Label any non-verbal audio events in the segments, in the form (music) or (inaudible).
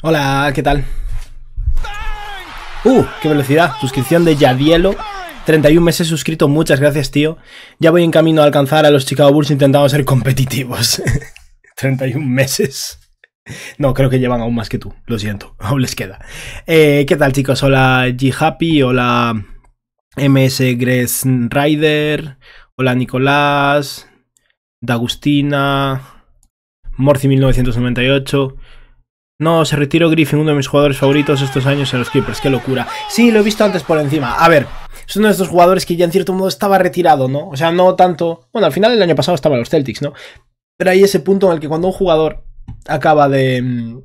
Hola, ¿qué tal? ¡Uh! ¡Qué velocidad! Suscripción de Yadielo. 31 meses suscrito, muchas gracias, tío. Ya voy en camino a alcanzar a los Chicago Bulls intentando ser competitivos. 31 (laughs) meses. No, creo que llevan aún más que tú. Lo siento, (laughs) aún les queda. Eh, ¿Qué tal, chicos? Hola, G-Happy. Hola, MS Gres Rider. Hola, Nicolás. D'Agustina. Morci1998. No, se retiró Griffin, uno de mis jugadores favoritos estos años en los Clippers. Qué locura. Sí, lo he visto antes por encima. A ver, es uno de estos jugadores que ya en cierto modo estaba retirado, ¿no? O sea, no tanto. Bueno, al final del año pasado estaba en los Celtics, ¿no? Pero hay ese punto en el que cuando un jugador acaba de. Mm,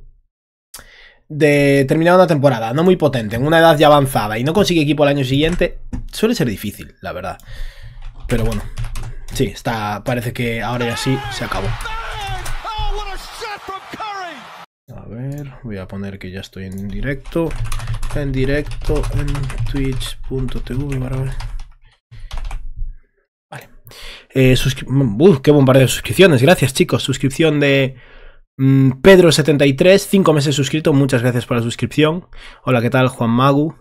de terminar una temporada, no muy potente, en una edad ya avanzada y no consigue equipo el año siguiente, suele ser difícil, la verdad. Pero bueno, sí, está. parece que ahora ya sí se acabó. A ver, voy a poner que ya estoy en directo. En directo en twitch.tv Vale. Eh, mm, ¡Qué bombardeo de suscripciones! Gracias, chicos. Suscripción de mm, Pedro73, 5 meses suscrito. Muchas gracias por la suscripción. Hola, ¿qué tal? Juan Magu.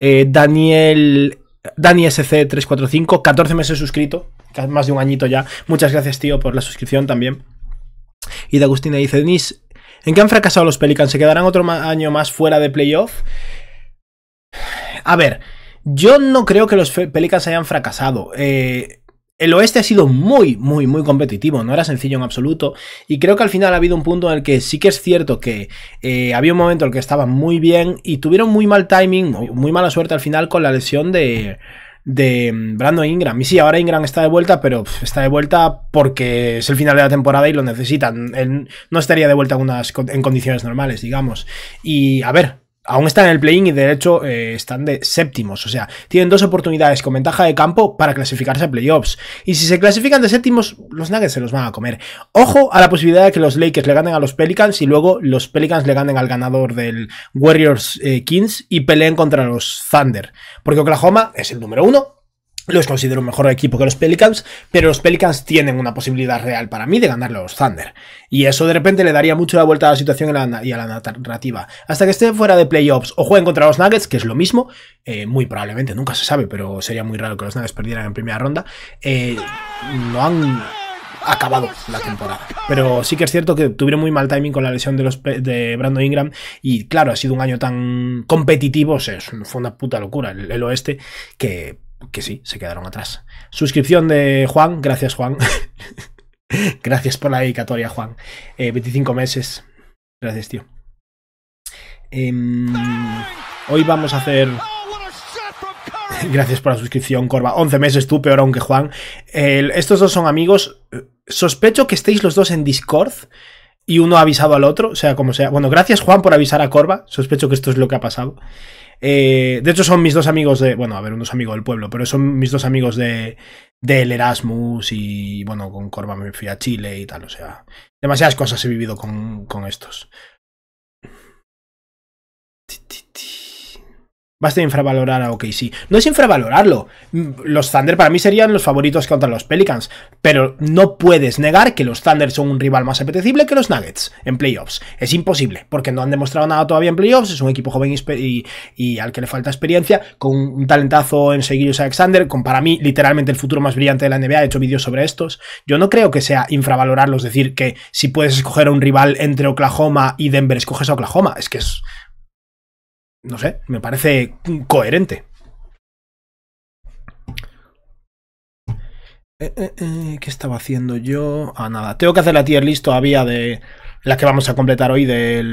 Eh, Daniel... Dani 345 14 meses suscrito, más de un añito ya. Muchas gracias, tío, por la suscripción también. Y de Agustina dice, Denis, ¿En qué han fracasado los Pelicans? ¿Se quedarán otro año más fuera de playoff? A ver, yo no creo que los Pelicans hayan fracasado. Eh, el oeste ha sido muy, muy, muy competitivo, no era sencillo en absoluto. Y creo que al final ha habido un punto en el que sí que es cierto que eh, había un momento en el que estaban muy bien y tuvieron muy mal timing, muy mala suerte al final con la lesión de de mm, Brandon Ingram. Y sí, ahora Ingram está de vuelta, pero está de vuelta porque es el final de la temporada y lo necesitan. no estaría de vuelta en condiciones normales, digamos. Y a ver, aún están en el play-in y de hecho eh, están de séptimos. O sea, tienen dos oportunidades con ventaja de campo para clasificarse a playoffs. Y si se clasifican de séptimos, los Nuggets se los van a comer. Ojo a la posibilidad de que los Lakers le ganen a los Pelicans y luego los Pelicans le ganen al ganador del Warriors eh, Kings y peleen contra los Thunder. Porque Oklahoma es el número uno, los considero un mejor equipo que los Pelicans, pero los Pelicans tienen una posibilidad real para mí de ganar los Thunder. Y eso de repente le daría mucho la vuelta a la situación y a la narrativa. Hasta que esté fuera de playoffs o jueguen contra los Nuggets, que es lo mismo, eh, muy probablemente, nunca se sabe, pero sería muy raro que los Nuggets perdieran en primera ronda, eh, no han acabado la temporada. Pero sí que es cierto que tuvieron muy mal timing con la lesión de, los, de Brandon Ingram. Y claro, ha sido un año tan competitivo. O sea, fue una puta locura el oeste que que sí, se quedaron atrás. Suscripción de Juan, gracias Juan. (laughs) gracias por la dedicatoria, Juan. 25 eh, meses. Gracias, tío. Em, hoy vamos a hacer... (laughs) Gracias por la suscripción, Corva. 11 meses tú, peor aún que Juan. estos dos son amigos. Sospecho que estéis los dos en Discord y uno ha avisado al otro, sea como sea. Bueno, gracias Juan por avisar a Corva. Sospecho que esto es lo que ha pasado. Eh, de hecho, son mis dos amigos de. Bueno, a ver, unos amigos del pueblo, pero son mis dos amigos de del Erasmus y bueno, con Corva me fui a Chile y tal. O sea, demasiadas cosas he vivido con, con estos. Basta de infravalorar a OKC. No es infravalorarlo. Los Thunder para mí serían los favoritos contra los Pelicans. Pero no puedes negar que los Thunder son un rival más apetecible que los Nuggets en playoffs. Es imposible, porque no han demostrado nada todavía en playoffs. Es un equipo joven y, al que le falta experiencia. Con un talentazo en a Alexander, con para mí literalmente el futuro más brillante de la NBA. He hecho vídeos sobre estos. Yo no creo que sea infravalorarlos decir que si puedes escoger a un rival entre Oklahoma y Denver, escoges a Oklahoma. Es que es no sé, me parece coherente. Eh, eh, eh, ¿Qué estaba haciendo yo? Ah, nada. Tengo que hacer la tier list todavía de la que vamos a completar hoy de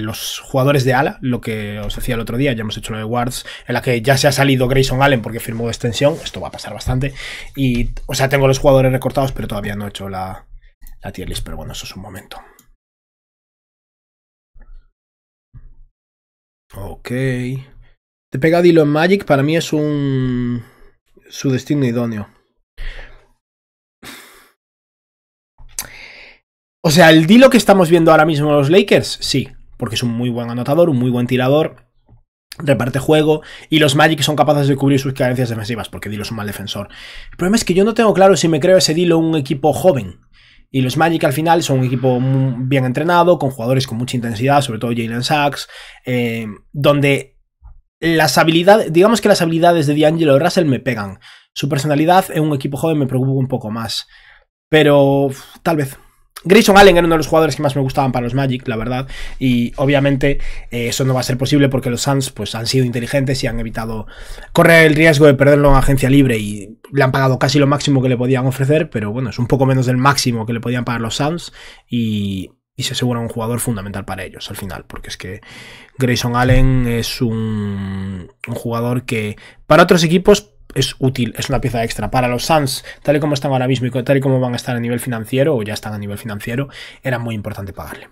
los jugadores de ala, lo que os decía el otro día. Ya hemos hecho la de Wards en la que ya se ha salido Grayson Allen porque firmó extensión. Esto va a pasar bastante. Y, o sea, tengo los jugadores recortados, pero todavía no he hecho la, la tier list. Pero bueno, eso es un momento. Ok. Te pega Dilo en Magic para mí es un. su destino idóneo. O sea, el Dilo que estamos viendo ahora mismo en los Lakers, sí, porque es un muy buen anotador, un muy buen tirador, reparte juego y los Magic son capaces de cubrir sus carencias defensivas porque Dilo es un mal defensor. El problema es que yo no tengo claro si me creo ese Dilo un equipo joven. Y los Magic al final son un equipo bien entrenado, con jugadores con mucha intensidad, sobre todo Jalen Sachs, eh, donde las habilidades, digamos que las habilidades de D'Angelo Russell me pegan. Su personalidad en un equipo joven me preocupa un poco más. Pero tal vez, Grayson Allen era uno de los jugadores que más me gustaban para los Magic, la verdad. Y obviamente eh, eso no va a ser posible porque los Suns pues, han sido inteligentes y han evitado correr el riesgo de perderlo en agencia libre y le han pagado casi lo máximo que le podían ofrecer, pero bueno, es un poco menos del máximo que le podían pagar los Suns y, se asegura un jugador fundamental para ellos al final, porque es que Grayson Allen es un jugador que para otros equipos es útil, es una pieza extra. Para los Suns, tal y como están ahora mismo y tal y como van a estar a nivel financiero, o ya están a nivel financiero, era muy importante pagarle.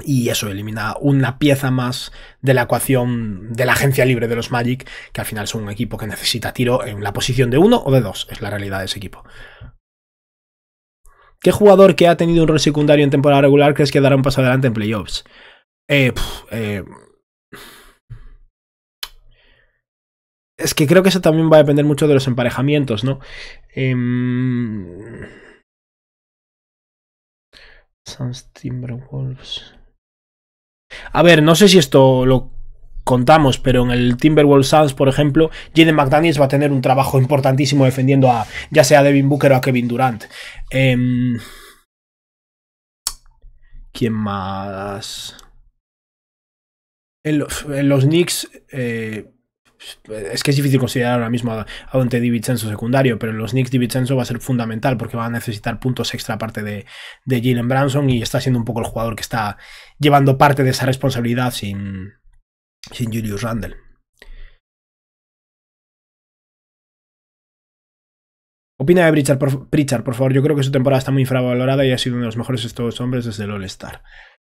Y eso elimina una pieza más de la ecuación de la agencia libre de los Magic, que al final son un equipo que necesita tiro en la posición de uno o de dos, es la realidad de ese equipo. ¿Qué jugador que ha tenido un rol secundario en temporada regular crees que dará un paso adelante en playoffs? Eh, eh... Es que creo que eso también va a depender mucho de los emparejamientos, ¿no? Em, Sans Timberwolves. A ver, no sé si esto lo contamos, pero en el Timberwolves Suns, por ejemplo, Jaden McDaniels va a tener un trabajo importantísimo defendiendo a ya sea a Devin Booker o a Kevin Durant. Em, ¿Quién más? En los, Knicks, eh, es que es difícil considerar ahora mismo a, Don en su secundario, pero en los Knicks DiVincenzo va a ser fundamental porque va a necesitar puntos extra aparte de, de Jalen Branson y está siendo un poco el jugador que está llevando parte de esa responsabilidad sin, sin Julius Randle. Opina de Pritchard por, favor. Yo creo que su temporada está muy infravalorada y ha sido uno de los mejores estos hombres desde el All-Star.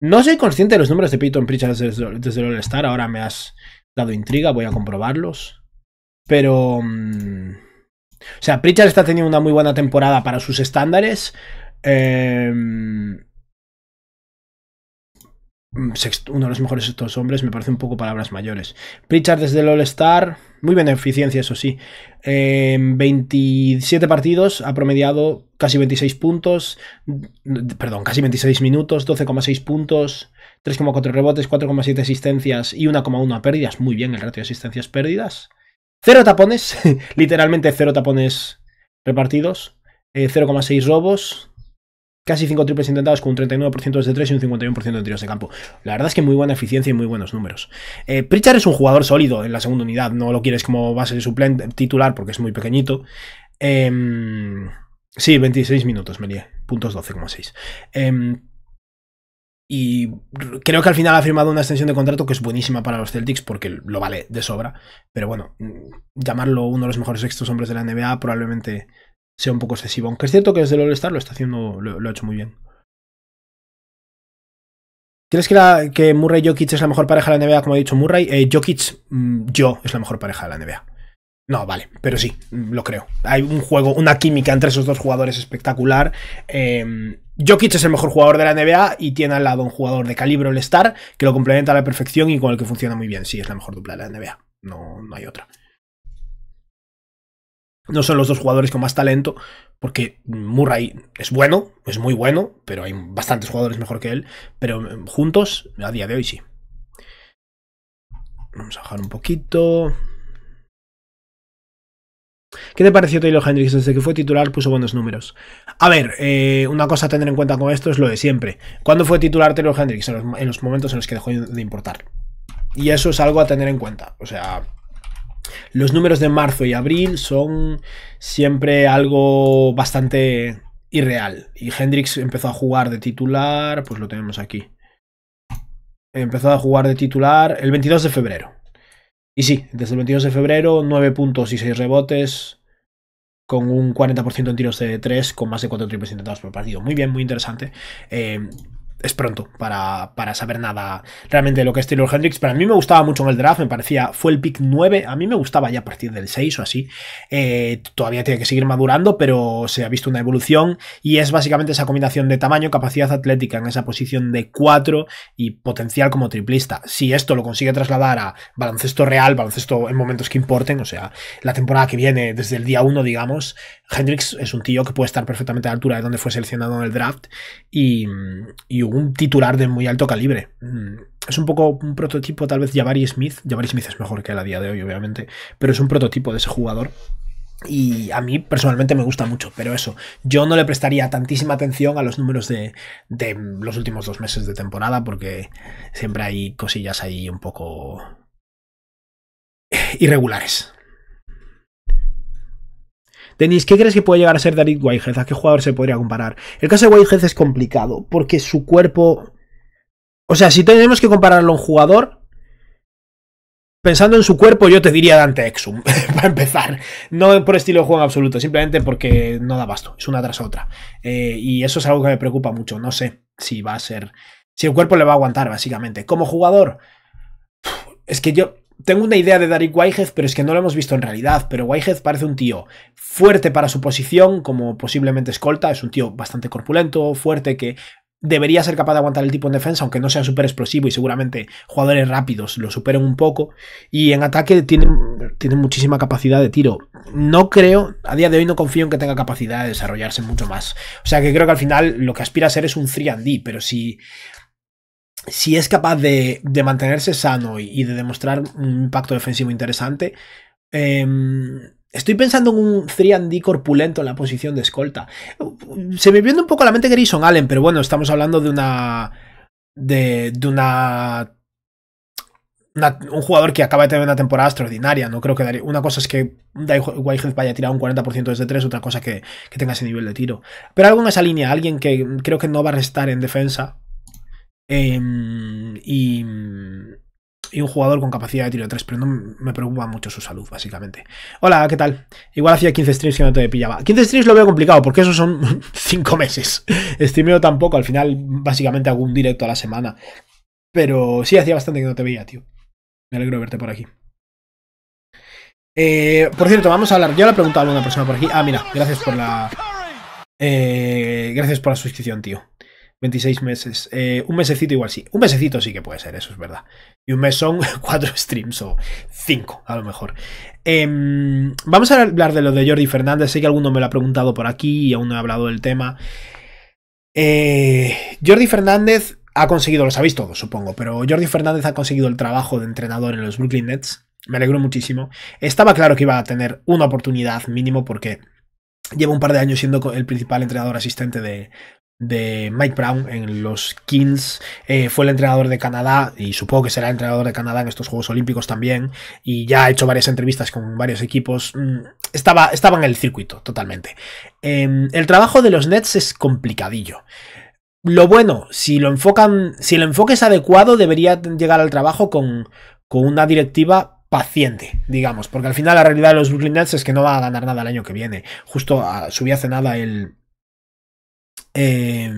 No soy consciente de los números de Peyton Pritchard desde, desde el All-Star. Ahora me has, intriga, voy a comprobarlos. Pero... Mm, o sea, Pritchard está teniendo una muy buena temporada para sus estándares. Em, mm, uno de los mejores estos hombres, me parece un poco palabras mayores. Pritchard desde el All-Star, muy buena eficiencia, eso sí. 27 em, partidos ha promediado casi 26 puntos, mm, perdón, casi 26 minutos, 12,6 puntos, 3,4 rebotes, 4,7 asistencias y 1,1 pérdidas. Muy bien el ratio de asistencias-pérdidas. Cero tapones, (laughs) literalmente cero tapones repartidos. 0,6 eh, robos, casi 5 triples intentados con un 39% de 3 y un 51% de tiros de campo. La verdad es que muy buena eficiencia y muy buenos números. Eh, Pritchard es un jugador sólido en la segunda unidad, no lo quieres como base de suplente titular porque es muy pequeñito. Em, sí, 26 minutos, me lié, puntos 12,6. Eh, em, y creo que al final ha firmado una extensión de contrato que es buenísima para los Celtics porque lo vale de sobra. Pero bueno, mm, llamarlo uno de los mejores sextos hombres de la NBA probablemente sea un poco excesivo. Aunque es cierto que desde el All-Star lo está haciendo, lo, ha hecho muy bien. ¿Crees que, la, que Murray Jokic es la mejor pareja de la NBA? Como ha dicho Murray, eh, Jokic, mm, yo, es la mejor pareja de la NBA. No, vale, pero sí, mm, lo creo. Hay un juego, una química entre esos dos jugadores espectacular. Eh, Jokic es el mejor jugador de la NBA y tiene al lado un jugador de calibre el star que lo complementa a la perfección y con el que funciona muy bien. Sí, es la mejor dupla de la NBA. No, no hay otra. No son los dos jugadores con más talento, porque Murray es bueno, es muy bueno, pero hay bastantes jugadores mejor que él. Pero em, juntos, a día de hoy sí. Vamos a bajar un poquito. ¿Qué te pareció Taylor Hendricks? Desde que fue titular puso buenos números. A ver, eh, una cosa a tener en cuenta con esto es lo de siempre. ¿Cuándo fue titular Taylor Hendricks? En los, en los momentos en los que dejó de importar. Y eso es algo a tener en cuenta. O sea, los números de marzo y abril son siempre algo bastante irreal. Y Hendrix empezó a jugar de titular, pues lo tenemos aquí. Empezó a jugar de titular el 22 de febrero. Y sí, desde el 22 de febrero, 9 puntos y 6 rebotes, con un 40% en tiros de 3, con más de 4 triples intentados por partido. Muy bien, muy interesante. Eh, es pronto para, saber nada realmente de lo que es Taylor Hendricks. Pero a mí me gustaba mucho en el draft, me parecía, fue el pick 9, a mí me gustaba ya a partir del 6 o así. Eh, todavía tiene que seguir madurando, pero se ha visto una evolución y es básicamente esa combinación de tamaño, capacidad atlética en esa posición de 4 y potencial como triplista. Si esto lo consigue trasladar a baloncesto real, baloncesto en momentos que importen, o sea, la temporada que viene, desde el día 1, digamos, Hendricks es un tío que puede estar perfectamente a la altura de donde fue seleccionado en el draft y, y un titular de muy alto calibre. Mm, es un poco un prototipo, tal vez Jabari Smith. Jabari Smith es mejor que él a día de hoy, obviamente, pero es un prototipo de ese jugador. Y a mí personalmente me gusta mucho, pero eso, yo no le prestaría tantísima atención a los números de los últimos dos meses de temporada, porque siempre hay cosillas ahí un poco irregulares. Denis, ¿qué crees que puede llegar a ser David Whitehead? ¿A qué jugador se podría comparar? El caso de Whitehead es complicado porque su cuerpo... O sea, si tenemos que compararlo a un jugador, pensando en su cuerpo, yo te diría Dante Exum, (laughs) para empezar. No por estilo de juego en absoluto, simplemente porque no da basto, es una tras otra. Eh, y eso es algo que me preocupa mucho, no sé si va a ser... Si el cuerpo le va a aguantar, básicamente. Como jugador, es que yo tengo una idea de Darik Whitehead, pero es que no lo hemos visto en realidad. Pero Whitehead parece un tío fuerte para su posición, como posiblemente escolta. Es un tío bastante corpulento, fuerte, que debería ser capaz de aguantar el tipo en defensa, aunque no sea súper explosivo y seguramente jugadores rápidos lo superen un poco. Y en ataque tiene, tiene, muchísima capacidad de tiro. No creo, a día de hoy no confío en que tenga capacidad de desarrollarse mucho más. O sea que creo que al final lo que aspira a ser es un 3D, pero si si es capaz de, de mantenerse sano y, de demostrar un impacto defensivo interesante, em, Estoy pensando en un 3D corpulento en la posición de escolta. Se me viene un poco a la mente Grayson Allen, pero bueno, estamos hablando de una. de, de una, un jugador que acaba de tener una temporada extraordinaria. No creo que daría, Una cosa es que Whitehead vaya a tirar un 40% desde 3, otra cosa que, que tenga ese nivel de tiro. Pero algo en esa línea, alguien que creo que no va a restar en defensa, Em, y, un jugador con capacidad de tiro de 3, pero no me preocupa mucho su salud, básicamente. Hola, ¿qué tal? Igual hacía 15 streams que no te pillaba. 15 streams lo veo complicado, porque esos son 5 (laughs) meses. Streameo tampoco, al final, básicamente hago un directo a la semana. Pero sí, hacía bastante que no te veía, tío. Me alegro de verte por aquí. Eh, por cierto, vamos a hablar. Yo le he preguntado a alguna persona por aquí. Ah, mira, gracias por la. Eh, gracias por la suscripción, tío. 26 meses. Eh, un mesecito igual sí. Un mesecito sí que puede ser, eso es verdad. Y un mes son (laughs) cuatro streams o cinco, a lo mejor. Em, vamos a hablar de lo de Jordi Fernández. Sé que alguno me lo ha preguntado por aquí y aún no he hablado del tema. Eh, Jordi Fernández ha conseguido, lo sabéis todos, supongo, pero Jordi Fernández ha conseguido el trabajo de entrenador en los Brooklyn Nets. Me alegro muchísimo. Estaba claro que iba a tener una oportunidad mínimo porque lleva un par de años siendo el principal entrenador asistente de de Mike Brown en los Kings. Eh, fue el entrenador de Canadá y supongo que será el entrenador de Canadá en estos Juegos Olímpicos también. Y ya ha hecho varias entrevistas con varios equipos. Mm, estaba, estaba en el circuito totalmente. Em, el trabajo de los Nets es complicadillo. Lo bueno, si lo enfocan, si el enfoque es adecuado, debería llegar al trabajo con, con una directiva paciente, digamos, porque al final la realidad de los Brooklyn Nets es que no va a ganar nada el año que viene. Justo subía ah, subí hace nada el, eh,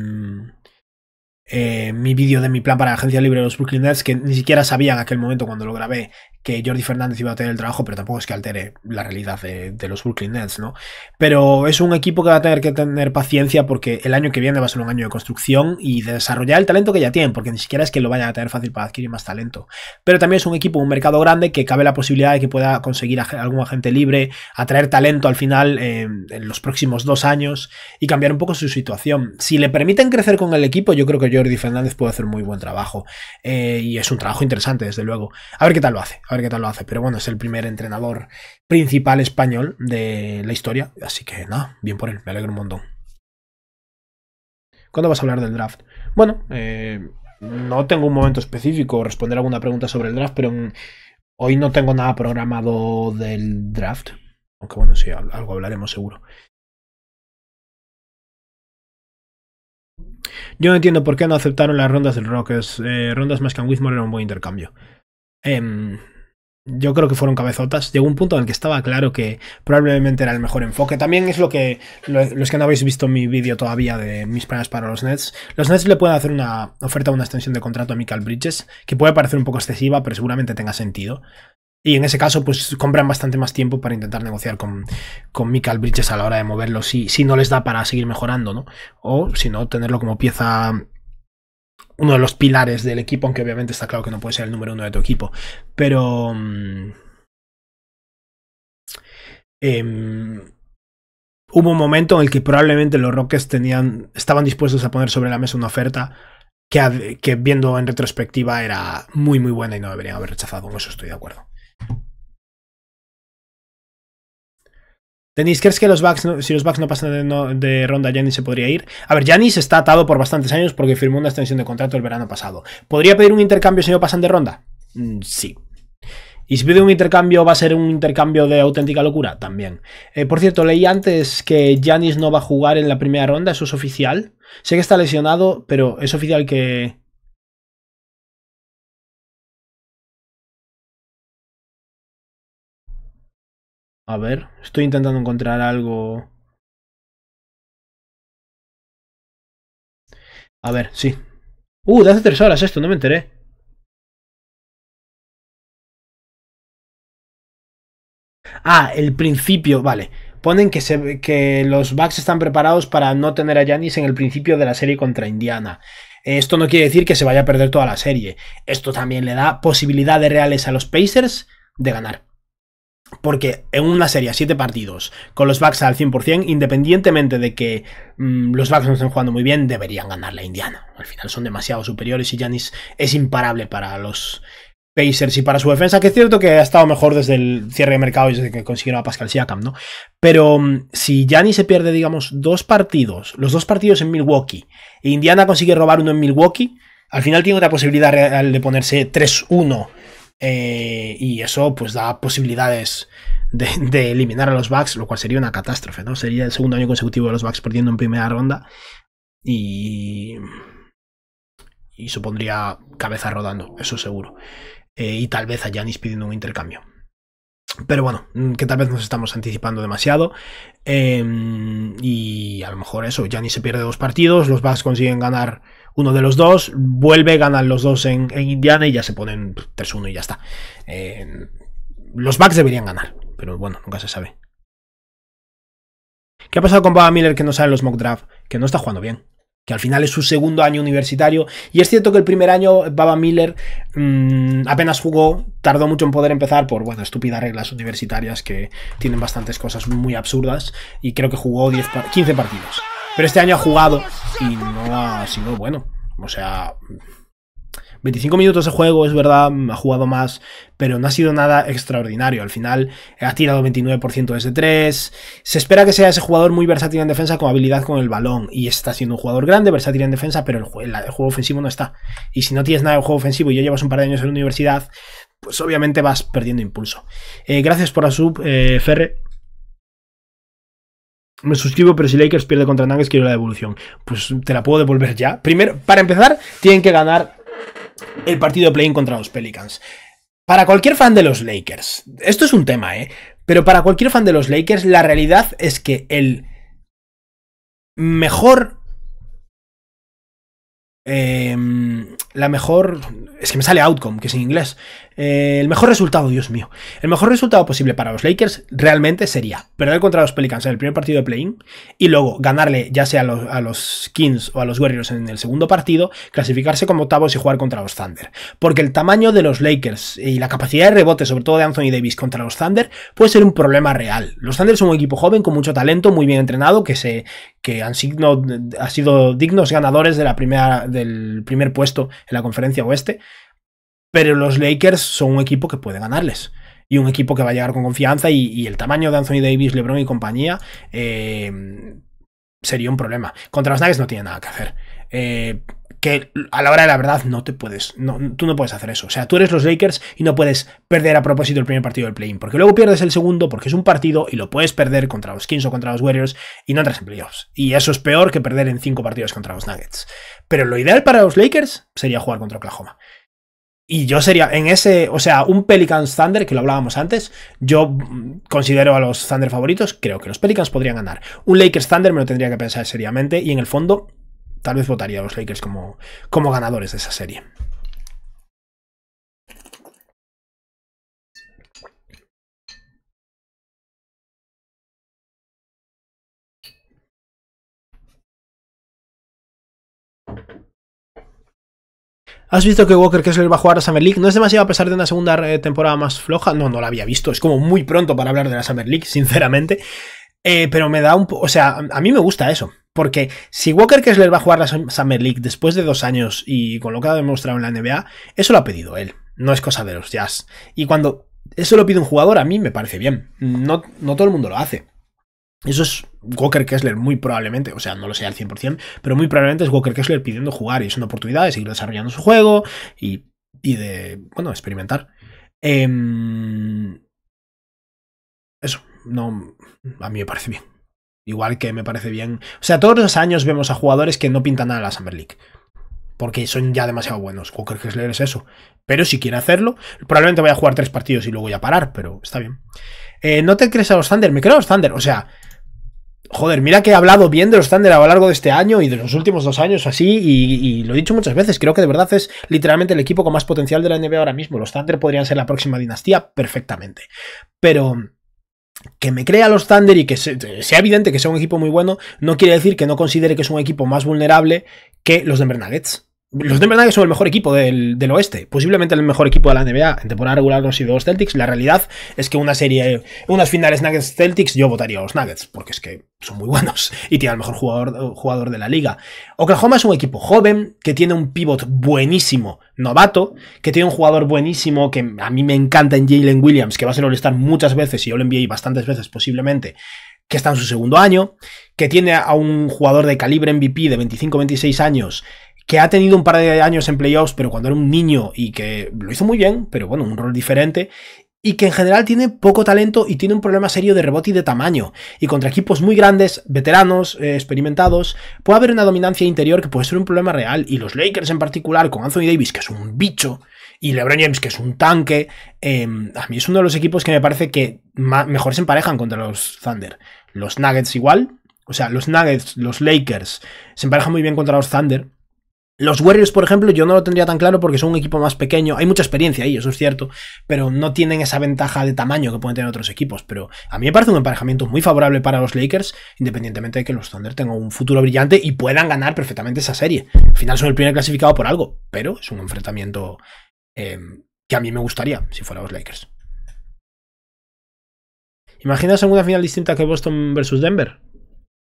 eh, mi vídeo de mi plan para la agencia libre de los Brooklyn Nets, que ni siquiera sabía en aquel momento cuando lo grabé que Jordi Fernández iba a tener el trabajo, pero tampoco es que altere la realidad de, los Brooklyn Nets, ¿no? Pero es un equipo que va a tener que tener paciencia porque el año que viene va a ser un año de construcción y de desarrollar el talento que ya tienen, porque ni siquiera es que lo vayan a tener fácil para adquirir más talento. Pero también es un equipo, un mercado grande que cabe la posibilidad de que pueda conseguir algún agente libre, atraer talento al final eh, en los próximos dos años y cambiar un poco su situación. Si le permiten crecer con el equipo, yo creo que yo Jordi Fernández puede hacer muy buen trabajo. Eh, y es un trabajo interesante, desde luego. A ver qué tal lo hace, a ver qué tal lo hace. Pero bueno, es el primer entrenador principal español de la historia. Así que nada, bien por él, me alegro un montón. ¿Cuándo vas a hablar del draft? Bueno, eh, no tengo un momento específico, responder alguna pregunta sobre el draft, pero hoy no tengo nada programado del draft. Aunque bueno, sí, algo hablaremos seguro. Yo no entiendo por qué no aceptaron las rondas del Rockers. Eh, rondas más que Whitmore era un buen intercambio. Em, yo creo que fueron cabezotas. Llegó un punto en el que estaba claro que probablemente era el mejor enfoque. También es lo que los que no habéis visto mi vídeo todavía de mis planes para los Nets. Los Nets le pueden hacer una oferta, una extensión de contrato a Michael Bridges, que puede parecer un poco excesiva, pero seguramente tenga sentido. Y en ese caso, pues compran bastante más tiempo para intentar negociar con, con Michael Bridges a la hora de moverlo, si, si no les da para seguir mejorando, ¿no? O si no, tenerlo como pieza uno de los pilares del equipo, aunque obviamente está claro que no puede ser el número uno de tu equipo. Pero. Mm, em, hubo un momento en el que probablemente los Rockets tenían. estaban dispuestos a poner sobre la mesa una oferta que, que viendo en retrospectiva era muy muy buena y no deberían haber rechazado. Con eso estoy de acuerdo. ¿Tenéis crees que los si los bucks no pasan de, ronda, Janis se podría ir? A ver, Janis está atado por bastantes años porque firmó una extensión de contrato el verano pasado. ¿Podría pedir un intercambio si no pasan de ronda? Mm, sí. ¿Y si pide un intercambio va a ser un intercambio de auténtica locura? También. Eh, por cierto, leí antes que Janis no va a jugar en la primera ronda, eso es oficial. Sé que está lesionado, pero es oficial que, A ver, estoy intentando encontrar algo... A ver, sí. Uh, de hace tres horas esto, no me enteré. Ah, el principio, vale. Ponen que, los Bucks están preparados para no tener a Yanis en el principio de la serie contra Indiana. Esto no quiere decir que se vaya a perder toda la serie. Esto también le da posibilidades reales a los Pacers de ganar. Porque en una serie a 7 partidos, con los Bucks al 100%, independientemente de que mm, los Bucks no estén jugando muy bien, deberían ganar la Indiana. Al final son demasiado superiores y Giannis es imparable para los Pacers y para su defensa, que es cierto que ha estado mejor desde el cierre de mercado y desde que consiguieron a Pascal Siakam, ¿no? Pero mm, si Giannis se pierde, digamos, dos partidos, los dos partidos en Milwaukee, e Indiana consigue robar uno en Milwaukee, al final tiene otra posibilidad real de ponerse 3-1 eh, y eso pues da posibilidades de, eliminar a los Bucks, lo cual sería una catástrofe, ¿no? Sería el segundo año consecutivo de los Bucks perdiendo en primera ronda y, y supondría cabeza rodando, eso seguro. Eh, y tal vez a Janis pidiendo un intercambio. Pero bueno, mm, que tal vez nos estamos anticipando demasiado. Em, y a lo mejor eso, Janis se pierde dos partidos, los Bucks consiguen ganar uno de los dos, vuelve, ganan los dos en, Indiana y ya se ponen 3-1 y ya está. Eh, los Bucks deberían ganar, pero bueno, nunca se sabe. ¿Qué ha pasado con Baba Miller que no sale los mock draft? Que no está jugando bien. Que al final es su segundo año universitario. Y es cierto que el primer año Baba Miller mm, apenas jugó, tardó mucho en poder empezar por, bueno, estúpidas reglas universitarias que tienen bastantes cosas muy absurdas. Y creo que jugó 10, 15 partidos. Pero este año ha jugado y no ha sido bueno. O sea, 25 minutos de juego, es verdad, ha jugado más, pero no ha sido nada extraordinario. Al final eh, ha tirado 29% desde 3. Se espera que sea ese jugador muy versátil en defensa con habilidad con el balón. Y está siendo un jugador grande, versátil en defensa, pero el juego, ofensivo no está. Y si no tienes nada de juego ofensivo y ya llevas un par de años en la universidad, pues obviamente vas perdiendo impulso. Eh, gracias por la sub, eh, Ferre me suscribo, pero si Lakers pierde contra Nuggets, quiero la devolución. Pues te la puedo devolver ya. Primero, para empezar, tienen que ganar el partido de play-in contra los Pelicans. Para cualquier fan de los Lakers, esto es un tema, ¿eh? Pero para cualquier fan de los Lakers, la realidad es que el mejor. Em, la mejor. Es que me sale outcome, que es en inglés. Eh, el mejor resultado, Dios mío. El mejor resultado posible para los Lakers realmente sería perder contra los Pelicans en el primer partido de play-in y luego ganarle ya sea a los, a Kings o a los Warriors en el segundo partido, clasificarse como octavos y jugar contra los Thunder. Porque el tamaño de los Lakers y la capacidad de rebote, sobre todo de Anthony Davis contra los Thunder, puede ser un problema real. Los Thunder son un equipo joven con mucho talento, muy bien entrenado, que se que han sido, sido dignos ganadores de la primera, del primer puesto en la conferencia oeste. Pero los Lakers son un equipo que puede ganarles. Y un equipo que va a llegar con confianza y, el tamaño de Anthony Davis, LeBron y compañía eh, sería un problema. Contra los Nuggets no tiene nada que hacer. Eh, que a la hora de la verdad no te puedes, tú no puedes hacer eso. O sea, tú eres los Lakers y no puedes perder a propósito el primer partido del play-in, porque luego pierdes el segundo porque es un partido y lo puedes perder contra los Kings o contra los Warriors y no entras en playoffs. Y eso es peor que perder en cinco partidos contra los Nuggets. Pero lo ideal para los Lakers sería jugar contra Oklahoma. Y yo sería en ese, o sea, un Pelicans Thunder, que lo hablábamos antes, yo considero a los Thunder favoritos, creo que los Pelicans podrían ganar. Un Lakers Thunder me lo tendría que pensar seriamente y en el fondo tal vez votaría a los Lakers como, como ganadores de esa serie. ¿Has visto que Walker Kessler va a jugar a Summer League? ¿No es demasiado a pesar de una segunda eh, temporada más floja? No, no la había visto. Es como muy pronto para hablar de la Summer League, (laughs) sinceramente. Eh, pero me da un... O sea, a mí me gusta eso. Porque si Walker Kessler va a jugar la Summer League después de dos años y con lo que ha demostrado en la NBA, eso lo ha pedido él. No es cosa de los jazz. Y cuando eso lo pide un jugador, a mí me parece bien. No, no todo el mundo lo hace. Eso es Walker Kessler, muy probablemente, o sea, no lo sé al 100%, pero muy probablemente es Walker Kessler pidiendo jugar y es una oportunidad de seguir desarrollando su juego y, y de, bueno, experimentar. Em, eso, no, a mí me parece bien. Igual que me parece bien. O sea, todos los años vemos a jugadores que no pintan nada en la Summer League. Porque son ya demasiado buenos. Walker Kessler es eso. Pero si quiere hacerlo, probablemente voy a jugar tres partidos y luego voy a parar, pero está bien. Eh, ¿No te crees a los Thunder? Me creo a los Thunder. O sea, Joder, mira que he hablado bien de los Thunder a lo largo de este año y de los últimos dos años así, y, lo he dicho muchas veces, creo que de verdad es literalmente el equipo con más potencial de la NBA ahora mismo. Los Thunder podrían ser la próxima dinastía perfectamente. Pero que me crea los Thunder y que sea evidente que sea un equipo muy bueno, no quiere decir que no considere que es un equipo más vulnerable que los de Nuggets. Los Denver Nuggets son el mejor equipo del, oeste, posiblemente el mejor equipo de la NBA. En temporada regular no han sido los Celtics. La realidad es que una serie, unas finales Nuggets Celtics, yo votaría a los Nuggets, porque es que son muy buenos (laughs) y tiene al mejor jugador, jugador de la liga. Oklahoma es un equipo joven, que tiene un pivot buenísimo, novato, que tiene un jugador buenísimo, que a mí me encanta en Jalen Williams, que va a ser molestar muchas veces, y yo lo envié bastantes veces posiblemente que está en su segundo año, que tiene a un jugador de calibre MVP de 25-26 años que ha tenido un par de años en playoffs, pero cuando era un niño y que lo hizo muy bien, pero bueno, un rol diferente, y que en general tiene poco talento y tiene un problema serio de rebote y de tamaño. Y contra equipos muy grandes, veteranos, eh, experimentados, puede haber una dominancia interior que puede ser un problema real. Y los Lakers en particular, con Anthony Davis, que es un bicho, y LeBron James, que es un tanque, em, a mí es uno de los equipos que me parece que mejor se emparejan contra los Thunder. Los Nuggets igual. O sea, los Nuggets, los Lakers, se emparejan muy bien contra los Thunder los Warriors, por ejemplo, yo no lo tendría tan claro porque son un equipo más pequeño. Hay mucha experiencia ahí, eso es cierto, pero no tienen esa ventaja de tamaño que pueden tener otros equipos. Pero a mí me parece un emparejamiento muy favorable para los Lakers, independientemente de que los Thunder tengan un futuro brillante y puedan ganar perfectamente esa serie. Al final son el primer clasificado por algo, pero es un enfrentamiento em, que a mí me gustaría si fuera los Lakers. ¿Imaginas alguna final distinta que Boston versus Denver?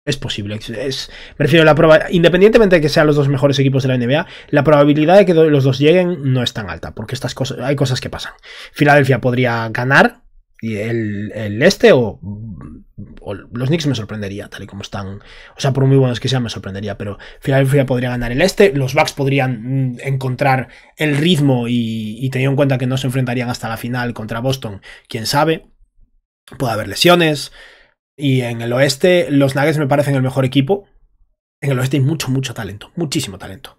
Es posible. Es, me la prueba. Independientemente de que sean los dos mejores equipos de la NBA, la probabilidad de que los dos lleguen no es tan alta, porque estas cosas, hay cosas que pasan. Filadelfia podría ganar el, este o, los Knicks me sorprendería, tal y como están. O sea, por muy buenos que sean, me sorprendería, pero Filadelfia podría ganar el este. Los Bucks podrían mm, encontrar el ritmo y, y teniendo en cuenta que no se enfrentarían hasta la final contra Boston, quién sabe. Puede haber lesiones. Y en el oeste, los Nuggets me parecen el mejor equipo. En el oeste hay mucho, mucho talento. Muchísimo talento.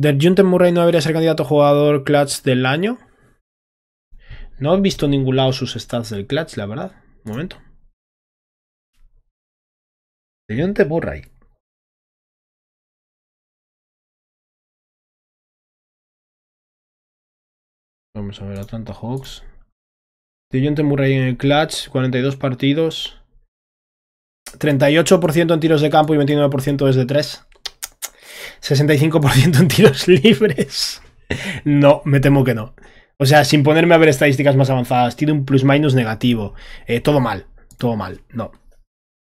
Junten Murray no debería ser candidato a jugador clutch del año? No he visto en ningún lado sus stats del clutch, la verdad. Un momento. Derjunten Murray. Vamos a ver, Atlanta Hawks. Dillonte Murray en el clutch, 42 partidos. 38% en tiros de campo y 29% es desde 3. 65% en tiros (laughs) libres. No, me temo que no. O sea, sin ponerme a ver estadísticas más avanzadas, tiene un plus minus negativo. Eh, todo mal, todo mal, no.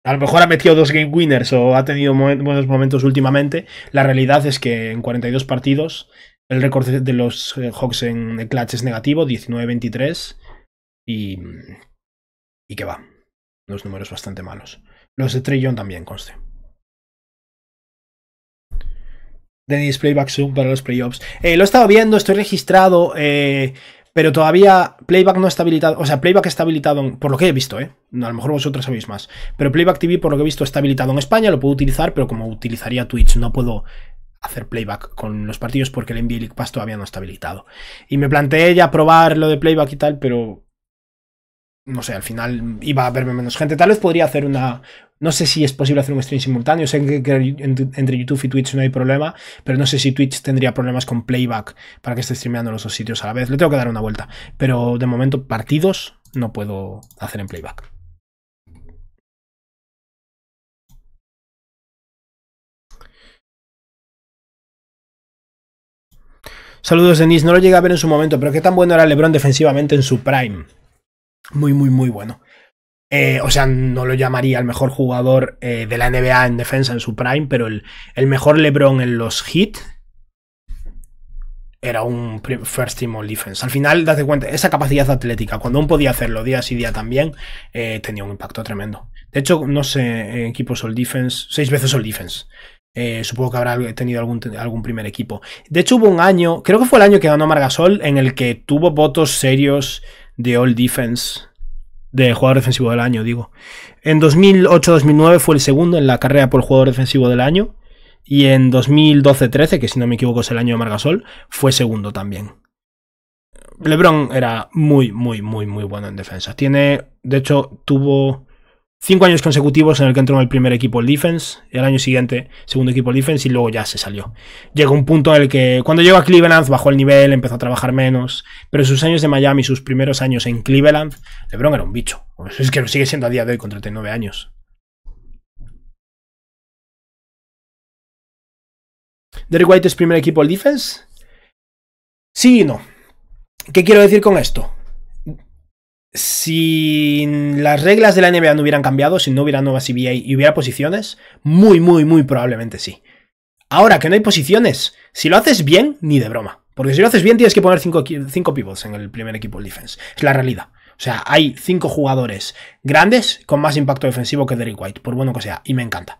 A lo mejor ha metido dos game winners o ha tenido buenos momentos últimamente. La realidad es que en 42 partidos el récord de los eh, Hawks en clutch es negativo, 19-23. Y, y qué va. Los números bastante malos. Los de Trey también, conste. ¿Tenéis Playback Zoom para los playoffs. Eh, lo he estado viendo, estoy registrado, eh, pero todavía Playback no está habilitado. O sea, Playback está habilitado, por lo que he visto, ¿eh? A lo mejor vosotros sabéis más. Pero Playback TV, por lo que he visto, está habilitado en España, lo puedo utilizar, pero como utilizaría Twitch, no puedo hacer playback con los partidos porque el NBA League Pass todavía no está habilitado. Y me planteé ya probar lo de playback y tal, pero no sé, al final iba a verme menos gente. Tal vez podría hacer una. No sé si es posible hacer un stream simultáneo. Sé que entre YouTube y Twitch no hay problema, pero no sé si Twitch tendría problemas con playback para que esté streameando los dos sitios a la vez. Le tengo que dar una vuelta. Pero de momento, partidos no puedo hacer en playback. Saludos, Denis. No lo llegué a ver en su momento, pero qué tan bueno era LeBron defensivamente en su prime. Muy, muy, muy bueno. Eh, o sea, no lo llamaría el mejor jugador eh, de la NBA en defensa en su prime, pero el, el mejor LeBron en los hit era un first team all defense. Al final, date cuenta, esa capacidad atlética, cuando aún podía hacerlo día sí día también, eh, tenía un impacto tremendo. De hecho, no sé, equipo all defense, seis veces all defense. Eh, supongo que habrá tenido algún, algún primer equipo. De hecho, hubo un año, creo que fue el año que ganó Margasol, en el que tuvo votos serios de All Defense, de jugador defensivo del año, digo. En 2008-2009 fue el segundo en la carrera por jugador defensivo del año. Y en 2012-13, que si no me equivoco es el año de Margasol, fue segundo también. LeBron era muy, muy, muy, muy bueno en defensa. Tiene, de hecho, tuvo Cinco años consecutivos en el que entró en el primer equipo el defense, el año siguiente segundo equipo el defense y luego ya se salió. Llegó un punto en el que cuando llegó a Cleveland bajó el nivel, empezó a trabajar menos, pero sus años de Miami, sus primeros años en Cleveland, LeBron era un bicho. es que lo sigue siendo a día de hoy con 39 años. Derek White es primer equipo el defense. Sí y no. ¿Qué quiero decir con esto? si las reglas de la NBA no hubieran cambiado, si no hubiera nuevas CBA y hubiera posiciones, muy, muy, muy probablemente sí. Ahora que no hay posiciones, si lo haces bien, ni de broma. Porque si lo haces bien, tienes que poner 5 cinco, pivots en el primer equipo de defense. Es la realidad. O sea, hay 5 jugadores grandes con más impacto defensivo que Derek White, por bueno que sea, y me encanta.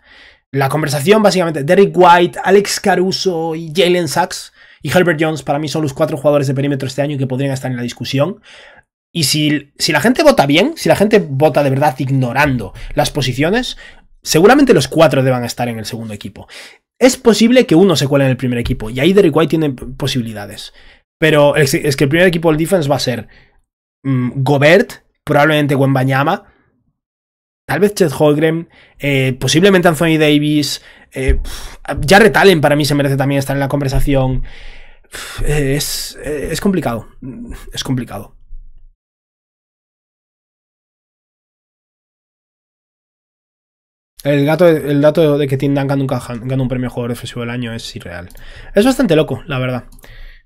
La conversación, básicamente, Derek White, Alex Caruso y Jalen Sachs y Herbert Jones para mí son los cuatro jugadores de perímetro este año que podrían estar en la discusión. Y si, la gente vota bien, si la gente vota de verdad ignorando las posiciones, seguramente los cuatro deban estar en el segundo equipo. Es posible que uno se cuele en el primer equipo, y ahí Derek White tiene posibilidades. Pero es, que el primer equipo del defense va a ser mm, Gobert, probablemente Nyama tal vez Chet Holgren, eh, posiblemente Anthony Davis, ya eh, Jared para mí se merece también estar en la conversación. es complicado, es complicado. El, dato de que Tim Duncan nunca gana un premio jugador defensivo del año es irreal. Es bastante loco, la verdad.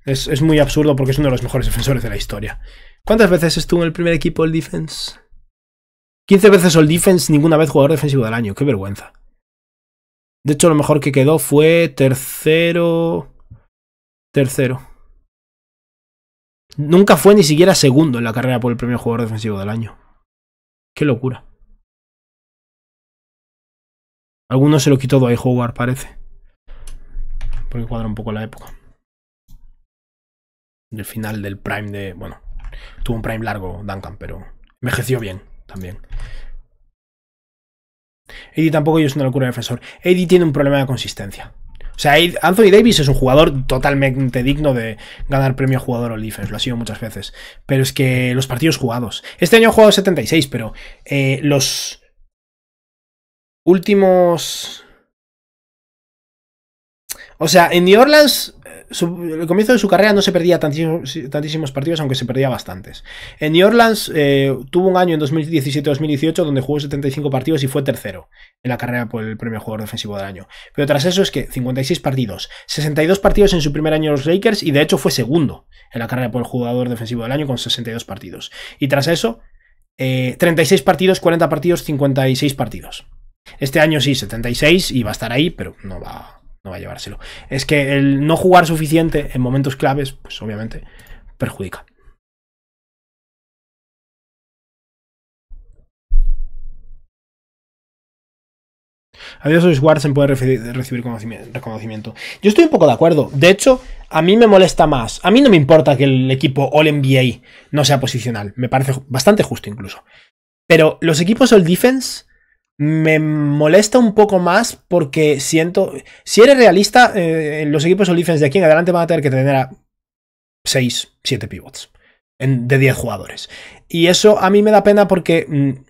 Es, es, muy absurdo porque es uno de los mejores defensores de la historia. ¿Cuántas veces estuvo en el primer equipo All Defense? 15 veces el Defense, ninguna vez jugador defensivo del año. Qué vergüenza. De hecho, lo mejor que quedó fue tercero. Tercero. Nunca fue ni siquiera segundo en la carrera por el premio jugador defensivo del año. Qué locura. Alguno se lo quitó ahí Hogwarts, parece. Porque cuadra un poco la época. Del final del prime de... Bueno, tuvo un prime largo Duncan, pero envejeció bien también. Eddie tampoco es una locura de defensor. Eddie tiene un problema de consistencia. O sea, Anthony Davis es un jugador totalmente digno de ganar premio jugador all defense, lo ha sido muchas veces. Pero es que los partidos jugados. Este año ha jugado 76, pero eh, los, últimos... O sea, en New Orleans, eh, el comienzo de su carrera no se perdía tantísimos, partidos, aunque se perdía bastantes. En New Orleans eh, tuvo un año en 2017-2018 donde jugó 75 partidos y fue tercero en la carrera por el premio jugador defensivo del año. Pero tras eso es que 56 partidos, 62 partidos en su primer año los Lakers y de hecho fue segundo en la carrera por el jugador defensivo del año con 62 partidos. Y tras eso, 36 eh, partidos, 40 partidos, 56 partidos. Este año sí, 76 y va a estar ahí, pero no va, a llevárselo. Es que el no jugar suficiente en momentos claves, pues obviamente perjudica. Adiós, se puede recibir reconocimiento. Yo estoy un poco de acuerdo. De hecho, a mí me molesta más. A mí no me importa que el equipo All NBA no sea posicional. Me parece bastante justo incluso. Pero los equipos All Defense me molesta un poco más porque siento. Si eres realista, eh, los equipos Olifens de aquí en adelante van a tener que tener a 6, 7 pivots de 10 jugadores. Y eso a mí me da pena porque. Mm,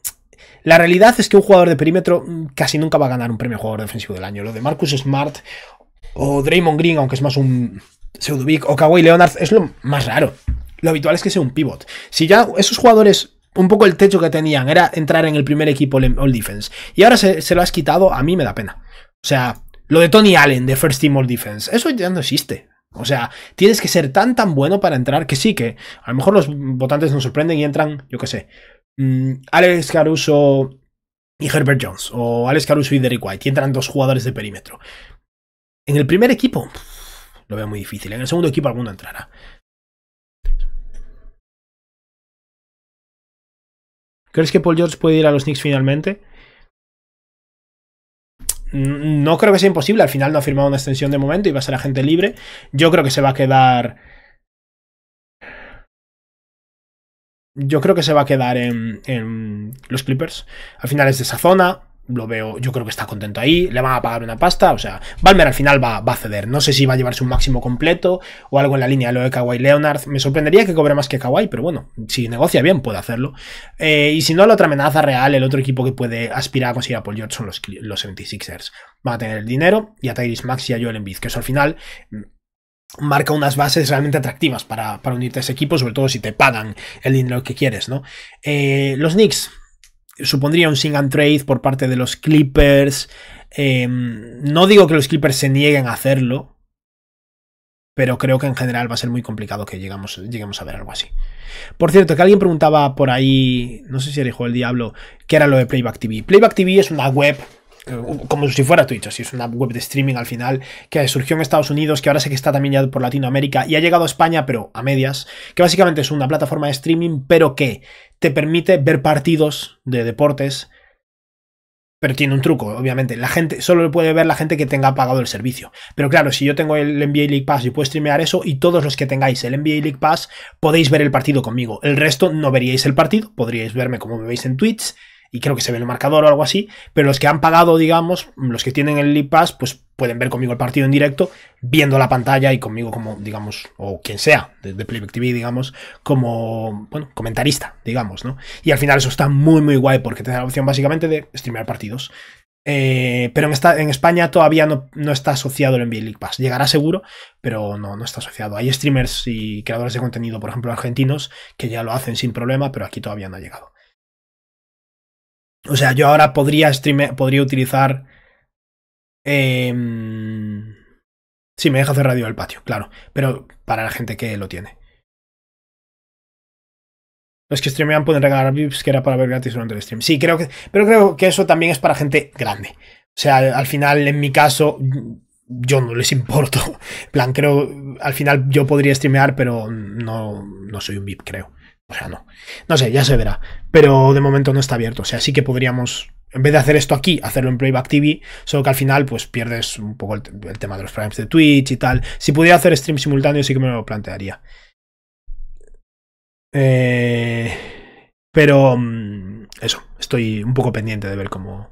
la realidad es que un jugador de perímetro mm, casi nunca va a ganar un premio jugador defensivo del año. Lo de Marcus Smart o Draymond Green, aunque es más un Pseudovic o Kawhi Leonard, es lo más raro. Lo habitual es que sea un pivot. Si ya esos jugadores un poco el techo que tenían, era entrar en el primer equipo All Defense. Y ahora se, lo has quitado, a mí me da pena. O sea, lo de Tony Allen de First Team All Defense, eso ya no existe. O sea, tienes que ser tan tan bueno para entrar que sí, que a lo mejor los votantes nos sorprenden y entran, yo qué sé, mm, Alex Caruso y Herbert Jones, o Alex Caruso y Derek White, y entran dos jugadores de perímetro. En el primer equipo, lo veo muy difícil. En el segundo equipo alguno entrará. ¿Crees que Paul George puede ir a los Knicks finalmente? Mm, no creo que sea imposible. Al final no ha firmado una extensión de momento y va a ser agente libre. Yo creo que se va a quedar. Yo creo que se va a quedar en, en los Clippers. Al final es de esa zona lo veo, yo creo que está contento ahí, le van a pagar una pasta, o sea, Balmer al final va, a ceder, no sé si va a llevarse un máximo completo o algo en la línea de lo de Kawhi Leonard, me sorprendería que cobre más que Kawhi, pero bueno, si negocia bien puede hacerlo, eh, y si no, la otra amenaza real, el otro equipo que puede aspirar a conseguir a Paul George son los, 76ers, van a tener el dinero y a Tyrese Max y a Joel Embiid, que eso al final mm, marca unas bases realmente atractivas para, unirte a ese equipo, sobre todo si te pagan el dinero que quieres, ¿no? Eh, los Knicks supondría un sing and trade por parte de los Clippers. Em, no digo que los Clippers se nieguen a hacerlo, pero creo que en general va a ser muy complicado que lleguemos a ver algo así. Por cierto, que alguien preguntaba por ahí, no sé si era Hijo del Diablo, qué era lo de Playback TV. Playback TV es una web eh, como si fuera Twitch, si es una web de streaming al final, que surgió en Estados Unidos, que ahora sé que está también ya por Latinoamérica y ha llegado a España, pero a medias, que básicamente es una plataforma de streaming, pero que te permite ver partidos de deportes. Pero tiene un truco, obviamente. La gente solo lo puede ver la gente que tenga pagado el servicio. Pero claro, si yo tengo el NBA League Pass, y puedo streamear eso y todos los que tengáis el NBA League Pass podéis ver el partido conmigo. El resto no veríais el partido, podríais verme como me veis en Twitch y creo que se ve el marcador o algo así, pero los que han pagado, digamos, los que tienen el League Pass, pues pueden ver conmigo el partido en directo, viendo la pantalla y conmigo como, digamos, o quien sea, de, TV, digamos, como, bueno, comentarista, digamos, ¿no? Y al final eso está muy, muy guay porque te da la opción básicamente de streamear partidos. Eh, pero en, en, España todavía no, está asociado el envío League Pass. Llegará seguro, pero no, no está asociado. Hay streamers y creadores de contenido, por ejemplo, argentinos, que ya lo hacen sin problema, pero aquí todavía no ha llegado. O sea, yo ahora podría podría utilizar. Em, sí, me deja hacer radio al patio, claro. Pero para la gente que lo tiene. Los que streamean pueden regalar VIPs que era para ver gratis durante el stream. Sí, creo que. Pero creo que eso también es para gente grande. O sea, al, final, en mi caso, yo no les importo. (laughs) plan, creo. Al final yo podría streamear, pero no, no soy un VIP, creo. O sea, no. No sé, ya se verá. Pero de momento no está abierto. O sea, sí que podríamos, en vez de hacer esto aquí, hacerlo en Playback TV. Solo que al final, pues pierdes un poco el, tema de los frames de Twitch y tal. Si pudiera hacer stream simultáneo, sí que me lo plantearía. Eh, pero mm, eso, estoy un poco pendiente de ver cómo,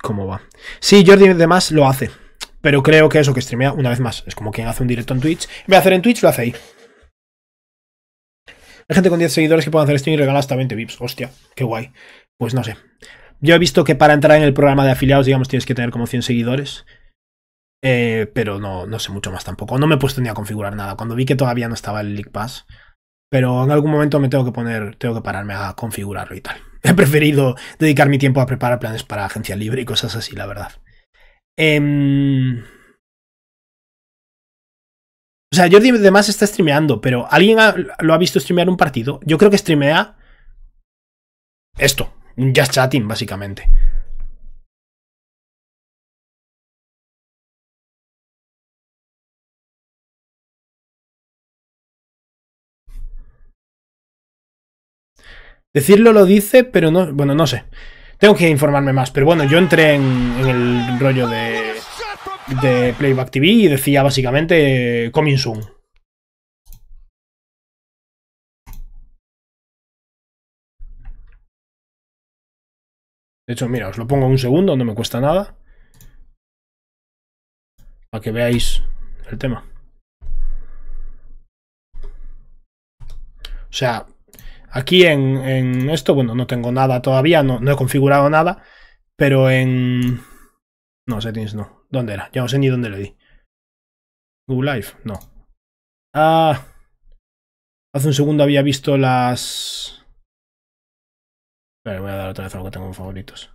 cómo va. Sí, Jordi demás lo hace. Pero creo que eso que streamea una vez más. Es como quien hace un directo en Twitch. En vez hacer en Twitch, lo hace ahí gente con 10 seguidores que pueden hacer esto y regalar hasta 20 VIPs. Hostia, qué guay. Pues no sé. Yo he visto que para entrar en el programa de afiliados, digamos, tienes que tener como 100 seguidores. Eh, pero no, no sé mucho más tampoco. No me he puesto ni a configurar nada. Cuando vi que todavía no estaba el League Pass. Pero en algún momento me tengo que poner, tengo que pararme a configurarlo y tal. (laughs) He preferido dedicar mi tiempo a preparar planes para agencia libre y cosas así, la verdad. Eh, o sea, Jordi además está streameando, pero ¿alguien lo ha visto streamear un partido? Yo creo que streamea esto, just chatting, básicamente. Decirlo lo dice, pero no. Bueno, no sé. Tengo que informarme más. Pero bueno, yo entré en el rollo de de Playback TV y decía básicamente Coming Soon. De hecho, mira, os lo pongo un segundo, no me cuesta nada. Para que veáis el tema. O sea, aquí en, esto, bueno, no tengo nada todavía, no, no he configurado nada, pero en... No, settings no, ¿Dónde era? Ya no sé ni dónde le di. Google Live, no. Ah. Hace un segundo había visto las. Vale, voy a dar otra vez algo que tengo en favoritos.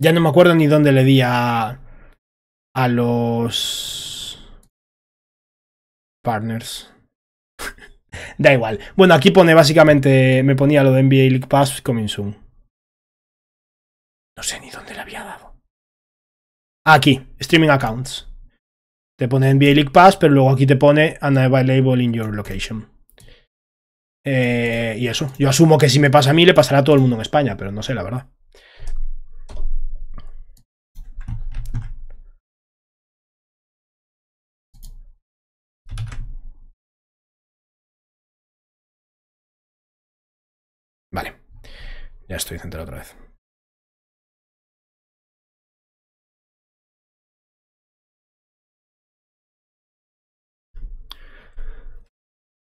Ya no me acuerdo ni dónde le di a. a los. partners. (laughs) da igual. Bueno, aquí pone básicamente. Me ponía lo de NBA League Pass coming soon. No sé ni dónde le había dado. Aquí, Streaming Accounts. Te pone en League Pass, pero luego aquí te pone Unavailable in your location. Eh, y eso. Yo asumo que si me pasa a mí, le pasará a todo el mundo en España, pero no sé, la verdad. Vale. Ya estoy centrado otra vez.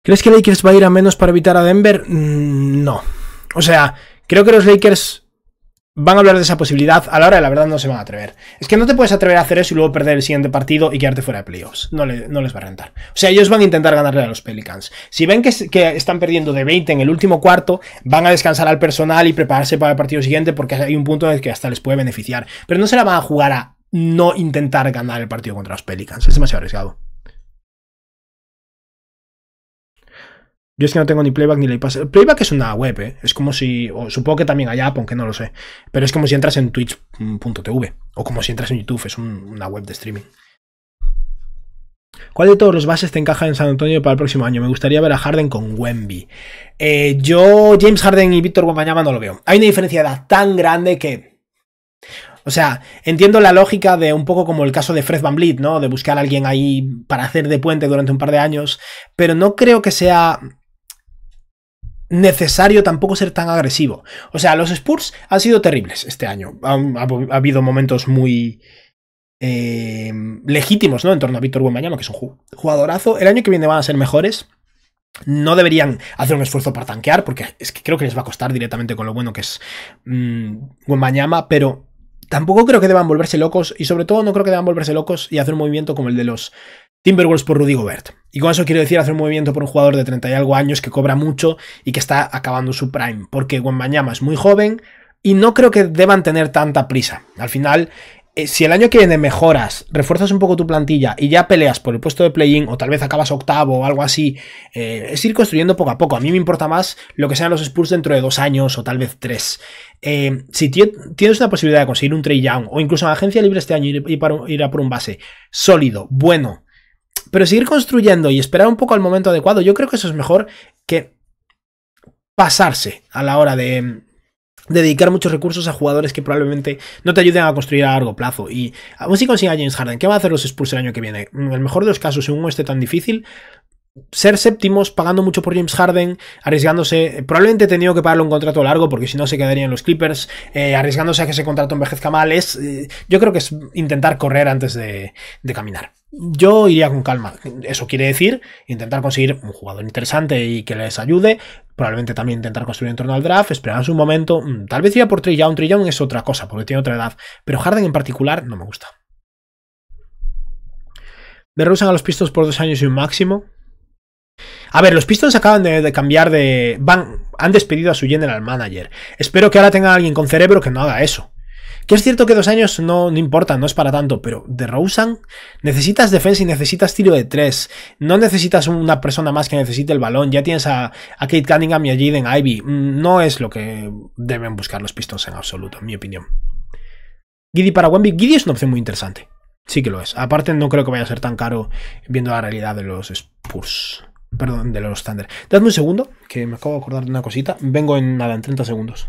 ¿Crees que Lakers va a ir a menos para evitar a Denver? Mm, no. O sea, creo que los Lakers van a hablar de esa posibilidad. A la hora la verdad no se van a atrever. Es que no te puedes atrever a hacer eso y luego perder el siguiente partido y quedarte fuera de playoffs. No, no les va a rentar. O sea, ellos van a intentar ganarle a los Pelicans. Si ven que, que, están perdiendo de 20 en el último cuarto, van a descansar al personal y prepararse para el partido siguiente porque hay un punto en el que hasta les puede beneficiar. Pero no se la van a jugar a no intentar ganar el partido contra los Pelicans. Es demasiado arriesgado. Yo es que no tengo ni playback ni leypass. playback es una web, ¿eh? Es como si. O supongo que también hay app, aunque no lo sé. Pero es como si entras en twitch.tv. O como si entras en YouTube. Es una web de streaming. ¿Cuál de todos los bases te encaja en San Antonio para el próximo año? Me gustaría ver a Harden con Wemby. Eh, yo, James Harden y Víctor Wembanyama no lo veo. Hay una diferencia de edad tan grande que. O sea, entiendo la lógica de un poco como el caso de Fred Van Vliet, ¿no? De buscar a alguien ahí para hacer de puente durante un par de años, pero no creo que sea necesario tampoco ser tan agresivo. O sea, los Spurs han sido terribles este año. Ha, habido momentos muy eh, legítimos, ¿no? En torno a Víctor Wembanyama, que es un jugadorazo. El año que viene van a ser mejores. No deberían hacer un esfuerzo para tanquear, porque es que creo que les va a costar directamente con lo bueno que es buen mm, Wembanyama, pero tampoco creo que deban volverse locos, y sobre todo no creo que deban volverse locos y hacer un movimiento como el de los Timberwolves por Rudy Gobert. Y con eso quiero decir hacer un movimiento por un jugador de 30 y algo años que cobra mucho y que está acabando su prime, porque Wembanyama es muy joven y no creo que deban tener tanta prisa. Al final, eh, si el año que viene mejoras, refuerzas un poco tu plantilla y ya peleas por el puesto de play-in o tal vez acabas octavo o algo así, eh, es ir construyendo poco a poco. A mí me importa más lo que sean los Spurs dentro de dos años o tal vez tres. Eh, si tienes una posibilidad de conseguir un trade Young o incluso una agencia libre este año y ir a por un base sólido, bueno, pero seguir construyendo y esperar un poco al momento adecuado, yo creo que eso es mejor que pasarse a la hora de, mm, dedicar muchos recursos a jugadores que probablemente no te ayuden a construir a largo plazo. Y aún si consigue a James Harden, ¿qué va a hacer los Spurs el año que viene? En mm, el mejor de los casos, según esté tan difícil, ser séptimos, pagando mucho por James Harden, arriesgándose, probablemente tenido que pagarle un contrato largo porque si no se quedarían los Clippers, eh, arriesgándose a que ese contrato envejezca mal, es, eh, yo creo que es intentar correr antes de caminar yo iría con calma. Eso quiere decir intentar conseguir un jugador interesante y que les ayude. Probablemente también intentar construir en torno al draft, esperar su momento. Mm, tal vez iría por Trey Young. Trey es otra cosa porque tiene otra edad. Pero Harden en particular no me gusta. Me rusan a los Pistons por dos años y un máximo. A ver, los Pistons acaban de, cambiar de. Van, han despedido a su general manager. Espero que ahora tenga alguien con cerebro que no haga eso. Que es cierto que dos años no, importa, no es para tanto, pero de Rousan necesitas defensa y necesitas tiro de tres. No necesitas una persona más que necesite el balón. Ya tienes a, a Kate Cunningham y a Jaden Ivy. Mm, no es lo que deben buscar los Pistons en absoluto, en mi opinión. Giddy para Wemby. Giddy es una opción muy interesante. Sí que lo es. Aparte, no creo que vaya a ser tan caro viendo la realidad de los Spurs. Perdón, de los Thunder. Dadme un segundo, que me acabo de acordar de una cosita. Vengo en nada, en 30 segundos.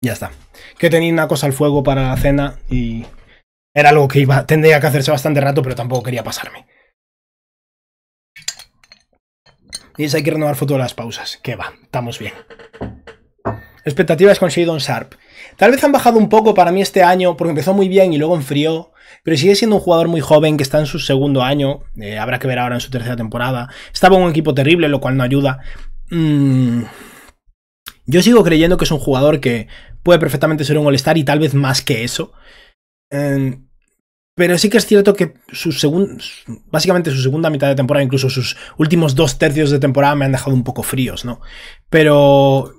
Ya está. Que tenía una cosa al fuego para la cena y era algo que iba, tendría que hacerse bastante rato, pero tampoco quería pasarme. Y que hay que renovar foto de las pausas. Que va, estamos bien. Expectativas con Shadon Sharp. Tal vez han bajado un poco para mí este año, porque empezó muy bien y luego enfrió. Pero sigue siendo un jugador muy joven que está en su segundo año. Eh, habrá que ver ahora en su tercera temporada. Estaba en un equipo terrible, lo cual no ayuda. Mmm yo sigo creyendo que es un jugador que puede perfectamente ser un All-Star y tal vez más que eso. Em, pero sí que es cierto que su básicamente su segunda mitad de temporada, incluso sus últimos dos tercios de temporada me han dejado un poco fríos, ¿no? Pero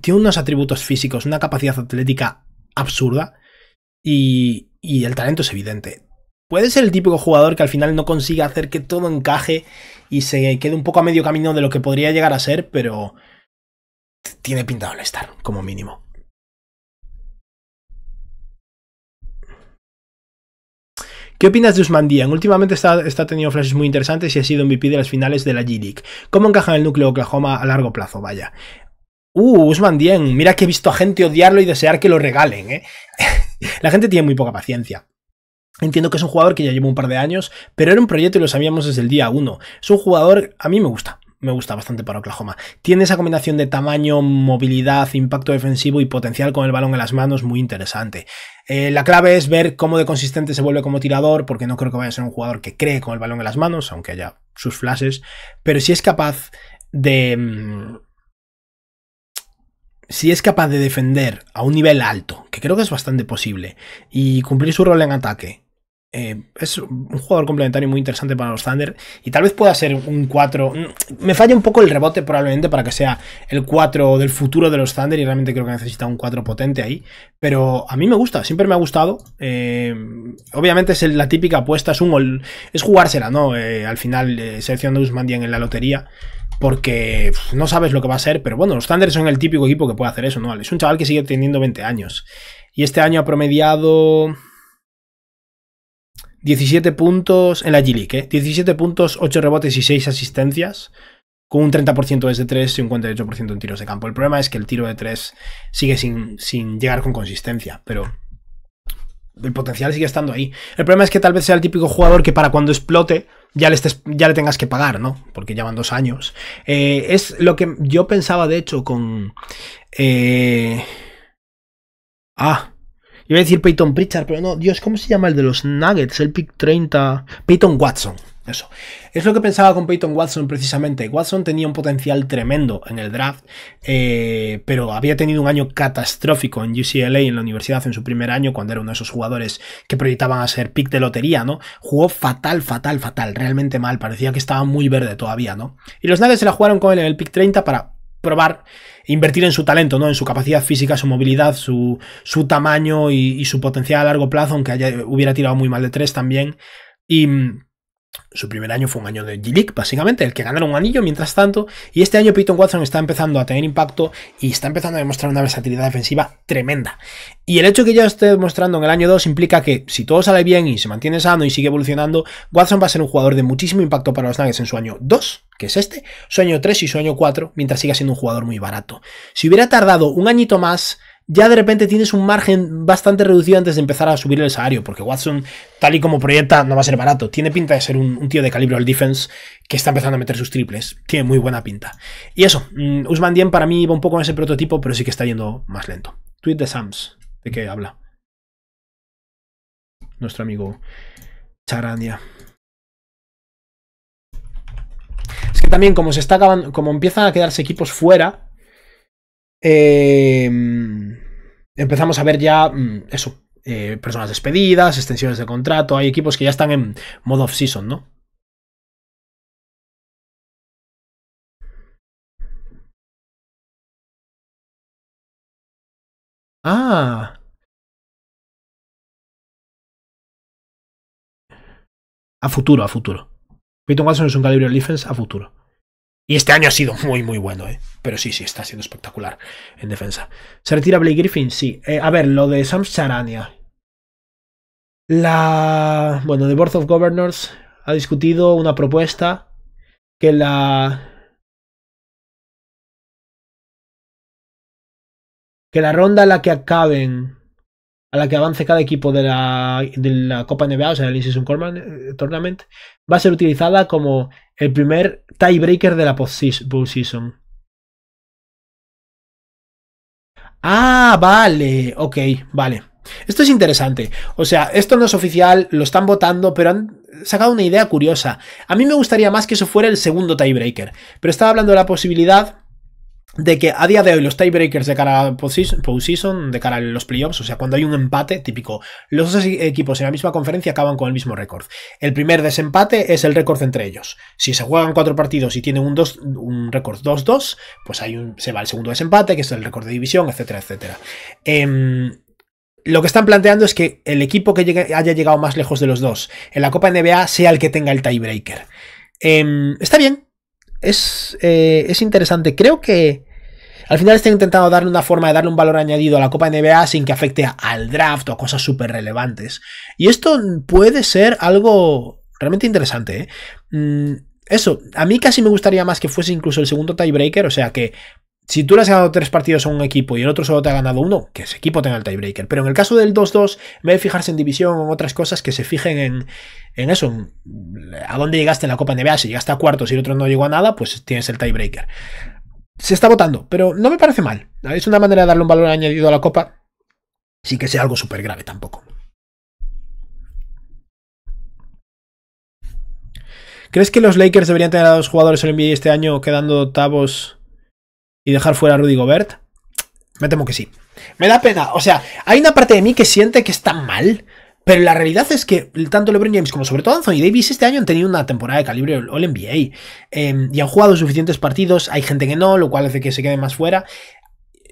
tiene unos atributos físicos, una capacidad atlética absurda y, y el talento es evidente. Puede ser el típico jugador que al final no consiga hacer que todo encaje y se quede un poco a medio camino de lo que podría llegar a ser, pero tiene pintado el estar, como mínimo. ¿Qué opinas de Usman Dien? Últimamente está, teniendo flashes muy interesantes y ha sido MVP de las finales de la G-League. ¿Cómo encaja en el núcleo Oklahoma a largo plazo? Vaya. Uh, Usman Dien, mira que he visto a gente odiarlo y desear que lo regalen, ¿eh? (laughs) la gente tiene muy poca paciencia. Entiendo que es un jugador que ya lleva un par de años, pero era un proyecto y lo sabíamos desde el día uno. Es un jugador, a mí me gusta me gusta bastante para Oklahoma. Tiene esa combinación de tamaño, movilidad, impacto defensivo y potencial con el balón en las manos muy interesante. Eh, la clave es ver cómo de consistente se vuelve como tirador, porque no creo que vaya a ser un jugador que cree con el balón en las manos, aunque haya sus flashes, pero si es capaz de... Mm, si es capaz de defender a un nivel alto, que creo que es bastante posible, y cumplir su rol en ataque, eh, es un jugador complementario muy interesante para los Thunder y tal vez pueda ser un 4. Mm, me falla un poco el rebote probablemente para que sea el 4 del futuro de los Thunder y realmente creo que necesita un 4 potente ahí. Pero a mí me gusta, siempre me ha gustado. Eh, obviamente es la típica apuesta, es, un, es jugársela, ¿no? Eh, al final, selección de Usmandian en la lotería porque no sabes lo que va a ser, pero bueno, los Thunder son el típico equipo que puede hacer eso, ¿no? Es un chaval que sigue teniendo 20 años. Y este año ha promediado 17 puntos en la G-League, 17 ¿eh? puntos, 8 rebotes y 6 asistencias, con un 30% desde 3 y un 48% en tiros de campo. El problema es que el tiro de 3 sigue sin, llegar con consistencia, pero el potencial sigue estando ahí. El problema es que tal vez sea el típico jugador que para cuando explote ya le, ya le tengas que pagar, ¿no? Porque llevan dos años. Eh, es lo que yo pensaba, de hecho, con... Eh, ah, Iba a decir Peyton Pritchard, pero no, Dios, ¿cómo se llama el de los Nuggets? El pick 30. Peyton Watson. Eso. Es lo que pensaba con Peyton Watson precisamente. Watson tenía un potencial tremendo en el draft, eh, pero había tenido un año catastrófico en UCLA, en la universidad, en su primer año, cuando era uno de esos jugadores que proyectaban a ser pick de lotería, ¿no? Jugó fatal, fatal, fatal, realmente mal. Parecía que estaba muy verde todavía, ¿no? Y los Nuggets se la jugaron con él en el pick 30 para probar invertir en su talento, ¿no? En su capacidad física, su movilidad, su, su tamaño y, su potencial a largo plazo, aunque haya, hubiera tirado muy mal de tres también. Y mm, su primer año fue un año de G-League, básicamente, el que ganaron un anillo mientras tanto. Y este año Peyton Watson está empezando a tener impacto y está empezando a demostrar una versatilidad defensiva tremenda. Y el hecho que ya esté demostrando en el año 2 implica que si todo sale bien y se mantiene sano y sigue evolucionando, Watson va a ser un jugador de muchísimo impacto para los Nuggets en su año 2, que es este, su año 3 y su año 4, mientras siga siendo un jugador muy barato. Si hubiera tardado un añito más, ya de repente tienes un margen bastante reducido antes de empezar a subir el salario, porque Watson, tal y como proyecta, no va a ser barato. Tiene pinta de ser un, tío de calibre al defense que está empezando a meter sus triples. Tiene muy buena pinta. Y eso, mm, Usman Dien para mí va un poco en ese prototipo, pero sí que está yendo más lento. Tweet de Sams, ¿de qué habla? Nuestro amigo Charandia. Es que también, como se está acabando, como empiezan a quedarse equipos fuera, Em, empezamos a ver ya mm, eso, eh, personas despedidas, extensiones de contrato, hay equipos que ya están en modo of season ¿no? Ah. A futuro, a futuro. Peyton Watson es un calibre de defense a futuro. Y este año ha sido muy, muy bueno, ¿eh? Pero sí, sí, está siendo espectacular en defensa. ¿Se retira Blake Griffin? Sí. Eh, a ver, lo de Sam Charania. La. Bueno, The Board of Governors ha discutido una propuesta que la. Que la ronda en la que acaben a la que avance cada equipo de la, Copa NBA, o sea, el In-Season eh, Tournament, va a ser utilizada como el primer tiebreaker de la postseason. Ah, vale, ok, vale. Esto es interesante. O sea, esto no es oficial, lo están votando, pero han sacado una idea curiosa. A mí me gustaría más que eso fuera el segundo tiebreaker, pero estaba hablando de la posibilidad de que a día de hoy los tiebreakers de cara a postseason, de cara a los playoffs, o sea, cuando hay un empate típico, los dos equipos en la misma conferencia acaban con el mismo récord. El primer desempate es el récord entre ellos. Si se juegan cuatro partidos y tienen un, dos, un récord 2-2, pues hay se va el segundo desempate, que es el récord de división, etcétera, etcétera. Em, lo que están planteando es que el equipo que haya llegado más lejos de los dos en la Copa NBA sea el que tenga el tiebreaker. Em, está bien, eh, es, interesante. Creo que al final están intentando darle una forma de darle un valor añadido a la Copa NBA sin que afecte al draft o a cosas súper relevantes. Y esto puede ser algo realmente interesante. ¿eh? Mm, eso, a mí casi me gustaría más que fuese incluso el segundo tiebreaker, o sea que si tú le has ganado tres partidos a un equipo y el otro solo te ha ganado uno, que ese equipo tenga el tiebreaker. Pero en el caso del 2-2, en vez de fijarse en división o en otras cosas, que se fijen en, eso, a dónde llegaste en la Copa NBA. Si llegaste a cuartos y el otro no llegó a nada, pues tienes el tiebreaker. Se está votando, pero no me parece mal. Es una manera de darle un valor añadido a la Copa, sin que sea algo súper grave tampoco. ¿Crees que los Lakers deberían tener a dos jugadores en NBA este año quedando octavos? y dejar fuera a Rudy Gobert? Me temo que sí. Me da pena. O sea, hay una parte de mí que siente que está mal. Pero la realidad es que tanto LeBron James como sobre todo Anthony Davis este año han tenido una temporada de calibre All NBA. Em, y han jugado suficientes partidos. Hay gente que no, lo cual hace que se quede más fuera.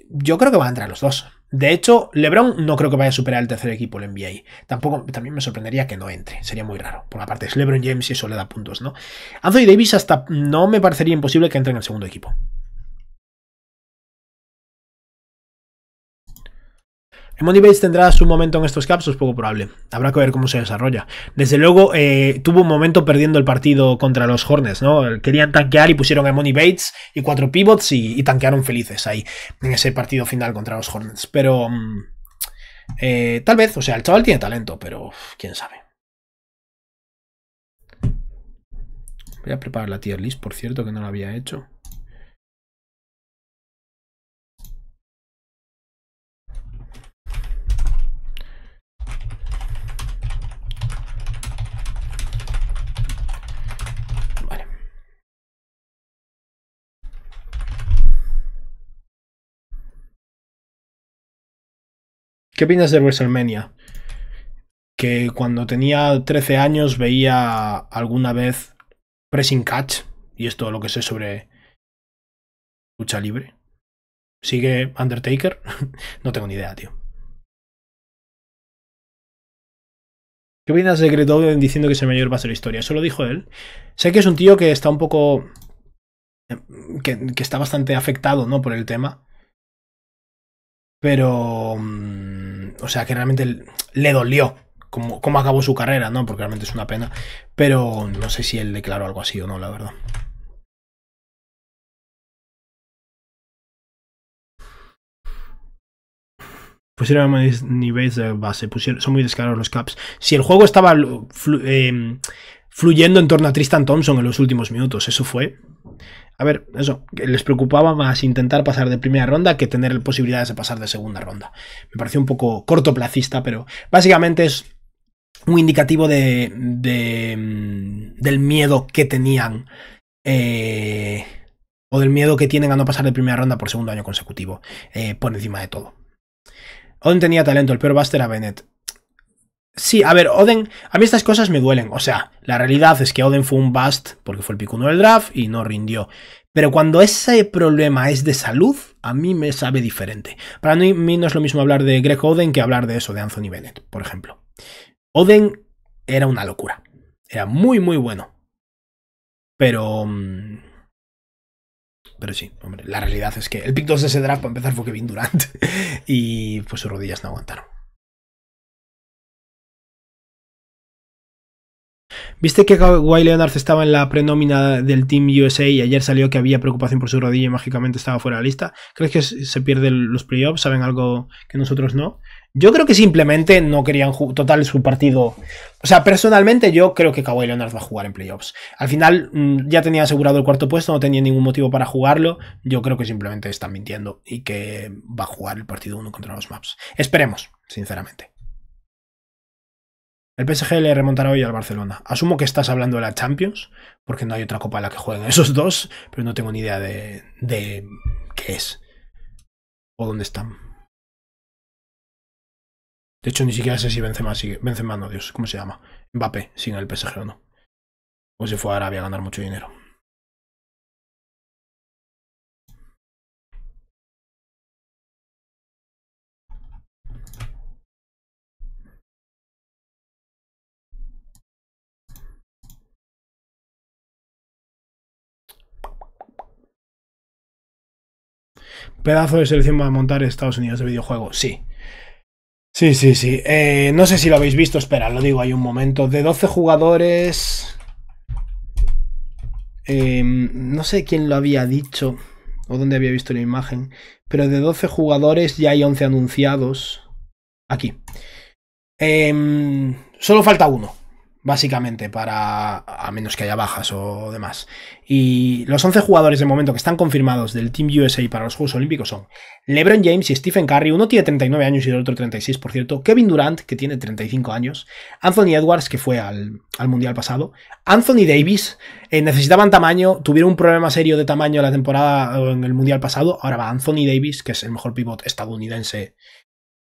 Yo creo que van a entrar los dos. De hecho, LeBron no creo que vaya a superar el tercer equipo el NBA. Tampoco, también me sorprendería que no entre. Sería muy raro. Por la parte es LeBron James y eso le da puntos, ¿no? Anthony Davis hasta no me parecería imposible que entre en el segundo equipo. Bates tendrá su momento en estos caps, es poco probable. Habrá que ver cómo se desarrolla. Desde luego, eh, tuvo un momento perdiendo el partido contra los Hornets, ¿no? Querían tanquear y pusieron a Money Bates y cuatro pivots y, tanquearon felices ahí, en ese partido final contra los Hornets. Pero. Mm, eh, tal vez, o sea, el chaval tiene talento, pero quién sabe. Voy a preparar la tier list, por cierto, que no la había hecho. ¿Qué opinas de WrestleMania? Que cuando tenía 13 años veía alguna vez Pressing Catch, y esto lo que sé sobre lucha libre. ¿Sigue Undertaker? (laughs) no tengo ni idea, tío. ¿Qué opinas de Greg diciendo que es el mayor base de la historia? Eso lo dijo él. Sé que es un tío que está un poco... Que, que está bastante afectado, ¿no? Por el tema. Pero mm, o sea, que realmente le dolió cómo, cómo acabó su carrera, ¿no? Porque realmente es una pena. Pero no sé si él declaró algo así o no, la verdad. pusieron niveles de base, son muy descarados los caps. Si el juego estaba em, fluyendo en torno a Tristan Thompson en los últimos minutos, eso fue. A ver, eso, les preocupaba más intentar pasar de primera ronda que tener posibilidades de pasar de segunda ronda. Me pareció un poco cortoplacista, pero básicamente es un indicativo de, mm, del miedo que tenían eh, o del miedo que tienen a no pasar de primera ronda por segundo año consecutivo, eh, por encima de todo. Oden tenía talento, el peor Buster a Bennett. Sí, a ver, Oden, a mí estas cosas me duelen. O sea, la realidad es que Oden fue un bust porque fue el pick 1 del draft y no rindió. Pero cuando ese problema es de salud, a mí me sabe diferente. Para mí no es lo mismo hablar de Greg Oden que hablar de eso, de Anthony Bennett, por ejemplo. Oden era una locura. Era muy, muy bueno. Pero... Mm, pero sí, hombre, la realidad es que el pick 2 de ese draft para empezar fue Kevin Durant. (laughs) Y pues sus rodillas no aguantaron. Viste que Kawhi Leonard estaba en la prenómina del Team USA y ayer salió que había preocupación por su rodilla y mágicamente estaba fuera de la lista. ¿Crees que se pierden los playoffs? ¿Saben algo que nosotros no? Yo creo que simplemente no querían jugar total su partido. O sea, personalmente yo creo que Kawhi Leonard va a jugar en playoffs. Al final mm, ya tenía asegurado el cuarto puesto, no tenía ningún motivo para jugarlo. Yo creo que simplemente están mintiendo y que va a jugar el partido uno contra los Maps. Esperemos, sinceramente. El PSG le remontará hoy al Barcelona. Asumo que estás hablando de la Champions, porque no hay otra copa en la que jueguen (laughs) esos dos, pero no tengo ni idea de, qué es o dónde están. De hecho, ni siquiera sé si Benzema sigue. Benzema, no, Dios, ¿cómo se llama? Mbappé, sin el PSG o no. O se fue a Arabia a ganar mucho dinero. Pedazo de selección para montar Estados Unidos de videojuegos sí. Sí, sí, sí. Eh, no sé si lo habéis visto, espera, lo digo, hay un momento. De 12 jugadores... Em, no sé quién lo había dicho o dónde había visto la imagen, pero de 12 jugadores ya hay 11 anunciados aquí. Em, solo falta uno básicamente, para. a menos que haya bajas o demás. Y los 11 jugadores de momento que están confirmados del Team USA para los Juegos Olímpicos son LeBron James y Stephen Curry, uno tiene 39 años y el otro 36, por cierto, Kevin Durant, que tiene 35 años, Anthony Edwards, que fue al, Mundial pasado, Anthony Davis, eh, necesitaban tamaño, tuvieron un problema serio de tamaño la temporada eh, en el Mundial pasado, ahora va Anthony Davis, que es el mejor pivot estadounidense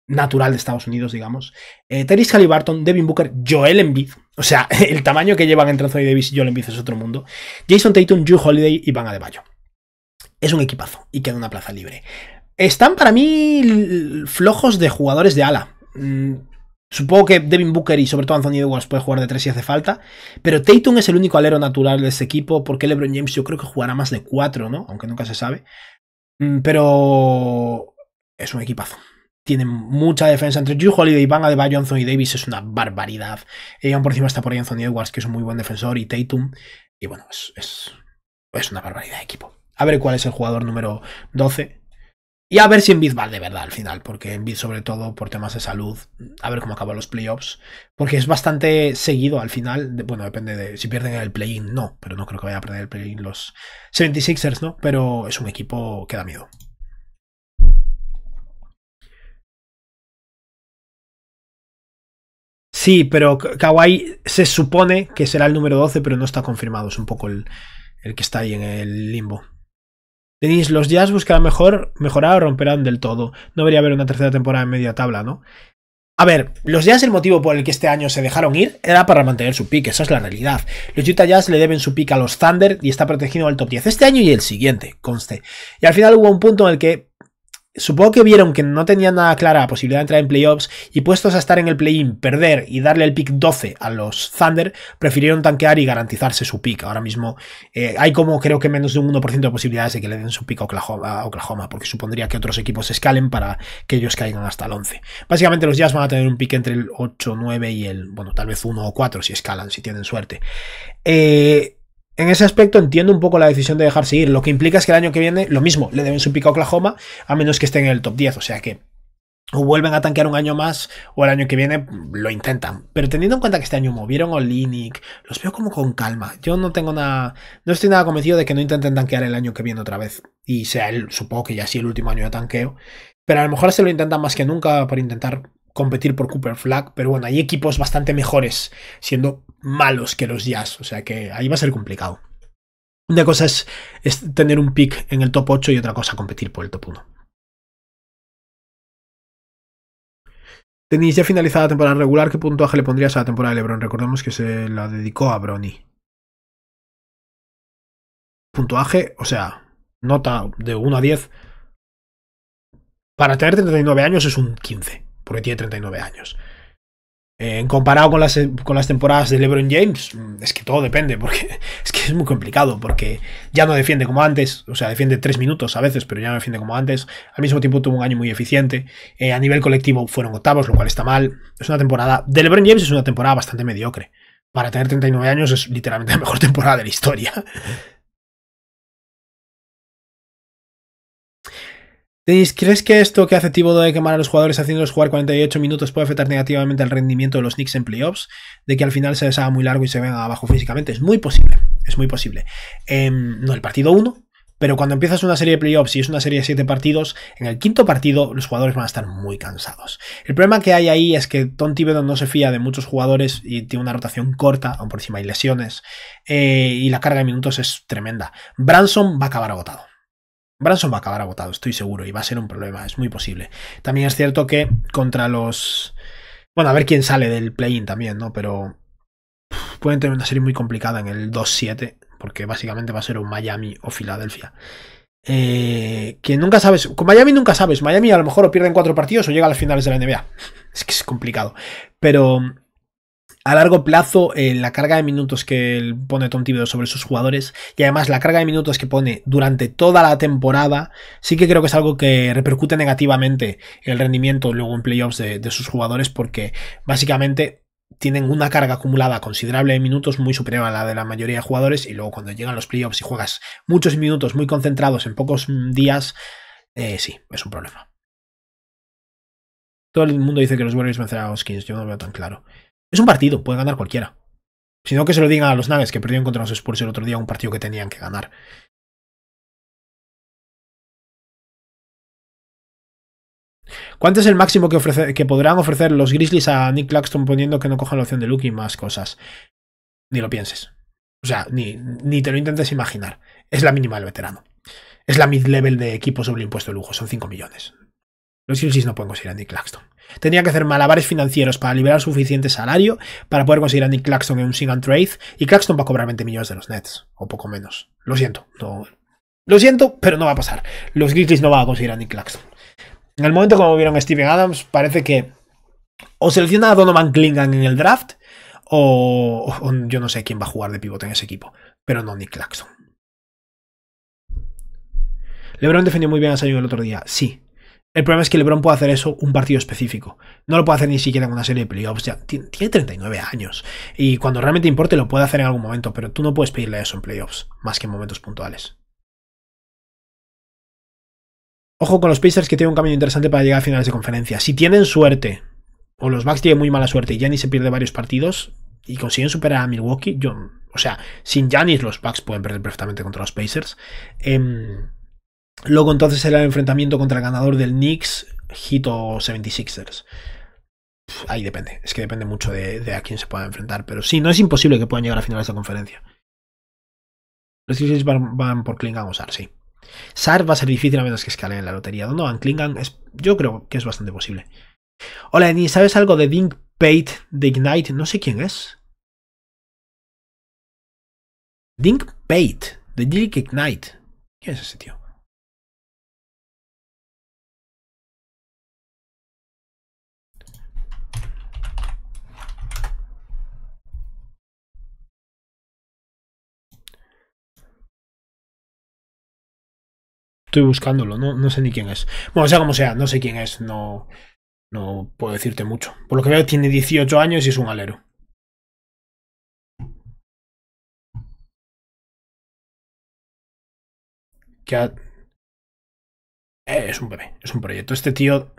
natural de Estados Unidos, digamos. Eh, Terry Halliburton, Devin Booker, Joel Embiid, o sea, (laughs) el tamaño que llevan entre Anthony Davis y Joel Embiid es otro mundo. Jason Tatum, Drew Holiday y Van Adebayo. Es un equipazo y queda una plaza libre. Están para mí flojos de jugadores de ala. Mm, supongo que Devin Booker y sobre todo Anthony Edwards puede jugar de 3 si hace falta, pero Tatum es el único alero natural de este equipo, porque LeBron James yo creo que jugará más de 4, ¿no? Aunque nunca se sabe. Mm, pero es un equipazo tienen mucha defensa entre y Holiday, de Johnson y Davis es una barbaridad. y eh, aún por encima está por ahí Anthony Edwards, que es un muy buen defensor, y Tatum. Y bueno, es, es, es una barbaridad de equipo. A ver cuál es el jugador número 12. Y a ver si Envid va de verdad al final, porque Envid sobre todo por temas de salud, a ver cómo acaban los playoffs, porque es bastante seguido al final, bueno, depende de si pierden el play-in, no, pero no creo que vaya a perder el play-in los 76ers, ¿no? Pero es un equipo que da miedo. Sí, pero Kawhi se supone que será el número 12, pero no está confirmado. Es un poco el, que está ahí en el limbo. Denis, los Jazz buscarán mejor, mejorar o romperán del todo. No debería haber una tercera temporada en media tabla, ¿no? A ver, los Jazz el motivo por el que este año se dejaron ir era para mantener su pick, esa es la realidad. Los Utah Jazz le deben su pick a los Thunder y está protegido al top 10 este año y el siguiente, conste. Y al final hubo un punto en el que Supongo que vieron que no tenían nada clara la posibilidad de entrar en playoffs y puestos a estar en el play-in, perder y darle el pick 12 a los Thunder, prefirieron tanquear y garantizarse su pick. Ahora mismo eh, hay como creo que menos de un 1% de posibilidades de que le den su pick a Oklahoma, porque supondría que otros equipos escalen para que ellos caigan hasta el 11. Básicamente los Jazz van a tener un pick entre el 8, 9 y el, bueno, tal vez 1 o 4 si escalan, si tienen suerte. Eh, en ese aspecto entiendo un poco la decisión de dejarse ir, lo que implica es que el año que viene lo mismo, le deben su pico a Oklahoma, a menos que estén en el top 10, o sea que o vuelven a tanquear un año más o el año que viene lo intentan. Pero teniendo en cuenta que este año movieron Olinic, los veo como con calma. Yo no tengo nada, no estoy nada convencido de que no intenten tanquear el año que viene otra vez. Y sea él supongo que ya sí el último año de tanqueo. Pero a lo mejor se lo intentan más que nunca por intentar competir por Cooper Flag, pero bueno, hay equipos bastante mejores siendo malos que los Jazz, o sea que ahí va a ser complicado. Una cosa es, tener un pick en el top 8 y otra cosa competir por el top 1. Tenéis ya finalizada la temporada regular, ¿qué puntaje le pondrías a la temporada de LeBron? Recordemos que se la dedicó a Brony. Puntuaje, o sea, nota de 1 a 10. Para tener 39 años es un 15 porque tiene 39 años. En eh, comparado con las, temporadas de LeBron James, mm, es que todo depende, porque (laughs) es que es muy complicado, porque ya no defiende como antes, o sea, defiende tres minutos a veces, pero ya no defiende como antes. Al mismo tiempo tuvo un año muy eficiente. Eh, a nivel colectivo fueron octavos, lo cual está mal. Es una temporada. De LeBron James es una temporada bastante mediocre. Para tener 39 años es literalmente la mejor (laughs) temporada de la historia. Denis, ¿crees que esto que hace Thibodeau de quemar a los jugadores haciéndolos jugar 48 minutos puede afectar negativamente al rendimiento de los Knicks en playoffs? De que al final se les muy largo y se venga abajo físicamente. Es muy posible, es muy posible. Em, no, el partido 1, pero cuando empiezas una serie de playoffs y es una serie de 7 partidos, en el quinto partido los jugadores van a estar muy cansados. El problema que hay ahí es que Tom Thibodeau no se fía de muchos jugadores y tiene una rotación corta, aún por encima hay lesiones, eh, y la carga de minutos es tremenda. Branson va a acabar agotado. Branson va a acabar agotado, estoy seguro, y va a ser un problema, es muy posible. También es cierto que contra los... Bueno, a ver quién sale del play-in también, ¿no? Pero pueden tener una serie muy complicada en el 2-7, porque básicamente va a ser un Miami o Filadelfia. Eh, que nunca sabes, con Miami nunca sabes, Miami a lo mejor o pierden cuatro partidos o llega a las finales de la NBA. (laughs) Es que es complicado. Pero a largo plazo eh, la carga de minutos que pone Tom Thibodeau sobre sus jugadores y además la carga de minutos que pone durante toda la temporada, sí que creo que es algo que repercute negativamente el rendimiento luego en playoffs de, sus jugadores porque básicamente tienen una carga acumulada considerable de minutos muy superior a la de la mayoría de jugadores y luego cuando llegan los playoffs y juegas muchos minutos muy concentrados en pocos mm, días, eh, sí, es un problema. Todo el mundo dice que los Warriors vencerán a los Skins, yo no lo veo tan claro. Es un partido, puede ganar cualquiera. Sino que se lo digan a los Nuggets que perdieron contra los Spurs el otro día un partido que tenían que ganar. ¿Cuánto es el máximo que, podrán ofrecer los Grizzlies a Nick Claxton poniendo que no cojan la opción de Luke y más cosas? Ni lo pienses. O sea, ni, ni te lo intentes imaginar. Es la mínima del veterano. Es la mid-level de equipo sobre el impuesto de lujo. Son 5 millones. Los Grizzlies no pueden conseguir a Nick Claxton. Tenía que hacer malabares financieros para liberar suficiente salario para poder conseguir a Nick Claxton en un single and trade. Y Claxton va a cobrar 20 millones de los Nets, o poco menos. Lo siento, Lo siento, pero no va a pasar. Los Grizzlies no van a conseguir a Nick Claxton. En el momento como vieron a Steven Adams, parece que o selecciona a Donovan Klingan en el draft, o, yo no sé quién va a jugar de pivote en ese equipo, pero no Nick Claxton. LeBron defendió muy bien a Zion el otro día, sí, el problema es que LeBron puede hacer eso un partido específico. No lo puede hacer ni siquiera en una serie de playoffs. tiene 39 años. Y cuando realmente importe lo puede hacer en algún momento, pero tú no puedes pedirle eso en playoffs, más que en momentos puntuales. Ojo con los Pacers que tienen un camino interesante para llegar a finales de conferencia. Si tienen suerte, o los Bucks tienen muy mala suerte y Giannis se pierde varios partidos y consiguen superar a Milwaukee, o sea, sin Janis los Bucks pueden perder perfectamente contra los Pacers. Em, Luego entonces será el enfrentamiento contra el ganador del Knicks, Hito 76ers. ahí depende, es que depende mucho de, a quién se pueda enfrentar, pero sí, no es imposible que puedan llegar a final de esta conferencia. Los Sixers van, por Klingan o Sar, sí. Sar va a ser difícil a menos que escalen en la lotería. ¿Dónde van Klingan? Es, yo creo que es bastante posible. Hola, ni ¿sabes algo de Dink Pate de Ignite? No sé quién es. Dink Pate de Dink Ignite. ¿Quién es ese tío? buscándolo, no, no sé ni quién es. Bueno, sea como sea, no sé quién es, no, no puedo decirte mucho. Por lo que veo, tiene 18 años y es un alero. Eh, es un bebé, es un proyecto. Este tío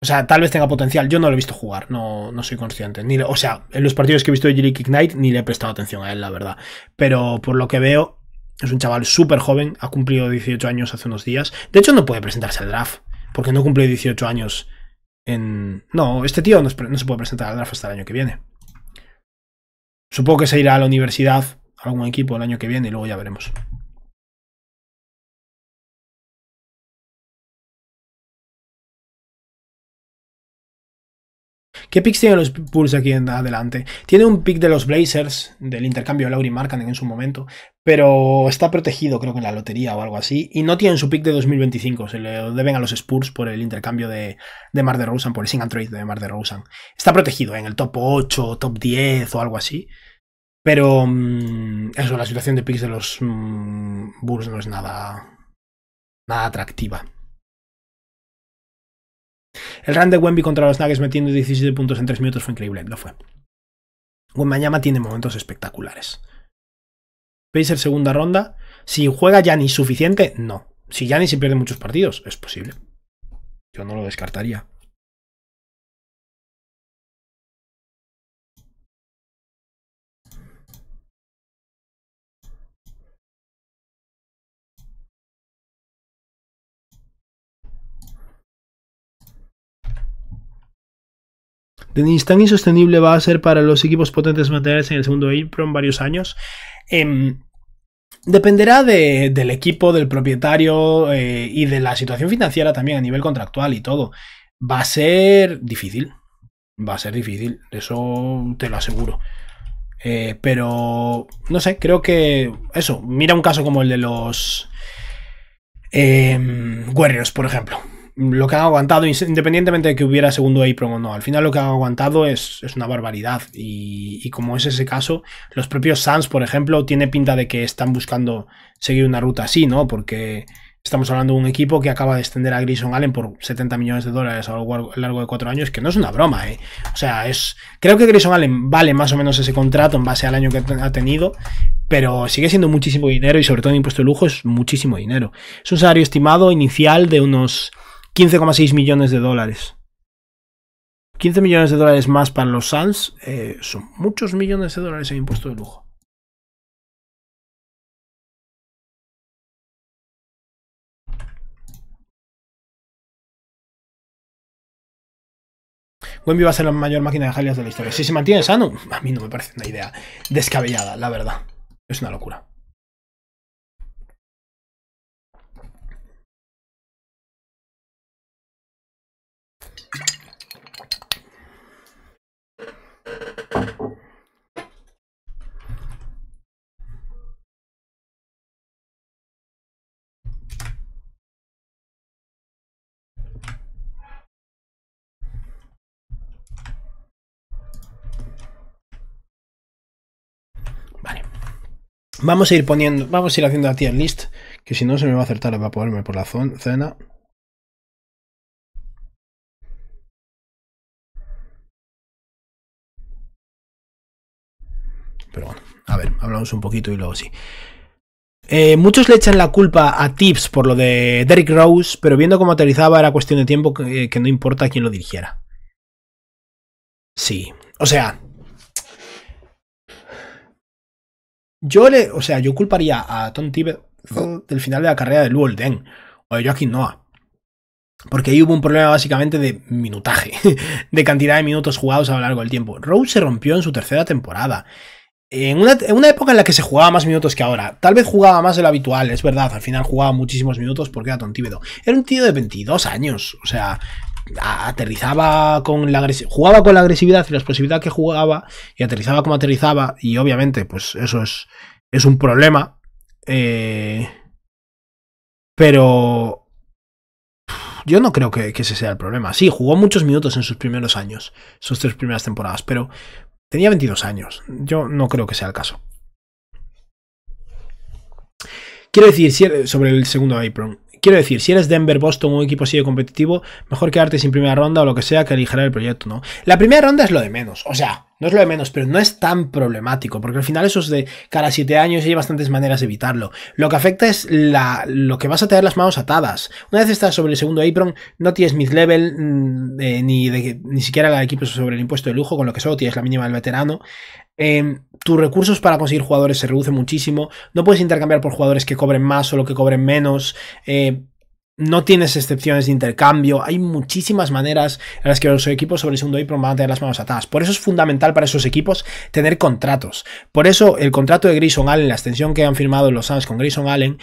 o sea, tal vez tenga potencial. Yo no lo he visto jugar, no, no soy consciente. Ni o sea, en los partidos que he visto de Jerry Ignite ni le he prestado atención a él, la verdad. Pero por lo que veo, es un chaval súper joven, ha cumplido 18 años hace unos días. De hecho, no puede presentarse al draft, porque no cumple 18 años en... No, este tío no, no se puede presentar al draft hasta el año que viene. Supongo que se irá a la universidad, a algún equipo el año que viene y luego ya veremos. ¿Qué picks tienen los Bulls aquí en adelante? Tiene un pick de los Blazers, del intercambio de Laurie Markkanen en su momento, pero está protegido creo que en la lotería o algo así, y no tienen su pick de 2025, se lo deben a los Spurs por el intercambio de, Mar de Rosen, por el sing trade de Mar de Está protegido ¿eh? en el top 8, top 10 o algo así. Pero mm, eso, la situación de picks de los mm, Bulls no es nada, nada atractiva. El run de Wemby contra los Nuggets metiendo 17 puntos en 3 minutos fue increíble, lo fue. Yama tiene momentos espectaculares. Pacer segunda ronda. Si juega ni suficiente, no. Si ni se pierde muchos partidos, es posible. Yo no lo descartaría. tan insostenible va a ser para los equipos potentes materiales en el segundo en varios años. Em, dependerá del equipo, del propietario eh, y de la situación financiera también a nivel contractual y todo. Va a ser difícil. Va a ser difícil, eso te lo aseguro. Eh, pero, no sé, creo que eso, mira un caso como el de los em, Warriors, por ejemplo lo que han aguantado, independientemente de que hubiera segundo apron o no, al final lo que han aguantado es, una barbaridad. Y, como es ese caso, los propios Suns, por ejemplo, tiene pinta de que están buscando seguir una ruta así, ¿no? Porque estamos hablando de un equipo que acaba de extender a Grison Allen por 70 millones de dólares a lo largo de cuatro años, que no es una broma, ¿eh? O sea, es. Creo que Grison Allen vale más o menos ese contrato en base al año que ha tenido, pero sigue siendo muchísimo dinero y sobre todo en impuesto de lujo es muchísimo dinero. Es un salario estimado inicial de unos 15,6 millones de dólares. 15 millones de dólares más para los Suns eh, son muchos millones de dólares en impuesto de lujo. Wemby va a ser la mayor máquina de jalias de la historia. Si se mantiene sano, a mí no me parece una idea descabellada, la verdad. Es una locura. Vamos a ir poniendo, vamos a ir haciendo la tier list, que si no se me va a acertar, va a ponerme por la cena. Pero bueno, a ver, hablamos un poquito y luego sí. Eh, muchos le echan la culpa a Tips por lo de Derrick Rose, pero viendo cómo aterrizaba era cuestión de tiempo que no importa quién lo dirigiera. Sí, o sea, Yo le, o sea, yo culparía a Tom del final de la carrera de Luol o de Joaquín Noah. Porque ahí hubo un problema básicamente de minutaje, (laughs) de cantidad de minutos jugados a lo largo del tiempo. Rose se rompió en su tercera temporada. En una, época en la que se jugaba más minutos que ahora. Tal vez jugaba más de lo habitual, es verdad. Al final jugaba muchísimos minutos porque era tontíbedo. Era un tío de 22 años. O sea, aterrizaba con la agresividad, jugaba con la agresividad y la explosividad que jugaba y aterrizaba como aterrizaba y obviamente pues eso es, es un problema. Eh, pero yo no creo que, que, ese sea el problema. Sí, jugó muchos minutos en sus primeros años, sus tres primeras temporadas, pero tenía 22 años. Yo no creo que sea el caso. Quiero decir sobre el segundo apron quiero decir, si eres Denver, Boston, un equipo así de competitivo, mejor quedarte sin primera ronda o lo que sea que aligerar el proyecto, ¿no? La primera ronda es lo de menos, o sea, no es lo de menos, pero no es tan problemático, porque al final eso es de cada siete años y hay bastantes maneras de evitarlo. Lo que afecta es la, lo que vas a tener las manos atadas. Una vez estás sobre el segundo apron, no tienes mid-level, mm, eh, ni, ni siquiera el equipo sobre el impuesto de lujo, con lo que solo tienes la mínima del veterano. Em, tus recursos para conseguir jugadores se reducen muchísimo. No puedes intercambiar por jugadores que cobren más o lo que cobren menos. Eh, no tienes excepciones de intercambio. Hay muchísimas maneras en las que los equipos sobre el segundo van a tener las manos atadas. Por eso es fundamental para esos equipos tener contratos. Por eso el contrato de Grayson Allen, la extensión que han firmado los Suns con Grayson Allen,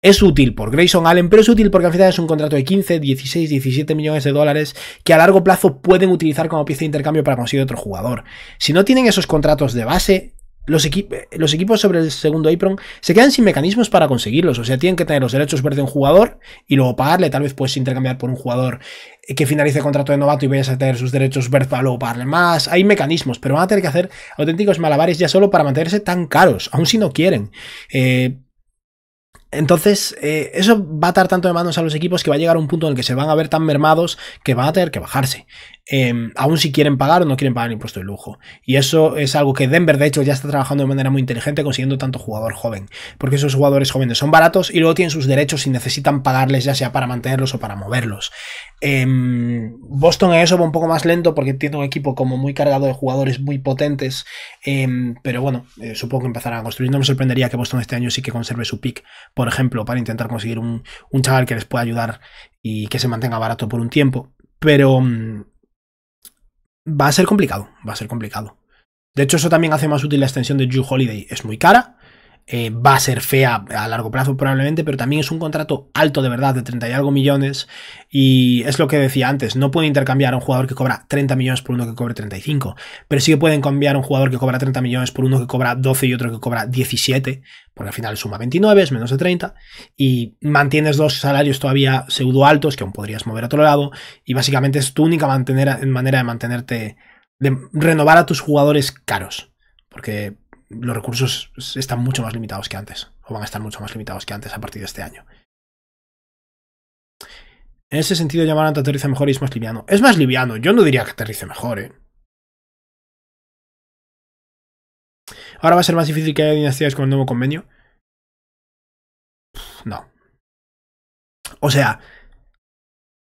es útil por Grayson Allen, pero es útil porque al final es un contrato de 15, 16, 17 millones de dólares que a largo plazo pueden utilizar como pieza de intercambio para conseguir otro jugador. Si no tienen esos contratos de base, los, equipos sobre el segundo apron se quedan sin mecanismos para conseguirlos. O sea, tienen que tener los derechos verdes de un jugador y luego pagarle. Tal vez puedes intercambiar por un jugador que finalice contrato de novato y vayas a tener sus derechos verdes para luego pagarle más. Hay mecanismos, pero van a tener que hacer auténticos malabares ya solo para mantenerse tan caros, aun si no quieren. Eh, entonces, eh, eso va a estar tanto de manos a los equipos que va a llegar a un punto en el que se van a ver tan mermados que van a tener que bajarse. Em, aún si quieren pagar o no quieren pagar el impuesto de lujo. Y eso es algo que Denver, de hecho, ya está trabajando de manera muy inteligente consiguiendo tanto jugador joven. Porque esos jugadores jóvenes son baratos y luego tienen sus derechos y necesitan pagarles ya sea para mantenerlos o para moverlos. Em, Boston en eso va un poco más lento porque tiene un equipo como muy cargado de jugadores muy potentes. Em, pero bueno, eh, supongo que empezarán a construir. No me sorprendería que Boston este año sí que conserve su pick por ejemplo, para intentar conseguir un, chaval que les pueda ayudar y que se mantenga barato por un tiempo. Pero mm, va a ser complicado, va a ser complicado. De hecho, eso también hace más útil la extensión de You Holiday. Es muy cara, eh, va a ser fea a largo plazo probablemente, pero también es un contrato alto de verdad de 30 y algo millones y es lo que decía antes, no pueden intercambiar a un jugador que cobra 30 millones por uno que cobre 35, pero sí que pueden cambiar un jugador que cobra 30 millones por uno que cobra 12 y otro que cobra 17, porque al final suma 29, es menos de 30 y mantienes dos salarios todavía pseudo altos que aún podrías mover a otro lado y básicamente es tu única manera de mantenerte, de renovar a tus jugadores caros, porque los recursos están mucho más limitados que antes, o van a estar mucho más limitados que antes a partir de este año. En ese sentido, a aterriza mejor y es más liviano. Es más liviano, yo no diría que aterrice mejor, ¿eh? Ahora va a ser más difícil que haya dinastías con el nuevo convenio. No. O sea,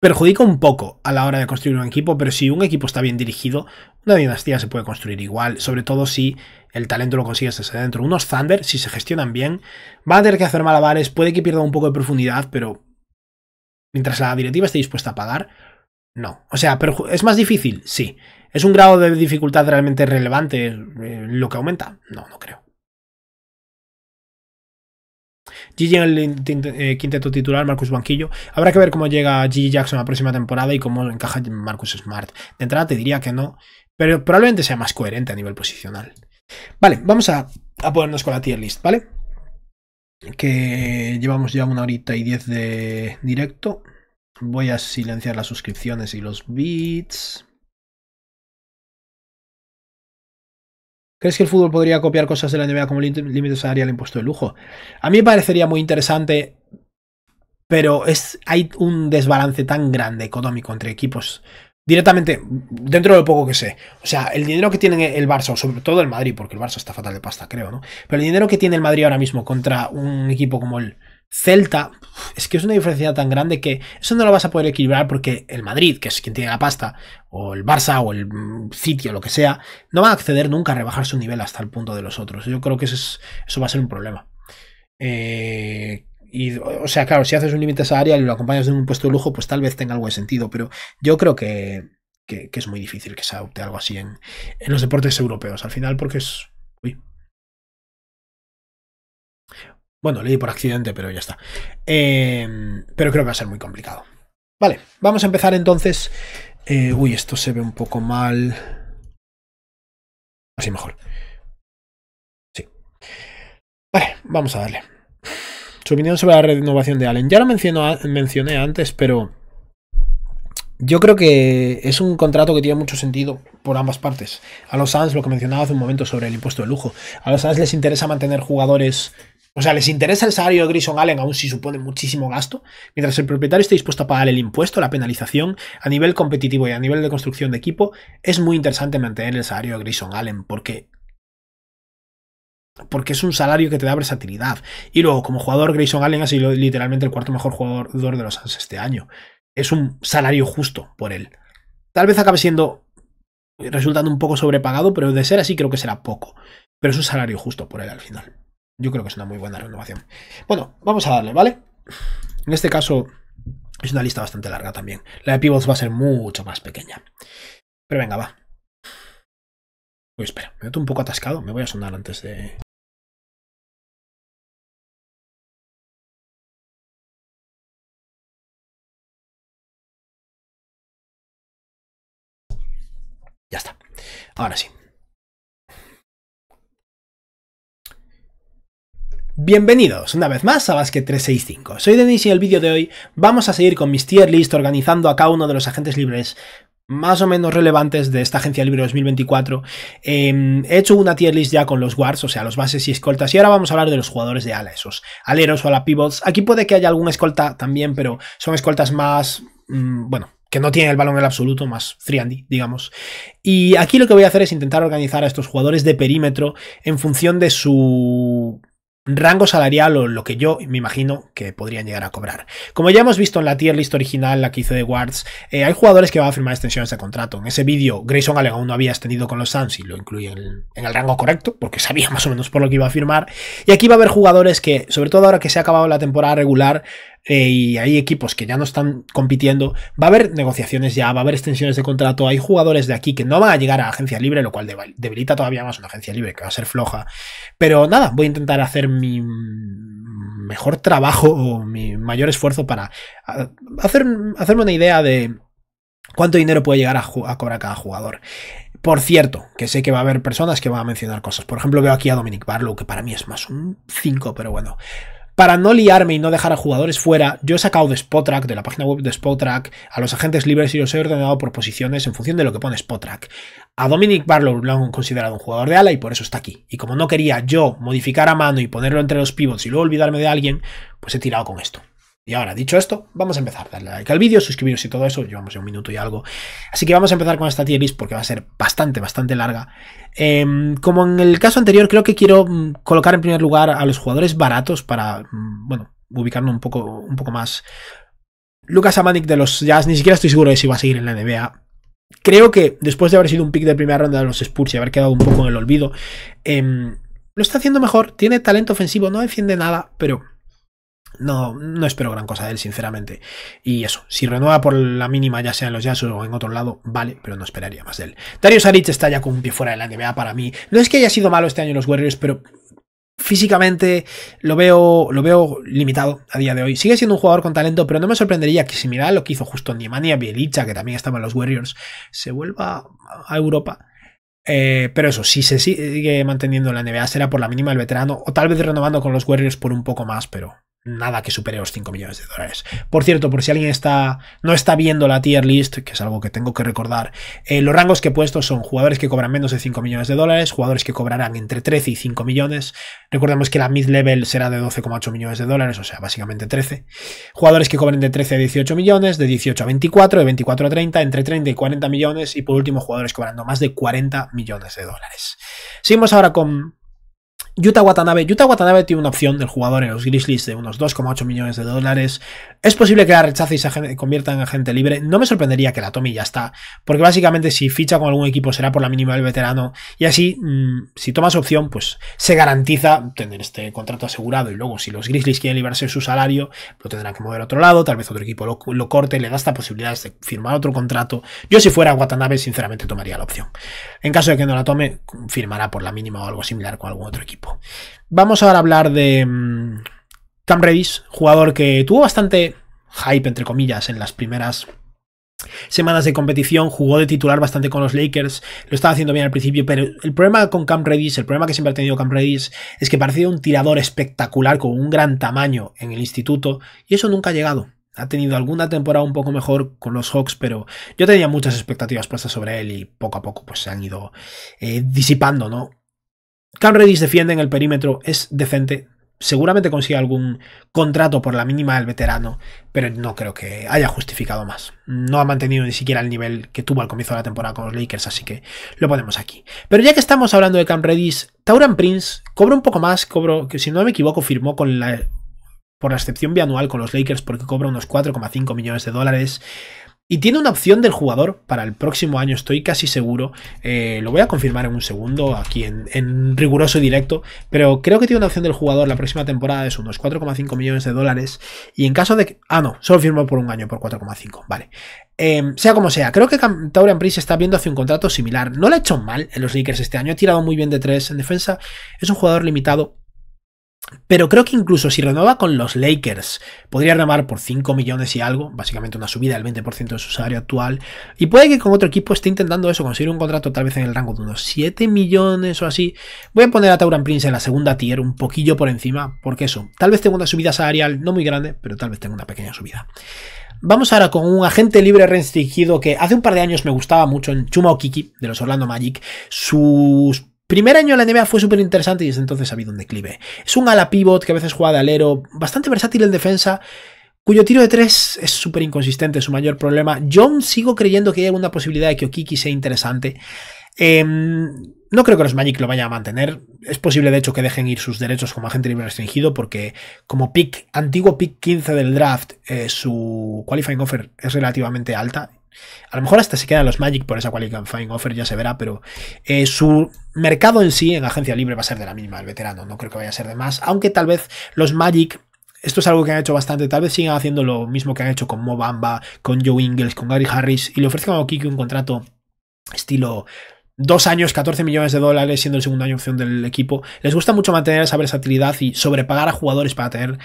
perjudica un poco a la hora de construir un equipo, pero si un equipo está bien dirigido, una dinastía se puede construir igual, sobre todo si el talento lo consigues desde dentro. Unos Thunder, si se gestionan bien, van a tener que hacer malabares, puede que pierda un poco de profundidad, pero mientras la directiva esté dispuesta a pagar, no. O sea, pero ¿es más difícil? Sí. ¿Es un grado de dificultad realmente relevante eh, lo que aumenta? No, no creo. Gigi en el eh, quinteto titular, Marcus Banquillo. Habrá que ver cómo llega Gigi Jackson la próxima temporada y cómo encaja Marcus Smart. De entrada te diría que no, pero probablemente sea más coherente a nivel posicional. Vale, vamos a, ponernos con la tier list, ¿vale? Que llevamos ya una horita y diez de directo. Voy a silenciar las suscripciones y los bits. ¿Crees que el fútbol podría copiar cosas de la NBA como límite salarial e impuesto de lujo? A mí me parecería muy interesante, pero es, hay un desbalance tan grande económico entre equipos directamente, dentro de lo poco que sé, o sea, el dinero que tiene el Barça, o sobre todo el Madrid, porque el Barça está fatal de pasta, creo, ¿no? Pero el dinero que tiene el Madrid ahora mismo contra un equipo como el Celta, es que es una diferencia tan grande que eso no lo vas a poder equilibrar porque el Madrid, que es quien tiene la pasta, o el Barça, o el sitio mm, o lo que sea, no va a acceder nunca a rebajar su nivel hasta el punto de los otros. Yo creo que eso, eso va a ser un problema. Eh, o sea, claro, si haces un límite salarial y lo acompañas de un puesto de lujo, pues tal vez tenga algo de sentido, pero yo creo que, que, es muy difícil que se adopte algo así en, en los deportes europeos, al final, porque es... Uy. Bueno, leí por accidente, pero ya está. Em, pero creo que va a ser muy complicado. Vale, vamos a empezar entonces. Eh, uy, esto se ve un poco mal. Así mejor. Sí. Vale, vamos a darle su opinión sobre la renovación de Allen. Ya lo mencioné antes, pero yo creo que es un contrato que tiene mucho sentido por ambas partes. A los Suns, lo que mencionaba hace un momento sobre el impuesto de lujo, a los Suns les interesa mantener jugadores o sea, les interesa el salario de Grayson Allen, aún si supone muchísimo gasto, mientras el propietario esté dispuesto a pagar el impuesto, la penalización, a nivel competitivo y a nivel de construcción de equipo, es muy interesante mantener el salario de Grayson Allen, porque porque es un salario que te da versatilidad. Y luego, como jugador, Grayson Allen ha sido literalmente el cuarto mejor jugador de los Suns este año. Es un salario justo por él. Tal vez acabe siendo resultando un poco sobrepagado, pero de ser así creo que será poco. Pero es un salario justo por él al final. Yo creo que es una muy buena renovación. Bueno, vamos a darle, ¿vale? En este caso es una lista bastante larga también. La de pivots va a ser mucho más pequeña. Pero venga, va. Uy, espera, me meto un poco atascado. Me voy a sonar antes de, Ahora sí. Bienvenidos una vez más a Basket 365. Soy Denis y en el vídeo de hoy vamos a seguir con mis tier list organizando a cada uno de los agentes libres más o menos relevantes de esta agencia libre 2024. Em, he hecho una tier list ya con los guards, o sea, los bases y escoltas, y ahora vamos a hablar de los jugadores de ala, esos aleros o ala pivots. Aquí puede que haya alguna escolta también, pero son escoltas más, mm, bueno, que no tiene el balón en el absoluto, más friandi, digamos. Y aquí lo que voy a hacer es intentar organizar a estos jugadores de perímetro en función de su rango salarial o lo que yo me imagino que podrían llegar a cobrar. Como ya hemos visto en la tier list original, la que hice de Wards, eh, hay jugadores que van a firmar extensiones de contrato. En ese vídeo, Grayson Allen no había extendido con los Suns y lo incluye en en el, rango correcto, porque sabía (laughs) más o menos por lo que iba a firmar. Y aquí va a haber jugadores que, sobre todo ahora que se ha acabado la temporada regular, eh, y hay equipos que ya no están compitiendo, va a haber negociaciones ya, va a haber extensiones de contrato, hay jugadores de aquí que no van a llegar a agencia libre, lo cual debilita todavía más una agencia libre que va a ser floja. Pero nada, voy a intentar hacer mi mejor trabajo o mi mayor esfuerzo para hacer, hacerme una idea de cuánto dinero puede llegar a, a cobrar cada jugador. Por cierto, que sé que va a haber personas que van a mencionar cosas. Por ejemplo, veo aquí a Dominic Barlow, que para mí es más un 5, pero bueno para no liarme y no dejar a jugadores fuera, yo he sacado de Spotrack, de la página web de Spotrack, a los agentes libres y los he ordenado por posiciones en función de lo que pone Spotrack. A Dominic Barlow lo han considerado un jugador de ala y por eso está aquí. Y como no quería yo modificar a mano y ponerlo entre los pivots y luego olvidarme de alguien, pues he tirado con esto. Y ahora, dicho esto, vamos a empezar. Darle like al vídeo, suscribiros y todo eso. Llevamos ya un minuto y algo. Así que vamos a empezar con esta tier list porque va a ser bastante, bastante larga. Em, como en el caso anterior, creo que quiero mm, colocar en primer lugar a los jugadores baratos para, mm, bueno, ubicarnos un poco, un poco más. Lucas Amanic de los Jazz, ni siquiera estoy seguro de si va a seguir en la NBA. Creo que después de haber sido un pick de primera ronda de los Spurs y haber quedado un poco en el olvido, em, lo está haciendo mejor, tiene talento ofensivo, no defiende nada, pero no, no espero gran cosa de él, sinceramente. Y eso, si renueva por la mínima, ya sea en los Jazz o en otro lado, vale, pero no esperaría más de él. Dario Saric está ya con un pie fuera de la NBA para mí. No es que haya sido malo este año los Warriors, pero físicamente lo veo, lo veo limitado a día de hoy. Sigue siendo un jugador con talento, pero no me sorprendería que si mirá lo que hizo justo Niemania Bielicha, que también estaba en los Warriors, se vuelva a Europa. Eh, pero eso, si se sigue manteniendo en la NBA será por la mínima el veterano, o tal vez renovando con los Warriors por un poco más, pero nada que supere los 5 millones de dólares. Por cierto, por si alguien está, no está viendo la tier list, que es algo que tengo que recordar, eh, los rangos que he puesto son jugadores que cobran menos de 5 millones de dólares, jugadores que cobrarán entre 13 y 5 millones, recordemos que la mid-level será de 12,8 millones de dólares, o sea, básicamente 13, jugadores que cobren de 13 a 18 millones, de 18 a 24, de 24 a 30, entre 30 y 40 millones, y por último, jugadores cobrando más de 40 millones de dólares. Seguimos ahora con Yuta Watanabe. Yuta Watanabe tiene una opción del jugador en los Grizzlies de unos 2,8 millones de dólares. Es posible que la rechace y se convierta en agente libre. No me sorprendería que la tome y ya está. Porque básicamente si ficha con algún equipo será por la mínima del veterano. Y así, mm, si tomas opción, pues se garantiza tener este contrato asegurado. Y luego, si los Grizzlies quieren liberarse de su salario, lo tendrán que mover a otro lado. Tal vez otro equipo lo, lo corte, le da esta posibilidad de firmar otro contrato. Yo si fuera Watanabe, sinceramente tomaría la opción. En caso de que no la tome, firmará por la mínima o algo similar con algún otro equipo. Vamos ahora a hablar de mm, Cam Redis, jugador que tuvo bastante hype, entre comillas, en las primeras semanas de competición, jugó de titular bastante con los Lakers, lo estaba haciendo bien al principio, pero el problema con Cam Redis, el problema que siempre ha tenido Cam Redis, es que parecía un tirador espectacular con un gran tamaño en el instituto, y eso nunca ha llegado. Ha tenido alguna temporada un poco mejor con los Hawks, pero yo tenía muchas expectativas puestas sobre él y poco a poco pues se han ido eh, disipando, ¿no? Cam Redis defiende en el perímetro, es decente. Seguramente consigue algún contrato por la mínima del veterano, pero no creo que haya justificado más. No ha mantenido ni siquiera el nivel que tuvo al comienzo de la temporada con los Lakers, así que lo ponemos aquí. Pero ya que estamos hablando de Cam Redis, Tauran Prince cobra un poco más, cobro, que si no me equivoco firmó con la por la excepción bianual con los Lakers porque cobra unos 4,5 millones de dólares. Y tiene una opción del jugador para el próximo año, estoy casi seguro. Eh, lo voy a confirmar en un segundo aquí en, riguroso y directo. Pero creo que tiene una opción del jugador la próxima temporada es unos 4,5 millones de dólares. Y en caso de Ah, no, solo firmó por un año, por 4,5. Vale. Em, sea como sea, creo que Taurian Prince está viendo hacia un contrato similar. No le ha hecho mal en los Lakers este año, ha tirado muy bien de tres en defensa. Es un jugador limitado, pero creo que incluso si renueva con los Lakers, podría renovar por 5 millones y algo, básicamente una subida del 20% de su salario actual. Y puede que con otro equipo esté intentando eso, conseguir un contrato tal vez en el rango de unos 7 millones o así. Voy a poner a Tauran Prince en la segunda tier, un poquillo por encima, porque eso, tal vez tenga una subida salarial no muy grande, pero tal vez tenga una pequeña subida. Vamos ahora con un agente libre restringido que hace un par de años me gustaba mucho en Chuma Okiki de los Orlando Magic. Sus Primer año en la NBA fue súper interesante y desde entonces ha habido un declive. Es un ala pivot que a veces juega de alero, bastante versátil en defensa, cuyo tiro de tres es súper inconsistente, su mayor problema. Yo sigo creyendo que hay alguna posibilidad de que Okiki sea interesante. Em, no creo que los Magic lo vayan a mantener. Es posible, de hecho, que dejen ir sus derechos como agente libre restringido, porque como pick, antiguo pick 15 del draft, eh, su qualifying offer es relativamente alta a lo mejor hasta se quedan los Magic por esa and Fine Offer, ya se verá, pero eh, su mercado en sí en agencia libre va a ser de la misma el veterano, no creo que vaya a ser de más, aunque tal vez los Magic esto es algo que han hecho bastante. Tal vez sigan haciendo lo mismo que han hecho con Mo Bamba, con Joe Ingles, con Gary Harris y le ofrezcan a Okiki un contrato estilo dos años, 14 millones de dólares, siendo el segundo año opción del equipo. Les gusta mucho mantener esa versatilidad y sobrepagar a jugadores para tener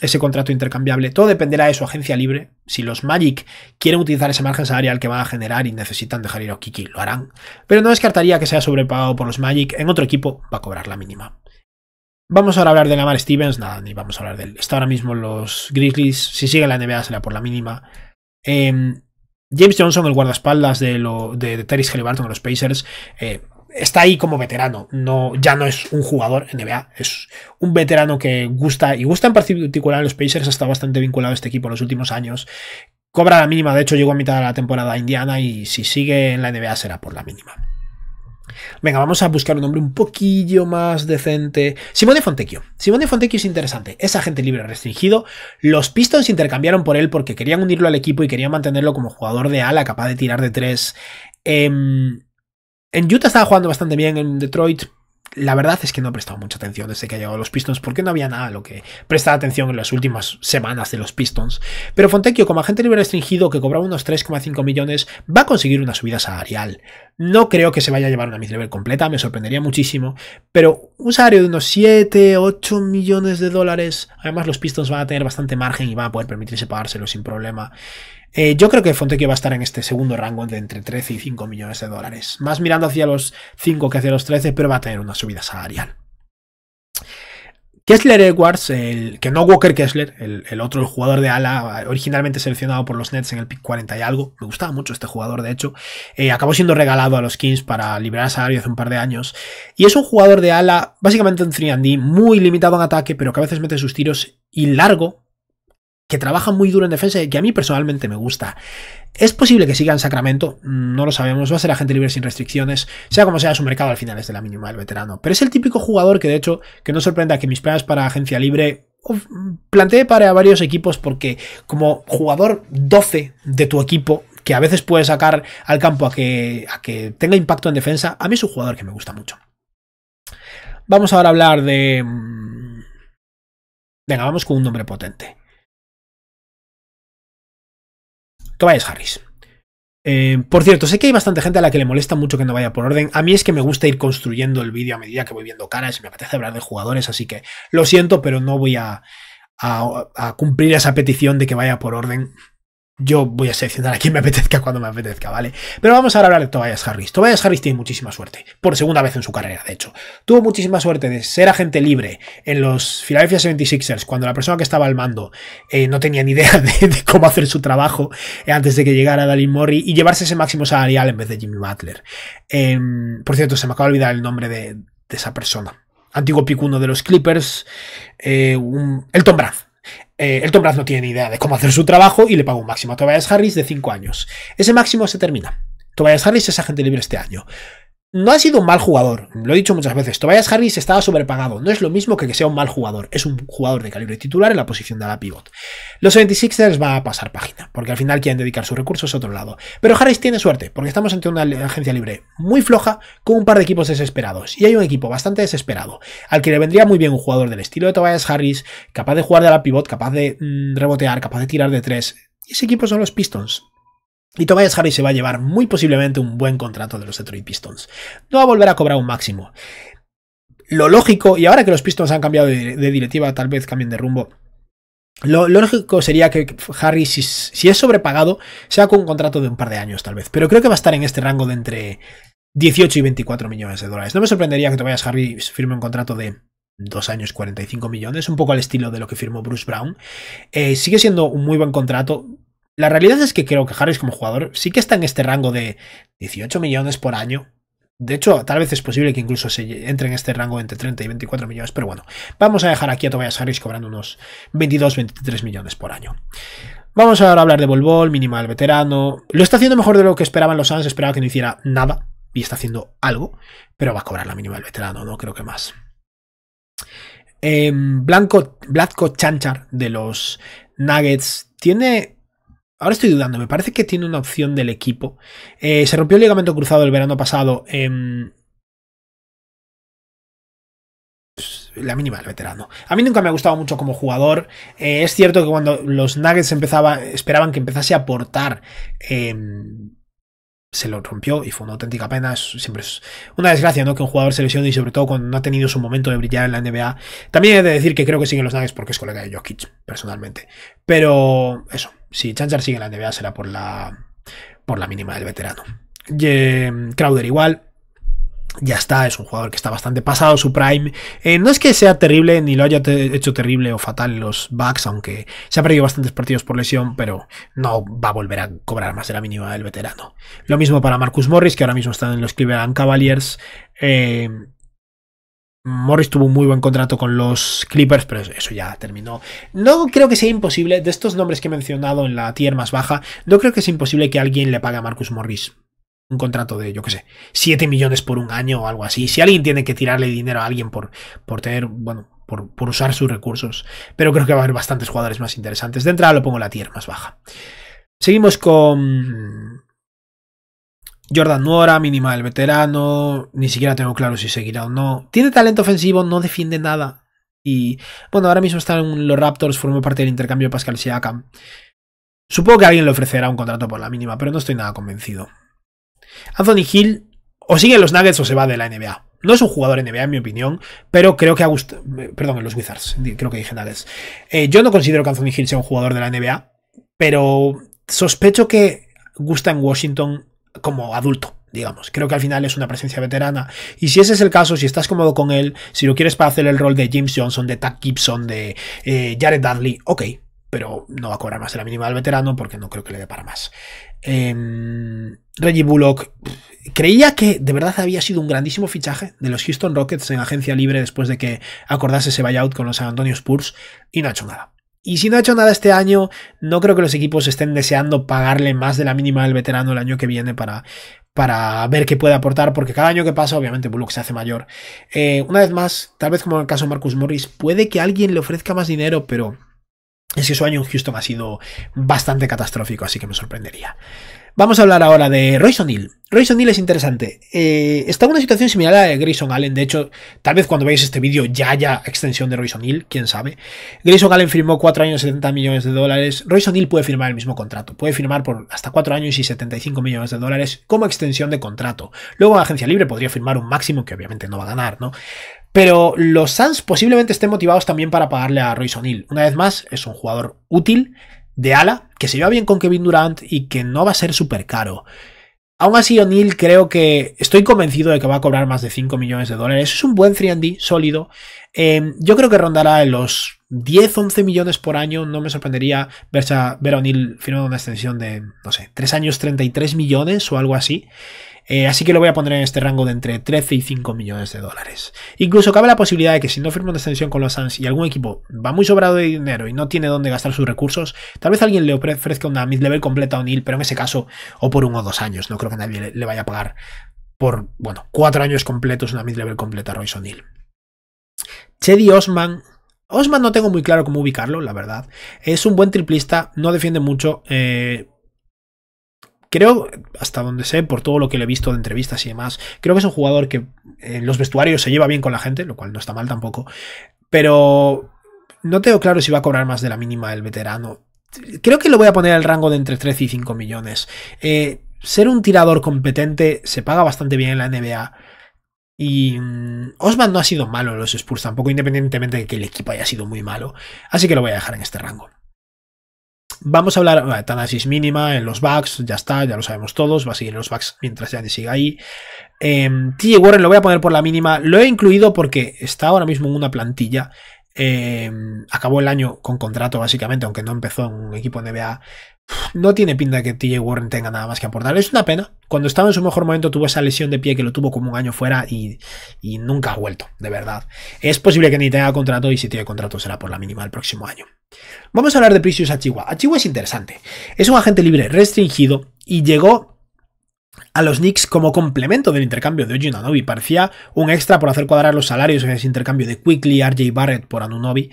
ese contrato intercambiable. Todo dependerá de su agencia libre. Si los Magic quieren utilizar ese margen salarial que va a generar y necesitan dejar ir a Kiki, lo harán. Pero no descartaría que sea sobrepagado por los Magic. En otro equipo va a cobrar la mínima. Vamos ahora a hablar de Lamar Stevens. Nada, ni vamos a hablar de él. Está ahora mismo los Grizzlies. Si sigue la NBA será por la mínima. Eh, James Johnson, el guardaespaldas de, lo, de, Terry Halliburton de los Pacers, eh, está ahí como veterano. No, ya no es un jugador NBA, es un veterano que gusta y gusta en particular en los Pacers. Está bastante vinculado a este equipo en los últimos años. Cobra la mínima, de hecho llegó a mitad de la temporada Indiana y si sigue en la NBA será por la mínima. Venga, vamos a buscar un hombre un poquillo más decente. Simone Fontecchio. Simone Fontecchio es interesante. Es agente libre restringido. Los Pistons intercambiaron por él porque querían unirlo al equipo y querían mantenerlo como jugador de ala capaz de tirar de tres. Em, en Utah estaba jugando bastante bien, en Detroit la verdad es que no he prestado mucha atención desde que ha llegado a los Pistons, porque no había nada a lo que prestar atención en las últimas semanas de los Pistons. Pero Fontecchio, como agente libre restringido que cobraba unos 3,5 millones, va a conseguir una subida salarial. No creo que se vaya a llevar una mid completa, me sorprendería muchísimo, pero un salario de unos 7, 8 millones de dólares. Además, los Pistons van a tener bastante margen y van a poder permitirse pagárselo sin problema. Eh, yo creo que Fontecchio va a estar en este segundo rango de entre 13 y 5 millones de dólares, más mirando hacia los 5 que hacia los 13, pero va a tener una subida salarial. Kessler Edwards, el, que no Walker Kessler, el, el, otro jugador de ala, originalmente seleccionado por los Nets en el pick 40 y algo, me gustaba mucho este jugador de hecho, eh, acabó siendo regalado a los Kings para liberar salario hace un par de años, y es un jugador de ala, básicamente un 3D, muy limitado en ataque, pero que a veces mete sus tiros y largo, que trabajan muy duro en defensa y que a mí personalmente me gusta. Es posible que siga en Sacramento, mm, no lo sabemos, va a ser agente libre sin restricciones, sea como sea su mercado al final es de la mínima del veterano, pero es el típico jugador que de hecho, que no sorprenda que mis planes para agencia libre planteé para varios equipos porque como jugador 12 de tu equipo que a veces puede sacar al campo a que, a que tenga impacto en defensa, a mí es un jugador que me gusta mucho. Vamos ahora a hablar de... Mm, venga, vamos con un nombre potente. vayas, Harris. Eh, por cierto, sé que hay bastante gente a la que le molesta mucho que no vaya por orden. A mí es que me gusta ir construyendo el vídeo a medida que voy viendo caras y me apetece hablar de jugadores, así que lo siento, pero no voy a, a cumplir esa petición de que vaya por orden. Yo voy a seleccionar a quien me apetezca cuando me apetezca, ¿vale? Pero vamos a hablar de Tobias Harris. Tobias Harris tiene muchísima suerte, por segunda vez en su carrera, de hecho. Tuvo muchísima suerte de ser agente libre en los Philadelphia 76ers, cuando la persona que estaba al mando eh, no tenía ni idea (laughs) de, cómo hacer su trabajo eh, antes de que llegara Dalin Mori y llevarse ese máximo salarial en vez de Jimmy Butler. Em, por cierto, se me acaba de olvidar el nombre de, esa persona. Antiguo picuno de los Clippers, eh, Elton Brand el eh, Elton no tiene ni idea de cómo hacer su trabajo y le paga un máximo a Tobias Harris de 5 años. Ese máximo se termina. Tobias Harris es agente libre este año no ha sido un mal jugador, lo he dicho muchas veces, Tobias Harris estaba sobrepagado, no es lo mismo que que sea un mal jugador, es un jugador de calibre titular en la posición de la pivot. Los 76ers va a pasar página, porque al final quieren dedicar sus recursos a otro lado. Pero Harris tiene suerte, porque estamos ante una agencia libre muy floja, con un par de equipos desesperados, y hay un equipo bastante desesperado, al que le vendría muy bien un jugador del estilo de Tobias Harris, capaz de jugar de la pivot, capaz de mm, rebotear, capaz de tirar de tres. Y ese equipo son los Pistons, y Tobias Harris se va a llevar muy posiblemente un buen contrato de los Detroit Pistons. No va a volver a cobrar un máximo. Lo lógico, y ahora que los Pistons han cambiado de, directiva, tal vez cambien de rumbo. Lo, lógico sería que Harry si, es sobrepagado, sea con un contrato de un par de años, tal vez. Pero creo que va a estar en este rango de entre 18 y 24 millones de dólares. No me sorprendería que Tobias Harry firme un contrato de dos años 45 millones, un poco al estilo de lo que firmó Bruce Brown. Eh, sigue siendo un muy buen contrato. La realidad es que creo que Harris como jugador sí que está en este rango de 18 millones por año. De hecho, tal vez es posible que incluso se entre en este rango entre 30 y 24 millones, pero bueno, vamos a dejar aquí a Tobias Harris cobrando unos 22, 23 millones por año. Vamos ahora a hablar de Volvol, minimal veterano. Lo está haciendo mejor de lo que esperaban los Suns, esperaba que no hiciera nada y está haciendo algo, pero va a cobrar la minimal veterano, no creo que más. Em, Blanco, Chanchar de los Nuggets tiene Ahora estoy dudando, me parece que tiene una opción del equipo. Eh, se rompió el ligamento cruzado el verano pasado. en em, la mínima del veterano. A mí nunca me ha gustado mucho como jugador. Eh, es cierto que cuando los Nuggets empezaba, esperaban que empezase a aportar, em, se lo rompió y fue una auténtica pena. siempre es una desgracia, ¿no? Que un jugador se lesione y sobre todo cuando no ha tenido su momento de brillar en la NBA. También he de decir que creo que siguen los Nuggets porque es colega de Jokic, personalmente. Pero eso, si Chanchar sigue en la NBA será por la, por la mínima del veterano. Crowder igual. Ya está, es un jugador que está bastante pasado su prime. Eh, no es que sea terrible, ni lo haya hecho terrible o fatal los Bucks, aunque se ha perdido bastantes partidos por lesión, pero no va a volver a cobrar más de la mínima del veterano. Lo mismo para Marcus Morris, que ahora mismo está en los Cleveland Cavaliers. Eh, Morris tuvo un muy buen contrato con los Clippers, pero eso ya terminó. No creo que sea imposible, de estos nombres que he mencionado en la tier más baja, no creo que sea imposible que alguien le pague a Marcus Morris un contrato de, yo qué sé, 7 millones por un año o algo así. Si alguien tiene que tirarle dinero a alguien por, por tener, bueno, por, usar sus recursos. Pero creo que va a haber bastantes jugadores más interesantes. De entrada lo pongo en la tier más baja. Seguimos con Jordan Nora, el veterano, ni siquiera tengo claro si seguirá o no. Tiene talento ofensivo, no defiende nada. Y bueno, ahora mismo están los Raptors, formó parte del intercambio de Pascal Siakam. Supongo que alguien le ofrecerá un contrato por la mínima, pero no estoy nada convencido. Anthony Hill o sigue en los Nuggets o se va de la NBA. No es un jugador NBA, en mi opinión, pero creo que ha gustado. Eh, perdón, en los Wizards, creo que dije Nuggets. Eh, yo no considero que Anthony Hill sea un jugador de la NBA, pero sospecho que gusta en Washington como adulto, digamos. Creo que al final es una presencia veterana. Y si ese es el caso, si estás cómodo con él, si lo quieres para hacer el rol de James Johnson, de Tuck Gibson, de eh, Jared Dudley, ok. Pero no va a cobrar más de la mínima del veterano porque no creo que le dé para más. Em, Reggie Bullock creía que de verdad había sido un grandísimo fichaje de los Houston Rockets en agencia libre después de que acordase ese buyout con los San Antonio Spurs y no ha hecho nada. Y si no ha hecho nada este año, no creo que los equipos estén deseando pagarle más de la mínima al veterano el año que viene para, para ver qué puede aportar, porque cada año que pasa, obviamente, Bullock se hace mayor. Eh, una vez más, tal vez como en el caso de Marcus Morris, puede que alguien le ofrezca más dinero, pero es que su año en Houston ha sido bastante catastrófico, así que me sorprendería. Vamos a hablar ahora de Royce O'Neill. Royce O'Neill es interesante. Eh, está en una situación similar a Grayson Allen. De hecho, tal vez cuando veáis este vídeo ya haya extensión de Royce O'Neal. quién sabe. Grayson Allen firmó 4 años y 70 millones de dólares. Royce O'Neill puede firmar el mismo contrato. Puede firmar por hasta 4 años y 75 millones de dólares como extensión de contrato. Luego agencia libre podría firmar un máximo que obviamente no va a ganar, ¿no? Pero los Suns posiblemente estén motivados también para pagarle a Royce O'Neal. Una vez más, es un jugador útil de ala que se lleva bien con Kevin Durant y que no va a ser súper caro. Aún así, O'Neill creo que estoy convencido de que va a cobrar más de 5 millones de dólares. Es un buen 3D sólido. Em, yo creo que rondará en los 10, 11 millones por año. No me sorprendería ver a O'Neill firmando una extensión de, no sé, 3 años 33 millones o algo así. Eh, así que lo voy a poner en este rango de entre 13 y 5 millones de dólares. Incluso cabe la posibilidad de que si no firma una extensión con los Suns y algún equipo va muy sobrado de dinero y no tiene dónde gastar sus recursos, tal vez alguien le ofrezca una mid-level completa a O'Neill, pero en ese caso, o por uno o dos años. No creo que nadie le, vaya a pagar por, bueno, cuatro años completos una mid-level completa a Royce O'Neill. Chedi Osman Osman no tengo muy claro cómo ubicarlo, la verdad. Es un buen triplista, no defiende mucho, eh, Creo, hasta donde sé, por todo lo que le he visto de entrevistas y demás, creo que es un jugador que eh, en los vestuarios se lleva bien con la gente, lo cual no está mal tampoco. Pero no tengo claro si va a cobrar más de la mínima el veterano. Creo que lo voy a poner al rango de entre 13 y 5 millones. Eh, ser un tirador competente se paga bastante bien en la NBA. Y mm, Osman no ha sido malo en los Spurs tampoco, independientemente de que el equipo haya sido muy malo. Así que lo voy a dejar en este rango. Vamos a hablar de Tanasis mínima en los backs, ya está, ya lo sabemos todos, va a seguir en los backs mientras ya siga ahí. Eh, Warren lo voy a poner por la mínima, lo he incluido porque está ahora mismo en una plantilla em, acabó el año con contrato, básicamente, aunque no empezó en un equipo NBA no tiene pinta que TJ Warren tenga nada más que aportar. Es una pena. Cuando estaba en su mejor momento tuvo esa lesión de pie que lo tuvo como un año fuera y, nunca ha vuelto, de verdad. Es posible que ni tenga contrato y si tiene contrato será por la mínima el próximo año. Vamos a hablar de Precious Achiwa. Achiwa es interesante. Es un agente libre restringido y llegó a los Knicks como complemento del intercambio de Oji Parecía un extra por hacer cuadrar los salarios en ese intercambio de Quickly, RJ Barrett por Anunobi.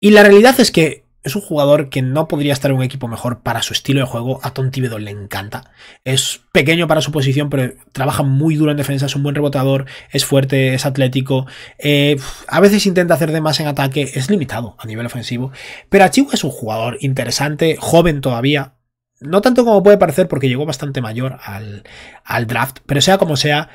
Y la realidad es que es un jugador que no podría estar en un equipo mejor para su estilo de juego. A Tom le encanta. Es pequeño para su posición, pero trabaja muy duro en defensa. Es un buen rebotador, es fuerte, es atlético. Eh, a veces intenta hacer de más en ataque. Es limitado a nivel ofensivo. Pero Achiwa es un jugador interesante, joven todavía. No tanto como puede parecer, porque llegó bastante mayor al, draft. Pero sea como sea,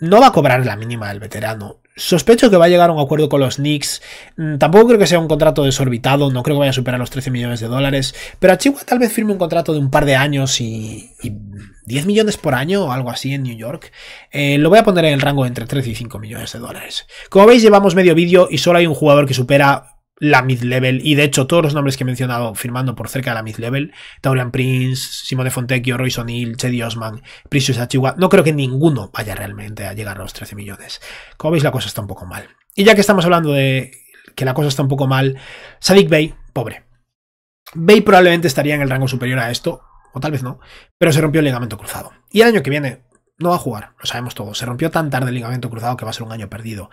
no va a cobrar la mínima del veterano. Sospecho que va a llegar a un acuerdo con los Knicks. Mm, tampoco creo que sea un contrato desorbitado, no creo que vaya a superar los 13 millones de dólares. Pero a Chihuahua tal vez firme un contrato de un par de años y, y 10 millones por año o algo así en New York. Eh, lo voy a poner en el rango entre 13 y 5 millones de dólares. Como veis, llevamos medio vídeo y solo hay un jugador que supera la mid-level, y de hecho todos los nombres que he mencionado firmando por cerca de la mid-level, Taurian Prince, Simone Fontecchio, Royce O'Neill, Chedi Osman, Precious Achiwa, no creo que ninguno vaya realmente a llegar a los 13 millones. Como veis, la cosa está un poco mal. Y ya que estamos hablando de que la cosa está un poco mal, Sadik Bey, pobre. Bey probablemente estaría en el rango superior a esto, o tal vez no, pero se rompió el ligamento cruzado. Y el año que viene no va a jugar, lo sabemos todos. Se rompió tan tarde el ligamento cruzado que va a ser un año perdido.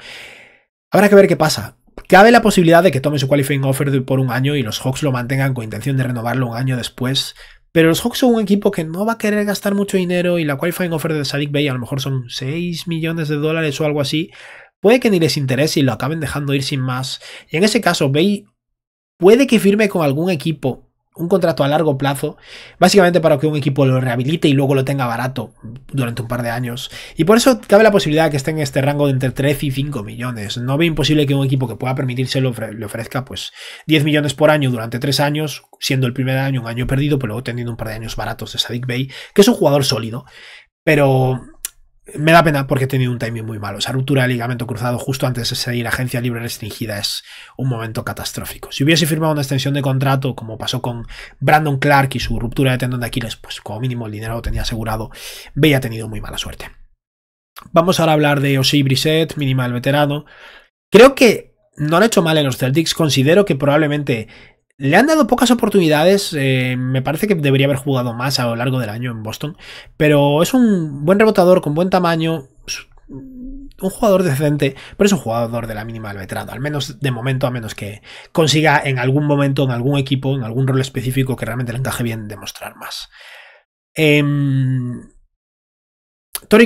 Habrá que ver qué pasa. Cabe la posibilidad de que tome su qualifying offer por un año y los Hawks lo mantengan con intención de renovarlo un año después, pero los Hawks son un equipo que no va a querer gastar mucho dinero y la qualifying offer de Sadik Bay a lo mejor son 6 millones de dólares o algo así. Puede que ni les interese y lo acaben dejando ir sin más. Y en ese caso, Bay puede que firme con algún equipo un contrato a largo plazo, básicamente para que un equipo lo rehabilite y luego lo tenga barato durante un par de años. Y por eso cabe la posibilidad de que esté en este rango de entre 13 y 5 millones. No ve imposible que un equipo que pueda permitirse le, le ofrezca pues 10 millones por año durante 3 años, siendo el primer año un año perdido, pero luego teniendo un par de años baratos de Sadik Bay, que es un jugador sólido. Pero me da pena porque he tenido un timing muy malo. Esa ruptura de ligamento cruzado justo antes de salir agencia libre restringida es un momento catastrófico. Si hubiese firmado una extensión de contrato, como pasó con Brandon Clark y su ruptura de tendón de Aquiles, pues como mínimo el dinero lo tenía asegurado. Veía tenido muy mala suerte. Vamos ahora a hablar de Osei Brissett, minimal veterano. Creo que no lo he hecho mal en los Celtics. Considero que probablemente le han dado pocas oportunidades, eh, me parece que debería haber jugado más a lo largo del año en Boston, pero es un buen rebotador con buen tamaño, un jugador decente, pero es un jugador de la mínima al veterano, al menos de momento, a menos que consiga en algún momento, en algún equipo, en algún rol específico que realmente le encaje bien demostrar más. Eh,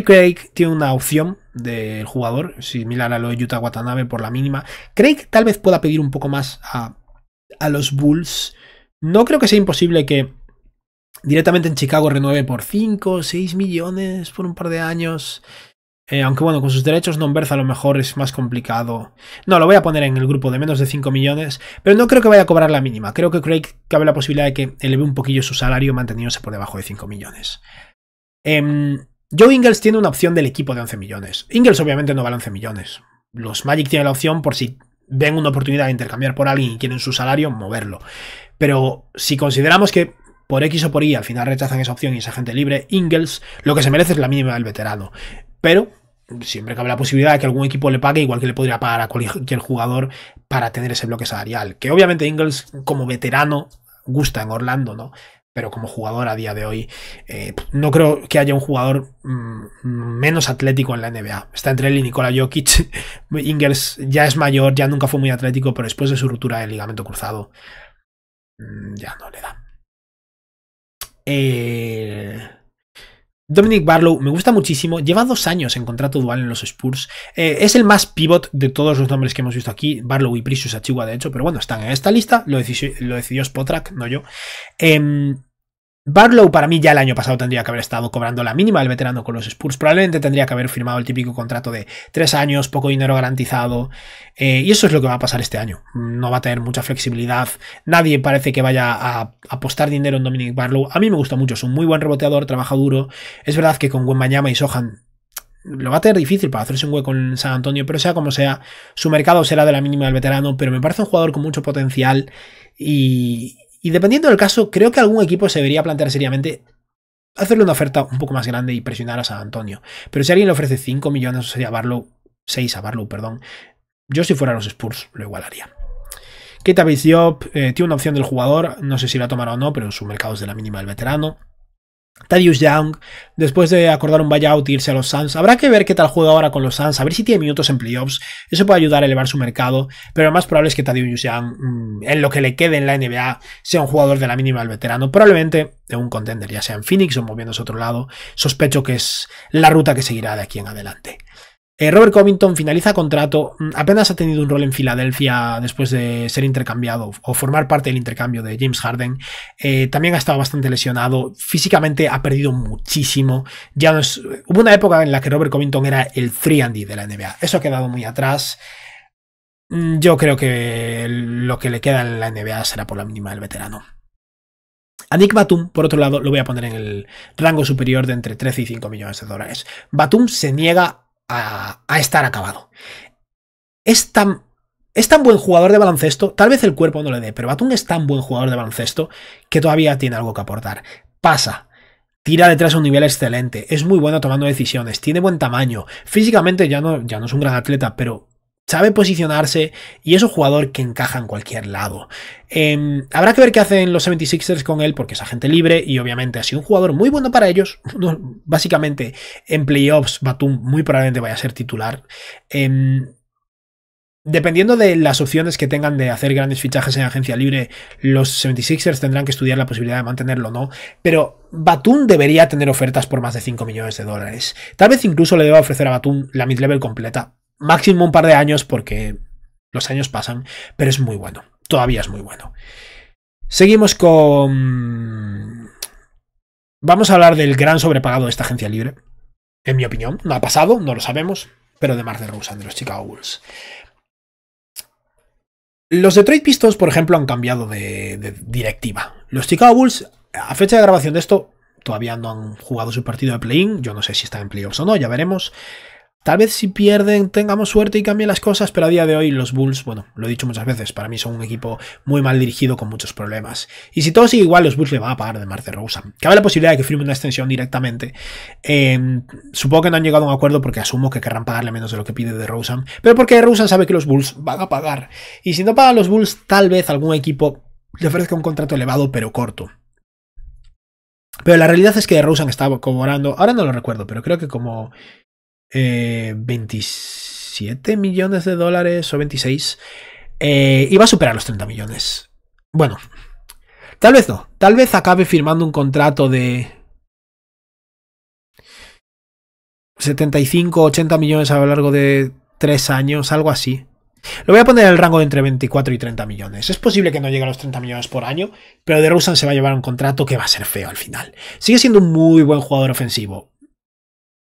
Craig tiene una opción del jugador, similar a lo de Utah Watanabe por la mínima. Craig tal vez pueda pedir un poco más a a los Bulls. No creo que sea imposible que directamente en Chicago renueve por 5, 6 millones por un par de años. Eh, aunque bueno, con sus derechos non a lo mejor es más complicado. No, lo voy a poner en el grupo de menos de 5 millones, pero no creo que vaya a cobrar la mínima. Creo que Craig cabe la posibilidad de que eleve un poquillo su salario manteniéndose por debajo de 5 millones. Em, Joe Ingles tiene una opción del equipo de 11 millones. Ingles obviamente no vale 11 millones. Los Magic tienen la opción por si ven una oportunidad de intercambiar por alguien y quieren su salario, moverlo. Pero si consideramos que por X o por Y al final rechazan esa opción y esa gente libre, Ingles, lo que se merece es la mínima del veterano. Pero siempre cabe la posibilidad de que algún equipo le pague igual que le podría pagar a cualquier jugador para tener ese bloque salarial. Que obviamente Ingles como veterano gusta en Orlando, ¿no? Pero como jugador a día de hoy, eh, no creo que haya un jugador mm, menos atlético en la NBA. Está entre él y Nikola Jokic. (laughs) Ingers ya es mayor, ya nunca fue muy atlético, pero después de su ruptura del ligamento cruzado, mm, ya no le da. Eh. Dominic Barlow me gusta muchísimo, lleva dos años en contrato dual en los Spurs, eh, es el más pivot de todos los nombres que hemos visto aquí, Barlow y Precious Achigua de hecho, pero bueno, están en esta lista, lo, decidió, lo no yo. Em, Barlow para mí ya el año pasado tendría que haber estado cobrando la mínima el veterano con los Spurs. Probablemente tendría que haber firmado el típico contrato de tres años, poco dinero garantizado. Eh, y eso es lo que va a pasar este año. No va a tener mucha flexibilidad. Nadie parece que vaya a apostar dinero en Dominic Barlow. A mí me gusta mucho. Es un muy buen reboteador, trabaja duro. Es verdad que con Yama y Sohan lo va a tener difícil para hacerse un hueco en San Antonio, pero sea como sea, su mercado será de la mínima del veterano, pero me parece un jugador con mucho potencial y, y dependiendo del caso, creo que algún equipo se debería plantear seriamente hacerle una oferta un poco más grande y presionar a San Antonio. Pero si alguien le ofrece 5 millones, sería Barlow, 6 a Barlow, perdón. Yo si fuera los Spurs lo igualaría. Keita Diop eh, tiene una opción del jugador, no sé si la tomará o no, pero su mercado es de la mínima del veterano. Tadius Young, después de acordar un buyout y e irse a los Suns, habrá que ver qué tal juega ahora con los Suns, a ver si tiene minutos en playoffs, eso puede ayudar a elevar su mercado, pero lo más probable es que Tadius Young, mm, en lo que le quede en la NBA, sea un jugador de la mínima al veterano, probablemente de un contender, ya sea en Phoenix o moviéndose a otro lado, sospecho que es la ruta que seguirá de aquí en adelante. Eh, Robert Covington finaliza contrato, mm, apenas ha tenido un rol en Filadelfia después de ser intercambiado o formar parte del intercambio de James Harden. Eh, también ha estado bastante lesionado, físicamente ha perdido muchísimo. Ya hubo una época en la que Robert Covington era el free andy de la NBA. Eso ha quedado muy atrás. Mm, yo creo que lo que le queda en la NBA será por la mínima del veterano. A Nick Batum, por otro lado, lo voy a poner en el rango superior de entre 13 y 5 millones de dólares. Batum se niega a, estar acabado. Es tan, es tan buen jugador de baloncesto, tal vez el cuerpo no le dé, pero Batum es tan buen jugador de baloncesto que todavía tiene algo que aportar. Pasa, tira detrás a un nivel excelente, es muy bueno tomando decisiones, tiene buen tamaño, físicamente ya no, ya no es un gran atleta, pero sabe posicionarse y es un jugador que encaja en cualquier lado. Em, habrá que ver qué hacen los 76ers con él porque es agente libre y obviamente ha sido un jugador muy bueno para ellos. (laughs) Básicamente en playoffs Batum muy probablemente vaya a ser titular. Em, dependiendo de las opciones que tengan de hacer grandes fichajes en agencia libre, los 76ers tendrán que estudiar la posibilidad de mantenerlo o no, pero Batum debería tener ofertas por más de 5 millones de dólares. Tal vez incluso le deba ofrecer a Batum la mid-level completa, máximo un par de años porque los años pasan, pero es muy bueno, todavía es muy bueno. Seguimos con... Vamos a hablar del gran sobrepagado de esta agencia libre. En mi opinión, no ha pasado, no lo sabemos, pero de Mar de Rusan, de los Chicago Bulls. Los Detroit Pistons, por ejemplo, han cambiado de, directiva. Los Chicago Bulls, a fecha de grabación de esto, todavía no han jugado su partido de play-in. Yo no sé si están en playoffs o no, ya veremos. Tal vez si pierden tengamos suerte y cambien las cosas, pero a día de hoy los Bulls, bueno, lo he dicho muchas veces, para mí son un equipo muy mal dirigido con muchos problemas. Y si todo sigue igual, los Bulls le van a pagar de Mar de Rosa. Cabe la posibilidad de que firme una extensión directamente. Em, supongo que no han llegado a un acuerdo porque asumo que querrán pagarle menos de lo que pide de Rosen, pero porque Rusan sabe que los Bulls van a pagar. Y si no pagan los Bulls, tal vez algún equipo le ofrezca un contrato elevado pero corto. Pero la realidad es que de estaba cobrando, ahora no lo recuerdo, pero creo que como 27 eh, millones de dólares o 26, y va a superar los 30 millones. Bueno, tal vez no, tal vez acabe firmando un contrato de 75, 80 millones a lo largo de 3 años, algo así. Lo voy a poner en el rango de entre 24 y 30 millones. Es posible que no llegue a los 30 millones por año, pero de Rusan se va a llevar un contrato que va a ser feo al final. Sigue siendo un muy buen jugador ofensivo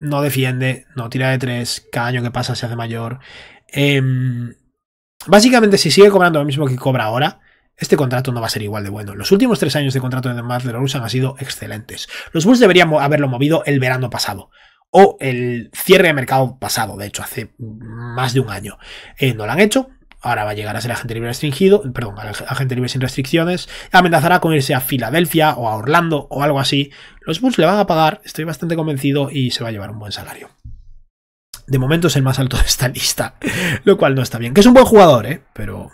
no defiende, no tira de tres, cada año que pasa se hace mayor. Em, básicamente, si sigue cobrando lo mismo que cobra ahora, este contrato no va a ser igual de bueno. Los últimos tres años de contrato de Demar de la Rusa han sido excelentes. Los Bulls deberían haberlo movido el verano pasado. O el cierre de mercado pasado, de hecho, hace más de un año. Eh, no lo han hecho, Ahora va a llegar a ser agente libre restringido, perdón, agente libre sin restricciones. Amenazará con irse a Filadelfia o a Orlando o algo así. Los Bulls le van a pagar, estoy bastante convencido, y se va a llevar un buen salario. De momento es el más alto de esta lista, (laughs) lo cual no está bien. Que es un buen jugador, ¿eh? Pero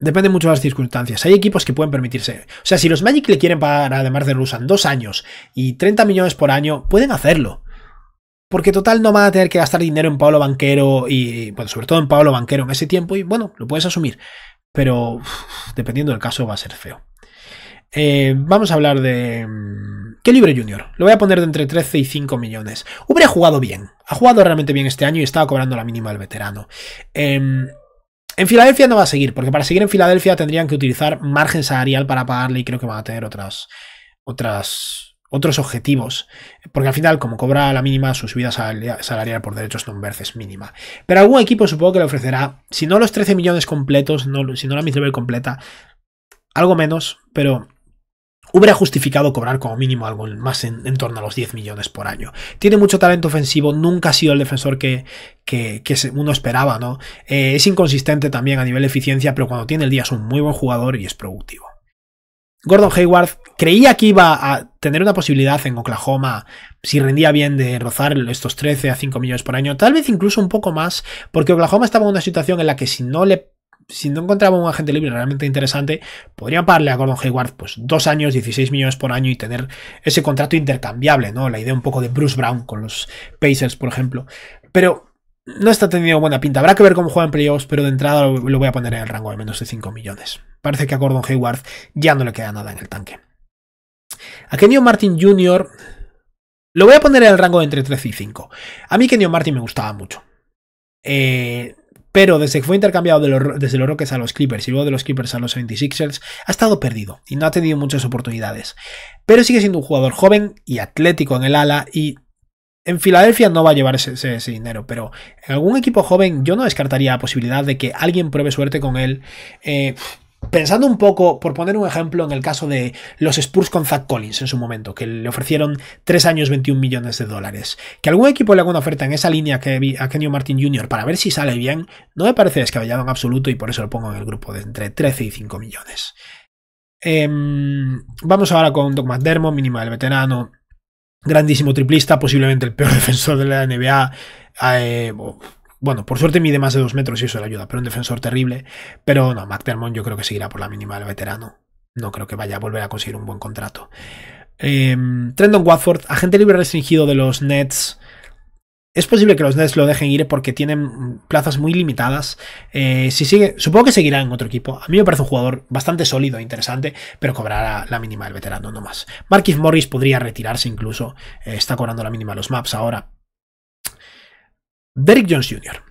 Depende mucho de las circunstancias. Hay equipos que pueden permitirse. O sea, si los Magic le quieren pagar a de usan dos años y 30 millones por año, pueden hacerlo. Porque total no van a tener que gastar dinero en Pablo Banquero y, bueno, sobre todo en Pablo Banquero en ese tiempo y bueno, lo puedes asumir. Pero dependiendo del caso va a ser feo. Eh, vamos a hablar de... ¿Qué mm, libre junior? Lo voy a poner de entre 13 y 5 millones. Hubiera ha jugado bien. Ha jugado realmente bien este año y estaba cobrando la mínima el veterano. Em, en Filadelfia no va a seguir, porque para seguir en Filadelfia tendrían que utilizar margen salarial para pagarle y creo que van a tener otras... otras otros objetivos, porque al final, como cobra la mínima, su subida salarial por derechos un verde es mínima. Pero algún equipo supongo que le ofrecerá, si no los 13 millones completos, no, si no la mid completa, algo menos, pero hubiera justificado cobrar como mínimo algo más en, torno a los 10 millones por año. Tiene mucho talento ofensivo, nunca ha sido el defensor que, que, uno esperaba, ¿no? Eh, es inconsistente también a nivel de eficiencia, pero cuando tiene el día es un muy buen jugador y es productivo. Gordon Hayward creía que iba a tener una posibilidad en Oklahoma si rendía bien de rozar estos 13 a 5 millones por año, tal vez incluso un poco más, porque Oklahoma estaba en una situación en la que si no le si no encontraba un agente libre realmente interesante, podría pagarle a Gordon Hayward pues dos años, 16 millones por año y tener ese contrato intercambiable, ¿no? La idea un poco de Bruce Brown con los Pacers, por ejemplo. Pero no está teniendo buena pinta. Habrá que ver cómo juega en playoffs, pero de entrada lo, voy a poner en el rango de menos de 5 millones. Parece que a Gordon Hayward ya no le queda nada en el tanque. A Kenyon Martin Jr. lo voy a poner en el rango de entre 13 y 5. A mí Kenyon Martin me gustaba mucho. Eh, pero desde que fue intercambiado desde los Rockets a los Clippers y luego de los Clippers a los 76ers, ha estado perdido y no ha tenido muchas oportunidades. Pero sigue siendo un jugador joven y atlético en el ala y en Filadelfia no va a llevar ese, dinero, pero en algún equipo joven yo no descartaría la posibilidad de que alguien pruebe suerte con él. Eh, pensando un poco, por poner un ejemplo, en el caso de los Spurs con Zach Collins en su momento, que le ofrecieron 3 años 21 millones de dólares. Que algún equipo le haga una oferta en esa línea que a Kenny Martin Jr. para ver si sale bien, no me parece descabellado en absoluto y por eso lo pongo en el grupo de entre 13 y 5 millones. Em, vamos ahora con Doc McDermott, mínima del veterano grandísimo triplista, posiblemente el peor (laughs) defensor de la NBA. Eh, bueno, por suerte mide más de dos metros y eso le ayuda, pero un defensor terrible. Pero no, McDermott yo creo que seguirá por la mínima el veterano. No creo que vaya a volver a conseguir un buen contrato. Em, Trendon Watford, agente libre restringido de los Nets. Es posible que los Nets lo dejen ir porque tienen plazas muy limitadas. Eh, si sigue, supongo que seguirá en otro equipo. A mí me parece un jugador bastante sólido e interesante, pero cobrará la mínima del veterano nomás. Marquis Morris podría retirarse incluso. Eh, está cobrando la mínima los maps ahora. Derrick Jones Jr.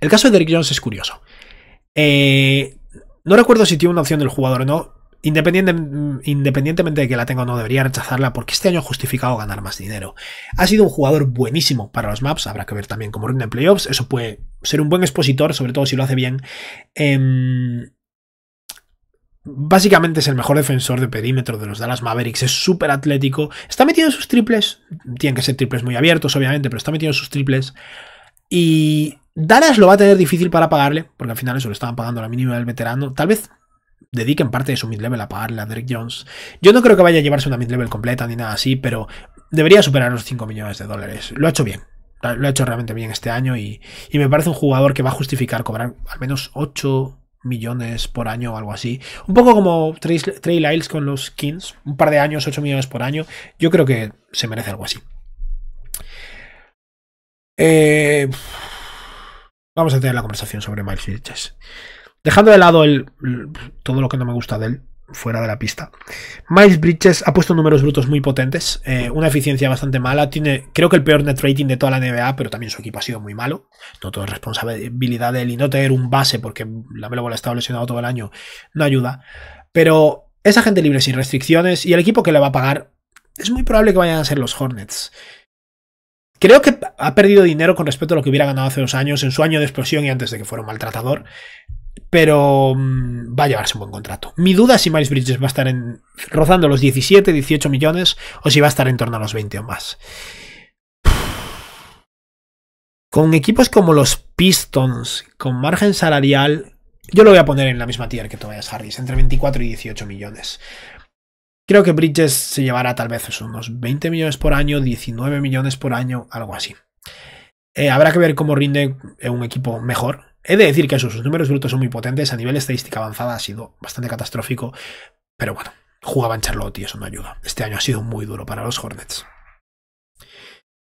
El caso de Derrick Jones es curioso. Eh, no recuerdo si tiene una opción del jugador o no independientemente de que la tenga o no, debería rechazarla porque este año ha justificado ganar más dinero. Ha sido un jugador buenísimo para los maps, habrá que ver también cómo rinde en playoffs. Eso puede ser un buen expositor, sobre todo si lo hace bien. Em, básicamente es el mejor defensor de perímetro de los Dallas Mavericks, es súper atlético. Está metido en sus triples, tienen que ser triples muy abiertos, obviamente, pero está metiendo sus triples. Y Dallas lo va a tener difícil para pagarle, porque al final eso lo estaban pagando la mínima del veterano. Tal vez dediquen parte de su mid-level a pagarle a Derek Jones. Yo no creo que vaya a llevarse una mid-level completa ni nada así, pero debería superar los 5 millones de dólares. Lo ha hecho bien. Lo ha hecho realmente bien este año y, me parece un jugador que va a justificar cobrar al menos 8 millones por año o algo así. Un poco como Trey, con los Kings. Un par de años, 8 millones por año. Yo creo que se merece algo así. Eh, vamos a tener la conversación sobre Miles Bridges. Dejando de lado todo lo que no me gusta de él, fuera de la pista. Miles Bridges ha puesto números brutos muy potentes, eh, una eficiencia bastante mala, tiene creo que el peor net rating de toda la NBA, pero también su equipo ha sido muy malo. No todo es responsabilidad de él y no tener un base porque la Melo ha estado lesionado todo el año no ayuda. Pero esa gente libre sin restricciones y el equipo que le va a pagar es muy probable que vayan a ser los Hornets. Creo que ha perdido dinero con respecto a lo que hubiera ganado hace dos años en su año de explosión y antes de que fuera un maltratador pero mm, va a llevarse un buen contrato. Mi duda es si Miles Bridges va a estar rozando los 17, 18 millones o si va a estar en torno a los 20 o más. Con equipos como los Pistons, con margen salarial, yo lo voy a poner en la misma tier que Tobias Harris, entre 24 y 18 millones. Creo que Bridges se llevará tal vez unos 20 millones por año, 19 millones por año, algo así. Eh, habrá que ver cómo rinde un equipo mejor, He de decir que sus números brutos son muy potentes, a nivel estadística avanzada ha sido bastante catastrófico, pero bueno, jugaba en Charlotte y eso no ayuda. Este año ha sido muy duro para los Hornets.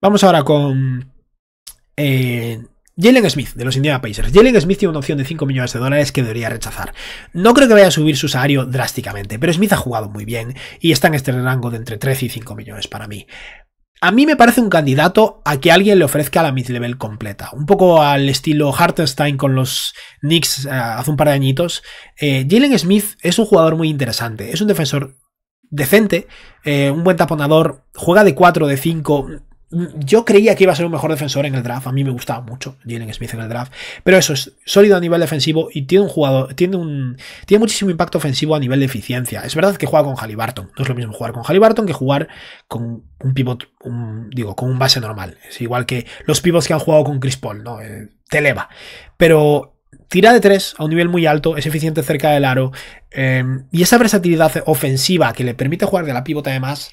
Vamos ahora con eh, Jalen Smith de los Indiana Pacers. Jalen Smith tiene una opción de 5 millones de dólares que debería rechazar. No creo que vaya a subir su salario drásticamente, pero Smith ha jugado muy bien y está en este rango de entre 13 y 5 millones para mí. A mí me parece un candidato a que alguien le ofrezca la mid-level completa. Un poco al estilo Hartenstein con los Knicks eh, hace un par de añitos. Eh, Jalen Smith es un jugador muy interesante. Es un defensor decente, eh, un buen taponador, juega de 4, de 5, Mm, yo creía que iba a ser un mejor defensor en el draft. A mí me gustaba mucho Jalen Smith en el draft. Pero eso es sólido a nivel defensivo y tiene un jugador, tiene un. Tiene muchísimo impacto ofensivo a nivel de eficiencia. Es verdad que juega con Halliburton. No es lo mismo jugar con Halliburton que jugar con un pivot. digo, con un base normal. Es igual que los pivots que han jugado con Chris Paul, ¿no? Eh, te eleva. Pero tira de tres a un nivel muy alto, es eficiente cerca del aro, eh, y esa versatilidad ofensiva que le permite jugar de la pivota además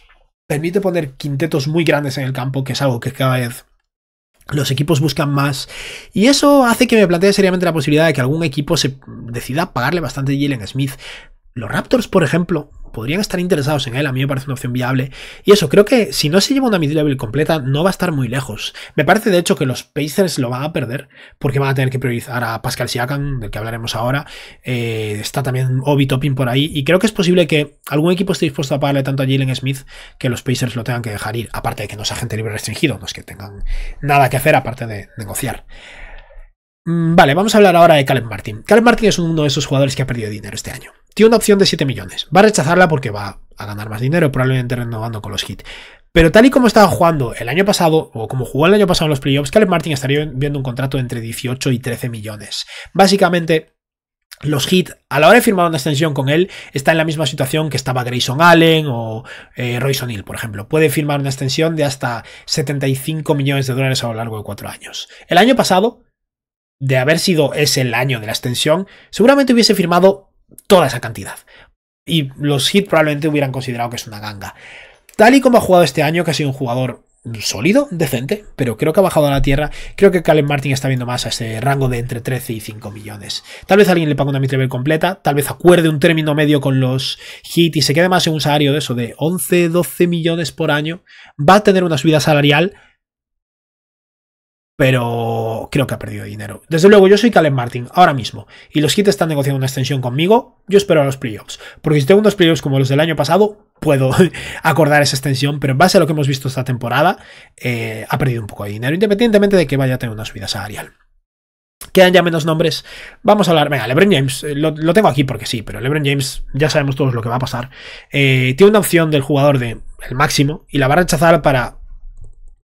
permite poner quintetos muy grandes en el campo, que es algo que cada vez los equipos buscan más. Y eso hace que me plantee seriamente la posibilidad de que algún equipo se decida pagarle bastante a Jalen Smith. Los Raptors, por ejemplo, podrían estar interesados en él, a mí me parece una opción viable. Y eso, creo que si no se lleva una mid-level completa, no va a estar muy lejos. Me parece de hecho que los Pacers lo van a perder, porque van a tener que priorizar a Pascal Siakam, del que hablaremos ahora. Eh, está también Obi Topping por ahí, y creo que es posible que algún equipo esté dispuesto a pagarle tanto a Jalen Smith que los Pacers lo tengan que dejar ir, aparte de que no sea gente libre restringido, no es que tengan nada que hacer aparte de negociar. Mm, vale, vamos a hablar ahora de Caleb Martin. Caleb Martin es uno de esos jugadores que ha perdido dinero este año. Tiene una opción de 7 millones. Va a rechazarla porque va a ganar más dinero, probablemente renovando con los hits. Pero tal y como estaba jugando el año pasado, o como jugó el año pasado en los playoffs, Caleb Martin estaría viendo un contrato entre 18 y 13 millones. Básicamente, los Heat, a la hora de firmar una extensión con él, está en la misma situación que estaba Grayson Allen o eh, Royce O'Neill, por ejemplo. Puede firmar una extensión de hasta 75 millones de dólares a lo largo de 4 años. El año pasado, de haber sido ese el año de la extensión, seguramente hubiese firmado toda esa cantidad. Y los Heat probablemente hubieran considerado que es una ganga. Tal y como ha jugado este año, que ha sido un jugador sólido, decente, pero creo que ha bajado a la tierra. Creo que Calen Martin está viendo más a ese rango de entre 13 y 5 millones. Tal vez alguien le pague una mitrevel completa, tal vez acuerde un término medio con los Heat y se quede más en un salario de eso de 11, 12 millones por año. Va a tener una subida salarial pero creo que ha perdido dinero. Desde luego, yo soy Calen Martin ahora mismo y los kits están negociando una extensión conmigo. Yo espero a los playoffs, porque si tengo unos playoffs como los del año pasado, puedo (laughs) acordar esa extensión, pero en base a lo que hemos visto esta temporada, eh, ha perdido un poco de dinero, independientemente de que vaya a tener una subida salarial. Quedan ya menos nombres. Vamos a hablar. Venga, LeBron James. Eh, lo, tengo aquí porque sí, pero LeBron James, ya sabemos todos lo que va a pasar. Eh, tiene una opción del jugador de el máximo y la va a rechazar para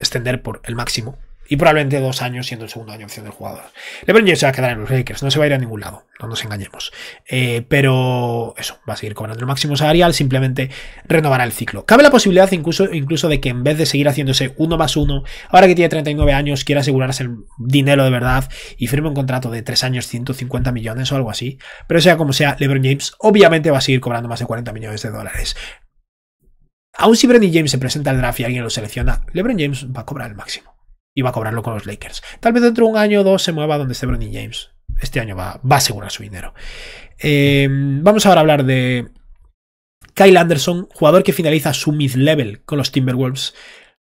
extender por el máximo y probablemente dos años siendo el segundo año opción del jugador. LeBron James se va a quedar en los Lakers, no se va a ir a ningún lado, no nos engañemos. Eh, pero eso, va a seguir cobrando el máximo salarial, simplemente renovará el ciclo. Cabe la posibilidad incluso, incluso de que en vez de seguir haciéndose uno más uno, ahora que tiene 39 años, quiera asegurarse el dinero de verdad y firme un contrato de 3 años, 150 millones o algo así. Pero sea como sea, LeBron James obviamente va a seguir cobrando más de 40 millones de dólares. Aún si Brady James se presenta al draft y alguien lo selecciona, LeBron James va a cobrar el máximo y va a cobrarlo con los Lakers. Tal vez dentro de un año o dos se mueva donde esté Bronny James. Este año va, a asegurar su dinero. Eh, vamos ahora a hablar de Kyle Anderson, jugador que finaliza su mid-level con los Timberwolves.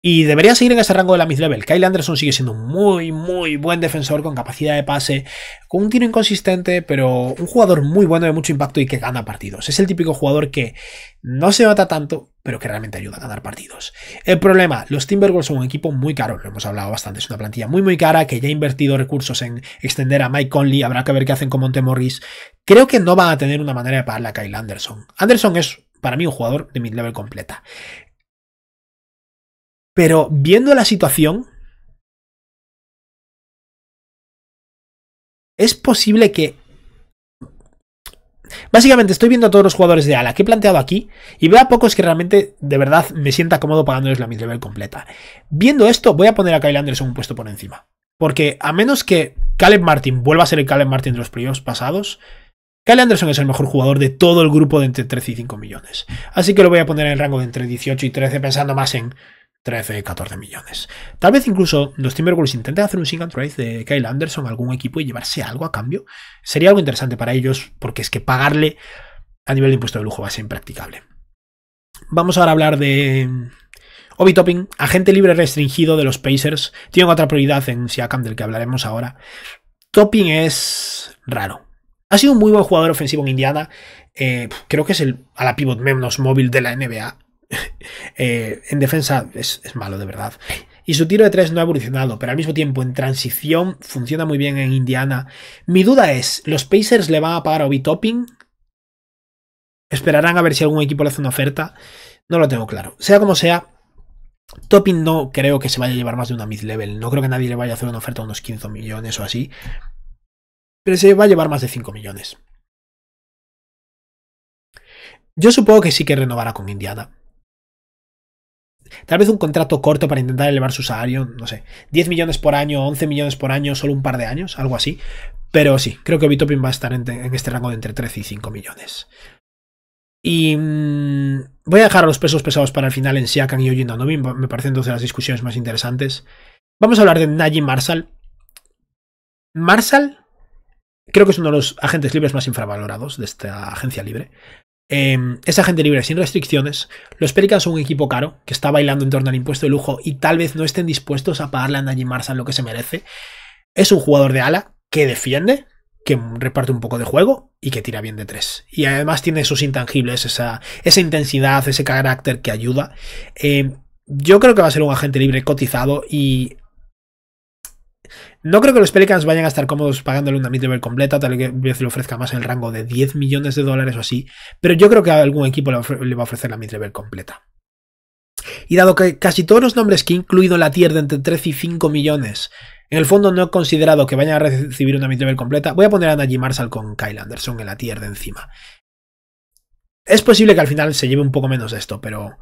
Y debería seguir en ese rango de la mid-level. Kyle Anderson sigue siendo un muy, muy buen defensor con capacidad de pase, con un tiro inconsistente, pero un jugador muy bueno de mucho impacto y que gana partidos. Es el típico jugador que no se mata tanto, pero que realmente ayuda a ganar partidos. El problema, los Timberwolves son un equipo muy caro, lo hemos hablado bastante, es una plantilla muy muy cara que ya ha invertido recursos en extender a Mike Conley, habrá que ver qué hacen con Morris Creo que no van a tener una manera de pagarle a Kyle Anderson. Anderson es para mí un jugador de mid-level completa. Pero viendo la situación, es posible que... Básicamente estoy viendo a todos los jugadores de ala que he planteado aquí y veo a pocos que realmente de verdad me sienta cómodo pagándoles la mid completa. Viendo esto voy a poner a Kyle Anderson un puesto por encima. Porque a menos que Caleb Martin vuelva a ser el Caleb Martin de los primeros pasados, Kyle Anderson es el mejor jugador de todo el grupo de entre 13 y 5 millones. Así que lo voy a poner en el rango de entre 18 y 13 pensando más en 13, 14 millones. Tal vez incluso los Timberwolves intenten hacer un single and trade de Kyle Anderson a algún equipo y llevarse algo a cambio. Sería algo interesante para ellos porque es que pagarle a nivel de impuesto de lujo va a ser impracticable. Vamos ahora a hablar de Obi Topping, agente libre restringido de los Pacers. Tiene otra prioridad en Siakam del que hablaremos ahora. Topping es raro. Ha sido un muy buen jugador ofensivo en Indiana. Eh, creo que es el a la pivot menos móvil de la NBA (laughs) Eh, en defensa es, malo de verdad. Y su tiro de tres no ha evolucionado, pero al mismo tiempo en transición funciona muy bien en Indiana. Mi duda es, ¿los Pacers le van a pagar a Obi Topping? ¿Esperarán a ver si algún equipo le hace una oferta? No lo tengo claro. Sea como sea, Topping no creo que se vaya a llevar más de una mid-level. No creo que nadie le vaya a hacer una oferta de unos 15 millones o así. Pero se va a llevar más de 5 millones. Yo supongo que sí que renovará con Indiana. Tal vez un contrato corto para intentar elevar su salario, no sé, 10 millones por año, 11 millones por año, solo un par de años, algo así. Pero sí, creo que Bitopin va a estar en, este rango de entre 13 y 5 millones. Y mm, voy a dejar a los pesos pesados para el final en Siakam y Ojin Novi, me parecen dos las discusiones más interesantes. Vamos a hablar de Naji Marshall. Marshall creo que es uno de los agentes libres más infravalorados de esta agencia libre. Em, es esa gente libre sin restricciones, los Pelicans son un equipo caro que está bailando en torno al impuesto de lujo y tal vez no estén dispuestos a pagarle a Najee Marsan lo que se merece. Es un jugador de ala que defiende, que reparte un poco de juego y que tira bien de tres. Y además tiene sus intangibles, esa, intensidad, ese carácter que ayuda. Em, yo creo que va a ser un agente libre cotizado y no creo que los Pelicans vayan a estar cómodos pagándole una mid-level completa, tal vez le ofrezca más en el rango de 10 millones de dólares o así, pero yo creo que algún equipo le, va a ofrecer la mid-level completa. Y dado que casi todos los nombres que he incluido en la tier de entre 3 y 5 millones, en el fondo no he considerado que vayan a recibir una mid-level completa, voy a poner a Najee Marshall con Kyle Anderson en la tier de encima. Es posible que al final se lleve un poco menos de esto, pero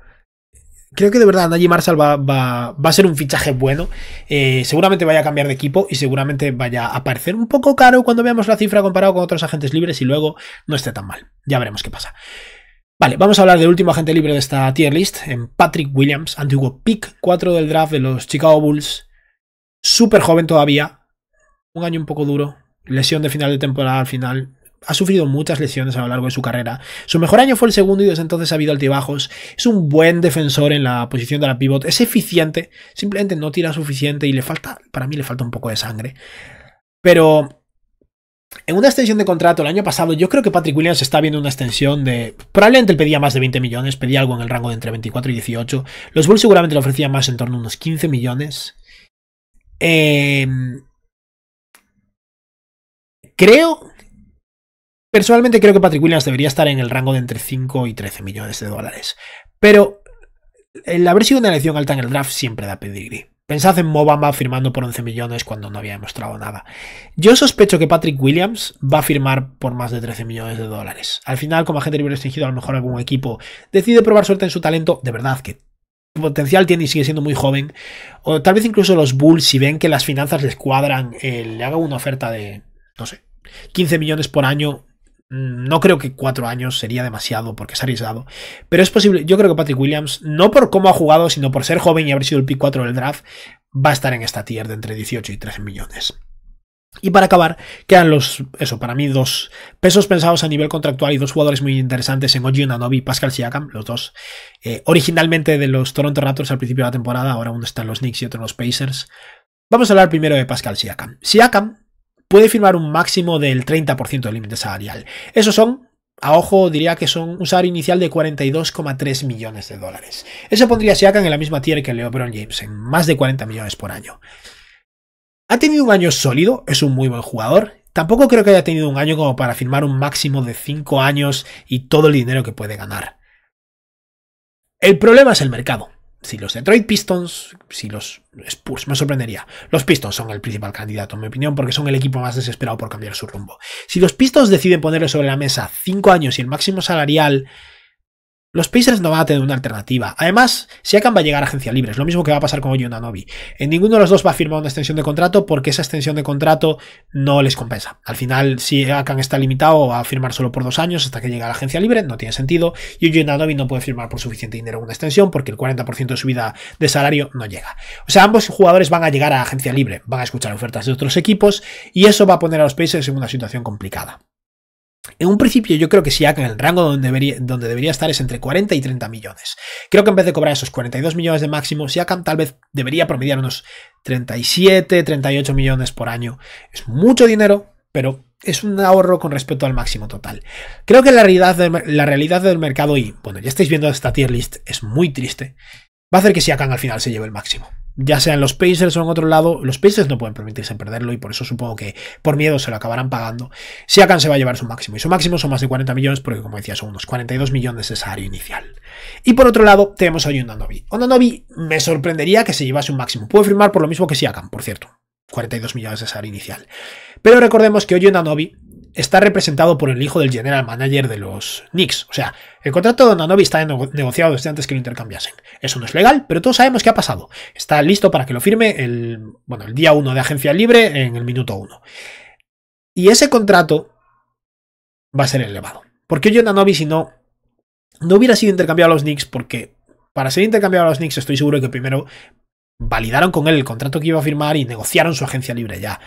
creo que de verdad Najee Marshall va, a ser un fichaje bueno. Eh, seguramente vaya a cambiar de equipo y seguramente vaya a parecer un poco caro cuando veamos la cifra comparado con otros agentes libres y luego no esté tan mal. Ya veremos qué pasa. Vale, vamos a hablar del último agente libre de esta tier list, en Patrick Williams, antiguo pick 4 del draft de los Chicago Bulls. Súper joven todavía, un año un poco duro, lesión de final de temporada al final, ha sufrido muchas lesiones a lo largo de su carrera. Su mejor año fue el segundo y desde entonces ha habido altibajos. Es un buen defensor en la posición de la pivot. Es eficiente, simplemente no tira suficiente y le falta, para mí le falta un poco de sangre. Pero en una extensión de contrato el año pasado, yo creo que Patrick Williams está viendo una extensión de. Probablemente él pedía más de 20 millones, pedía algo en el rango de entre 24 y 18. Los Bulls seguramente le ofrecían más en torno a unos 15 millones. Em, creo Personalmente creo que Patrick Williams debería estar en el rango de entre 5 y 13 millones de dólares. Pero el haber sido una elección alta en el draft siempre da pedigrí. Pensad en Mobamba firmando por 11 millones cuando no había demostrado nada. Yo sospecho que Patrick Williams va a firmar por más de 13 millones de dólares. Al final, como agente libre restringido, a lo mejor algún equipo decide probar suerte en su talento. De verdad que potencial tiene y sigue siendo muy joven. O tal vez incluso los Bulls, si ven que las finanzas les cuadran, eh, le hagan una oferta de, no sé, 15 millones por año Mm, no creo que cuatro años sería demasiado porque es arriesgado. Pero es posible, yo creo que Patrick Williams, no por cómo ha jugado, sino por ser joven y haber sido el pick 4 del draft, va a estar en esta tier de entre 18 y 13 millones. Y para acabar, quedan los, eso, para mí, dos pesos pensados a nivel contractual y dos jugadores muy interesantes en Oji y Pascal Siakam, los dos eh, originalmente de los Toronto Raptors al principio de la temporada, ahora uno está en los Knicks y otro en los Pacers. Vamos a hablar primero de Pascal Siakam. Siakam puede firmar un máximo del 30% del límite salarial. Esos son a ojo diría que son un salario inicial de 42,3 millones de dólares. Eso pondría a Siakam en la misma tierra que LeBron James, en más de 40 millones por año. Ha tenido un año sólido, es un muy buen jugador. Tampoco creo que haya tenido un año como para firmar un máximo de 5 años y todo el dinero que puede ganar. El problema es el mercado si los Detroit Pistons, si los Spurs, me sorprendería. Los Pistons son el principal candidato, en mi opinión, porque son el equipo más desesperado por cambiar su rumbo. Si los Pistons deciden ponerle sobre la mesa 5 años y el máximo salarial los Pacers no van a tener una alternativa. Además, si Akan va a llegar a agencia libre. Es lo mismo que va a pasar con Oyunanobi. En ninguno de los dos va a firmar una extensión de contrato porque esa extensión de contrato no les compensa. Al final, si Akan está limitado a firmar solo por dos años hasta que llegue a la agencia libre. No tiene sentido. Y Oyunanobi no puede firmar por suficiente dinero una extensión porque el 40% de su vida de salario no llega. O sea, ambos jugadores van a llegar a agencia libre. Van a escuchar ofertas de otros equipos y eso va a poner a los Pacers en una situación complicada. En un principio yo creo que si en el rango donde debería, estar es entre 40 y 30 millones. Creo que en vez de cobrar esos 42 millones de máximo, Siakam tal vez debería promediar unos 37, 38 millones por año. Es mucho dinero, pero es un ahorro con respecto al máximo total. Creo que la realidad, la realidad del mercado, y bueno, ya estáis viendo esta tier list, es muy triste, va a hacer que Siakan al final se lleve el máximo ya sean los Pacers o en otro lado, los Pacers no pueden permitirse perderlo y por eso supongo que por miedo se lo acabarán pagando. Akan se va a llevar su máximo y su máximo son más de 40 millones porque como decía son unos 42 millones de salario inicial. Y por otro lado tenemos a una Novi me sorprendería que se llevase un máximo. Puede firmar por lo mismo que Siakam, por cierto. 42 millones de salario inicial. Pero recordemos que una novi está representado por el hijo del general manager de los Knicks. O sea, el contrato de Nanobi está negociado desde antes que lo intercambiasen. Eso no es legal, pero todos sabemos qué ha pasado. Está listo para que lo firme el, bueno, el día 1 de agencia libre en el minuto 1. Y ese contrato va a ser elevado. Porque yo Nanobi, si no, no hubiera sido intercambiado a los Knicks porque para ser intercambiado a los Knicks estoy seguro que primero validaron con él el contrato que iba a firmar y negociaron su agencia libre ya.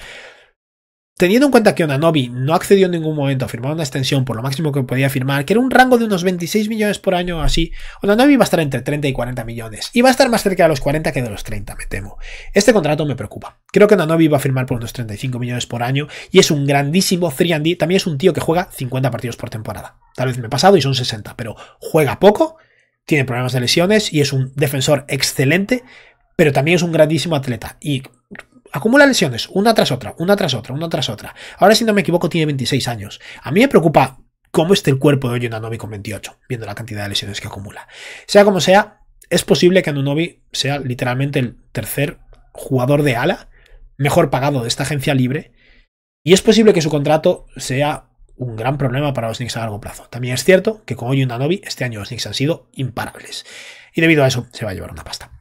Teniendo en cuenta que Onanobi no accedió en ningún momento a firmar una extensión por lo máximo que podía firmar, que era un rango de unos 26 millones por año o así, Onanobi va a estar entre 30 y 40 millones. Y va a estar más cerca de los 40 que de los 30, me temo. Este contrato me preocupa. Creo que Onanobi va a firmar por unos 35 millones por año y es un grandísimo 3D. También es un tío que juega 50 partidos por temporada. Tal vez me he pasado y son 60, pero juega poco, tiene problemas de lesiones y es un defensor excelente, pero también es un grandísimo atleta. Y acumula lesiones una tras otra, una tras otra, una tras otra. Ahora, si no me equivoco, tiene 26 años. A mí me preocupa cómo está el cuerpo de no con 28, viendo la cantidad de lesiones que acumula. Sea como sea, es posible que Anunobi sea literalmente el tercer jugador de ala mejor pagado de esta agencia libre. Y es posible que su contrato sea un gran problema para los Knicks a largo plazo. También es cierto que con Oyunanovi este año los Knicks han sido imparables. Y debido a eso se va a llevar una pasta.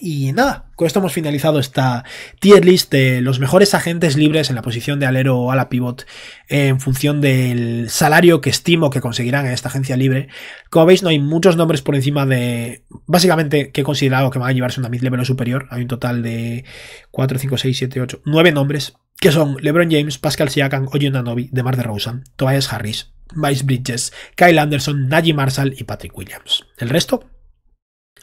Y nada, con esto hemos finalizado esta tier list de los mejores agentes libres en la posición de alero o ala pivot en función del salario que estimo que conseguirán en esta agencia libre. Como veis, no hay muchos nombres por encima de. Básicamente, que he considerado que van a llevarse una mid-level superior. Hay un total de 4, 5, 6, 7, 8, 9 nombres que son LeBron James, Pascal Siakam, de Anobi, DeMar DeRozan, Tobias Harris, Vice Bridges, Kyle Anderson, Najee Marshall y Patrick Williams. El resto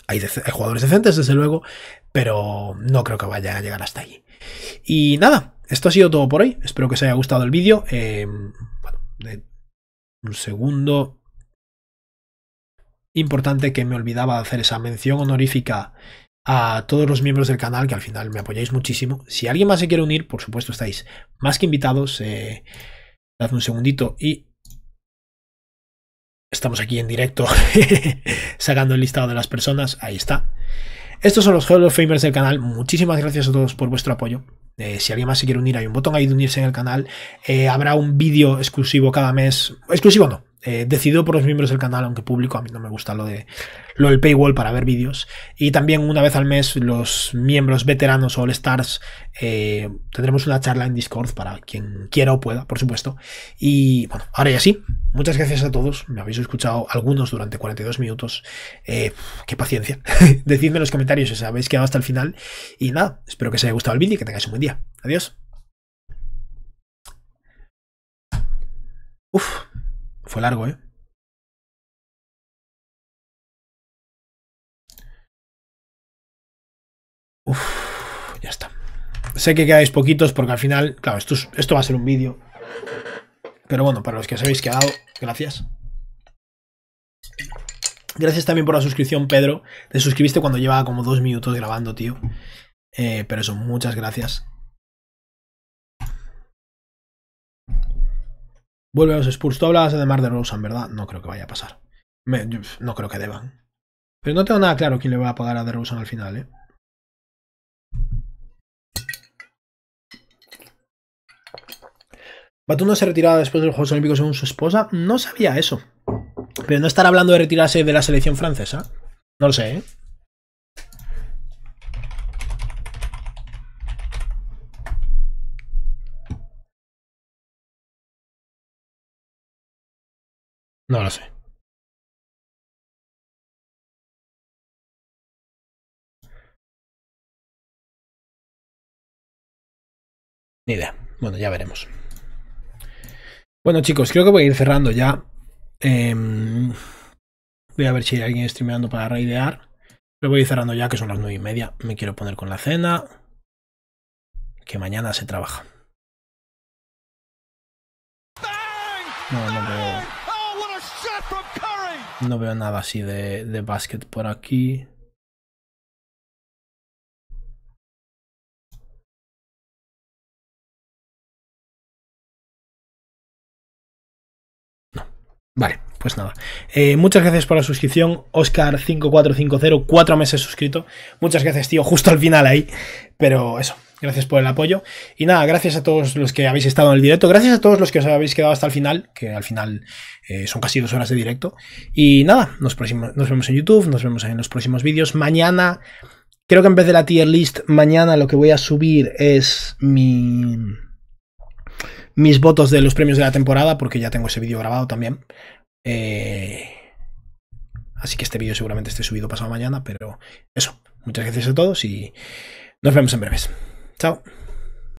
hay, jugadores decentes, desde luego, pero no creo que vaya a llegar hasta allí. Y nada, esto ha sido todo por hoy. Espero que os haya gustado el vídeo. Em, un segundo. Importante que me olvidaba de hacer esa mención honorífica a todos los miembros del canal, que al final me apoyáis muchísimo. Si alguien más se quiere unir, por supuesto estáis más que invitados. Eh, dadme un segundito y Estamos aquí en directo (laughs) sacando el listado de las personas. Ahí está. Estos son los Hall Famers del canal. Muchísimas gracias a todos por vuestro apoyo. Eh, si alguien más se quiere unir, hay un botón ahí de unirse en el canal. Eh, habrá un vídeo exclusivo cada mes. Exclusivo no, eh, decido por los miembros del canal, aunque público, a mí no me gusta lo, de, lo del paywall para ver vídeos. Y también una vez al mes los miembros veteranos o All Stars eh, tendremos una charla en Discord para quien quiera o pueda, por supuesto. Y bueno, ahora ya sí, muchas gracias a todos, me habéis escuchado algunos durante 42 minutos, eh, qué paciencia. (laughs) Decidme en los comentarios si os habéis quedado hasta el final. Y nada, espero que os haya gustado el vídeo y que tengáis un buen día. Adiós. Fue largo, ¿eh? ya está. Sé que quedáis poquitos porque al final, claro, esto, esto va a ser un vídeo. Pero bueno, para los que os habéis quedado, gracias. Gracias también por la suscripción, Pedro. Te suscribiste cuando llevaba como dos minutos grabando, tío. Eh, pero eso, muchas gracias. Vuelve a los Spurs. Tú hablas además de Rosen, ¿verdad? No creo que vaya a pasar. no creo que deban. Pero no tengo nada claro quién le va a pagar a Rosen al final, ¿eh? Batuno se retiraba después de los Juegos Olímpicos según su esposa. No sabía eso. Pero no estar hablando de retirarse de la selección francesa. No lo sé, ¿eh? No lo sé. Ni idea. Bueno, ya veremos. Bueno, chicos, creo que voy a ir cerrando ya. Em, voy a ver si hay alguien streameando para reidear Pero voy a ir cerrando ya, que son las nueve y media. Me quiero poner con la cena. Que mañana se trabaja. No, no, no. No veo nada así de, de básquet por aquí. No. Vale, pues nada. Eh, muchas gracias por la suscripción. Oscar5450, cuatro meses suscrito. Muchas gracias, tío, justo al final ahí. Pero eso, Gracias por el apoyo. Y nada, gracias a todos los que habéis estado en el directo. Gracias a todos los que os habéis quedado hasta el final, que al final eh, son casi dos horas de directo. Y nada, nos, nos vemos en YouTube, nos vemos en los próximos vídeos. Mañana, creo que en vez de la tier list, mañana lo que voy a subir es mi mis votos de los premios de la temporada, porque ya tengo ese vídeo grabado también. Eh, así que este vídeo seguramente esté subido pasado mañana, pero eso. Muchas gracias a todos y nos vemos en breves. Chao.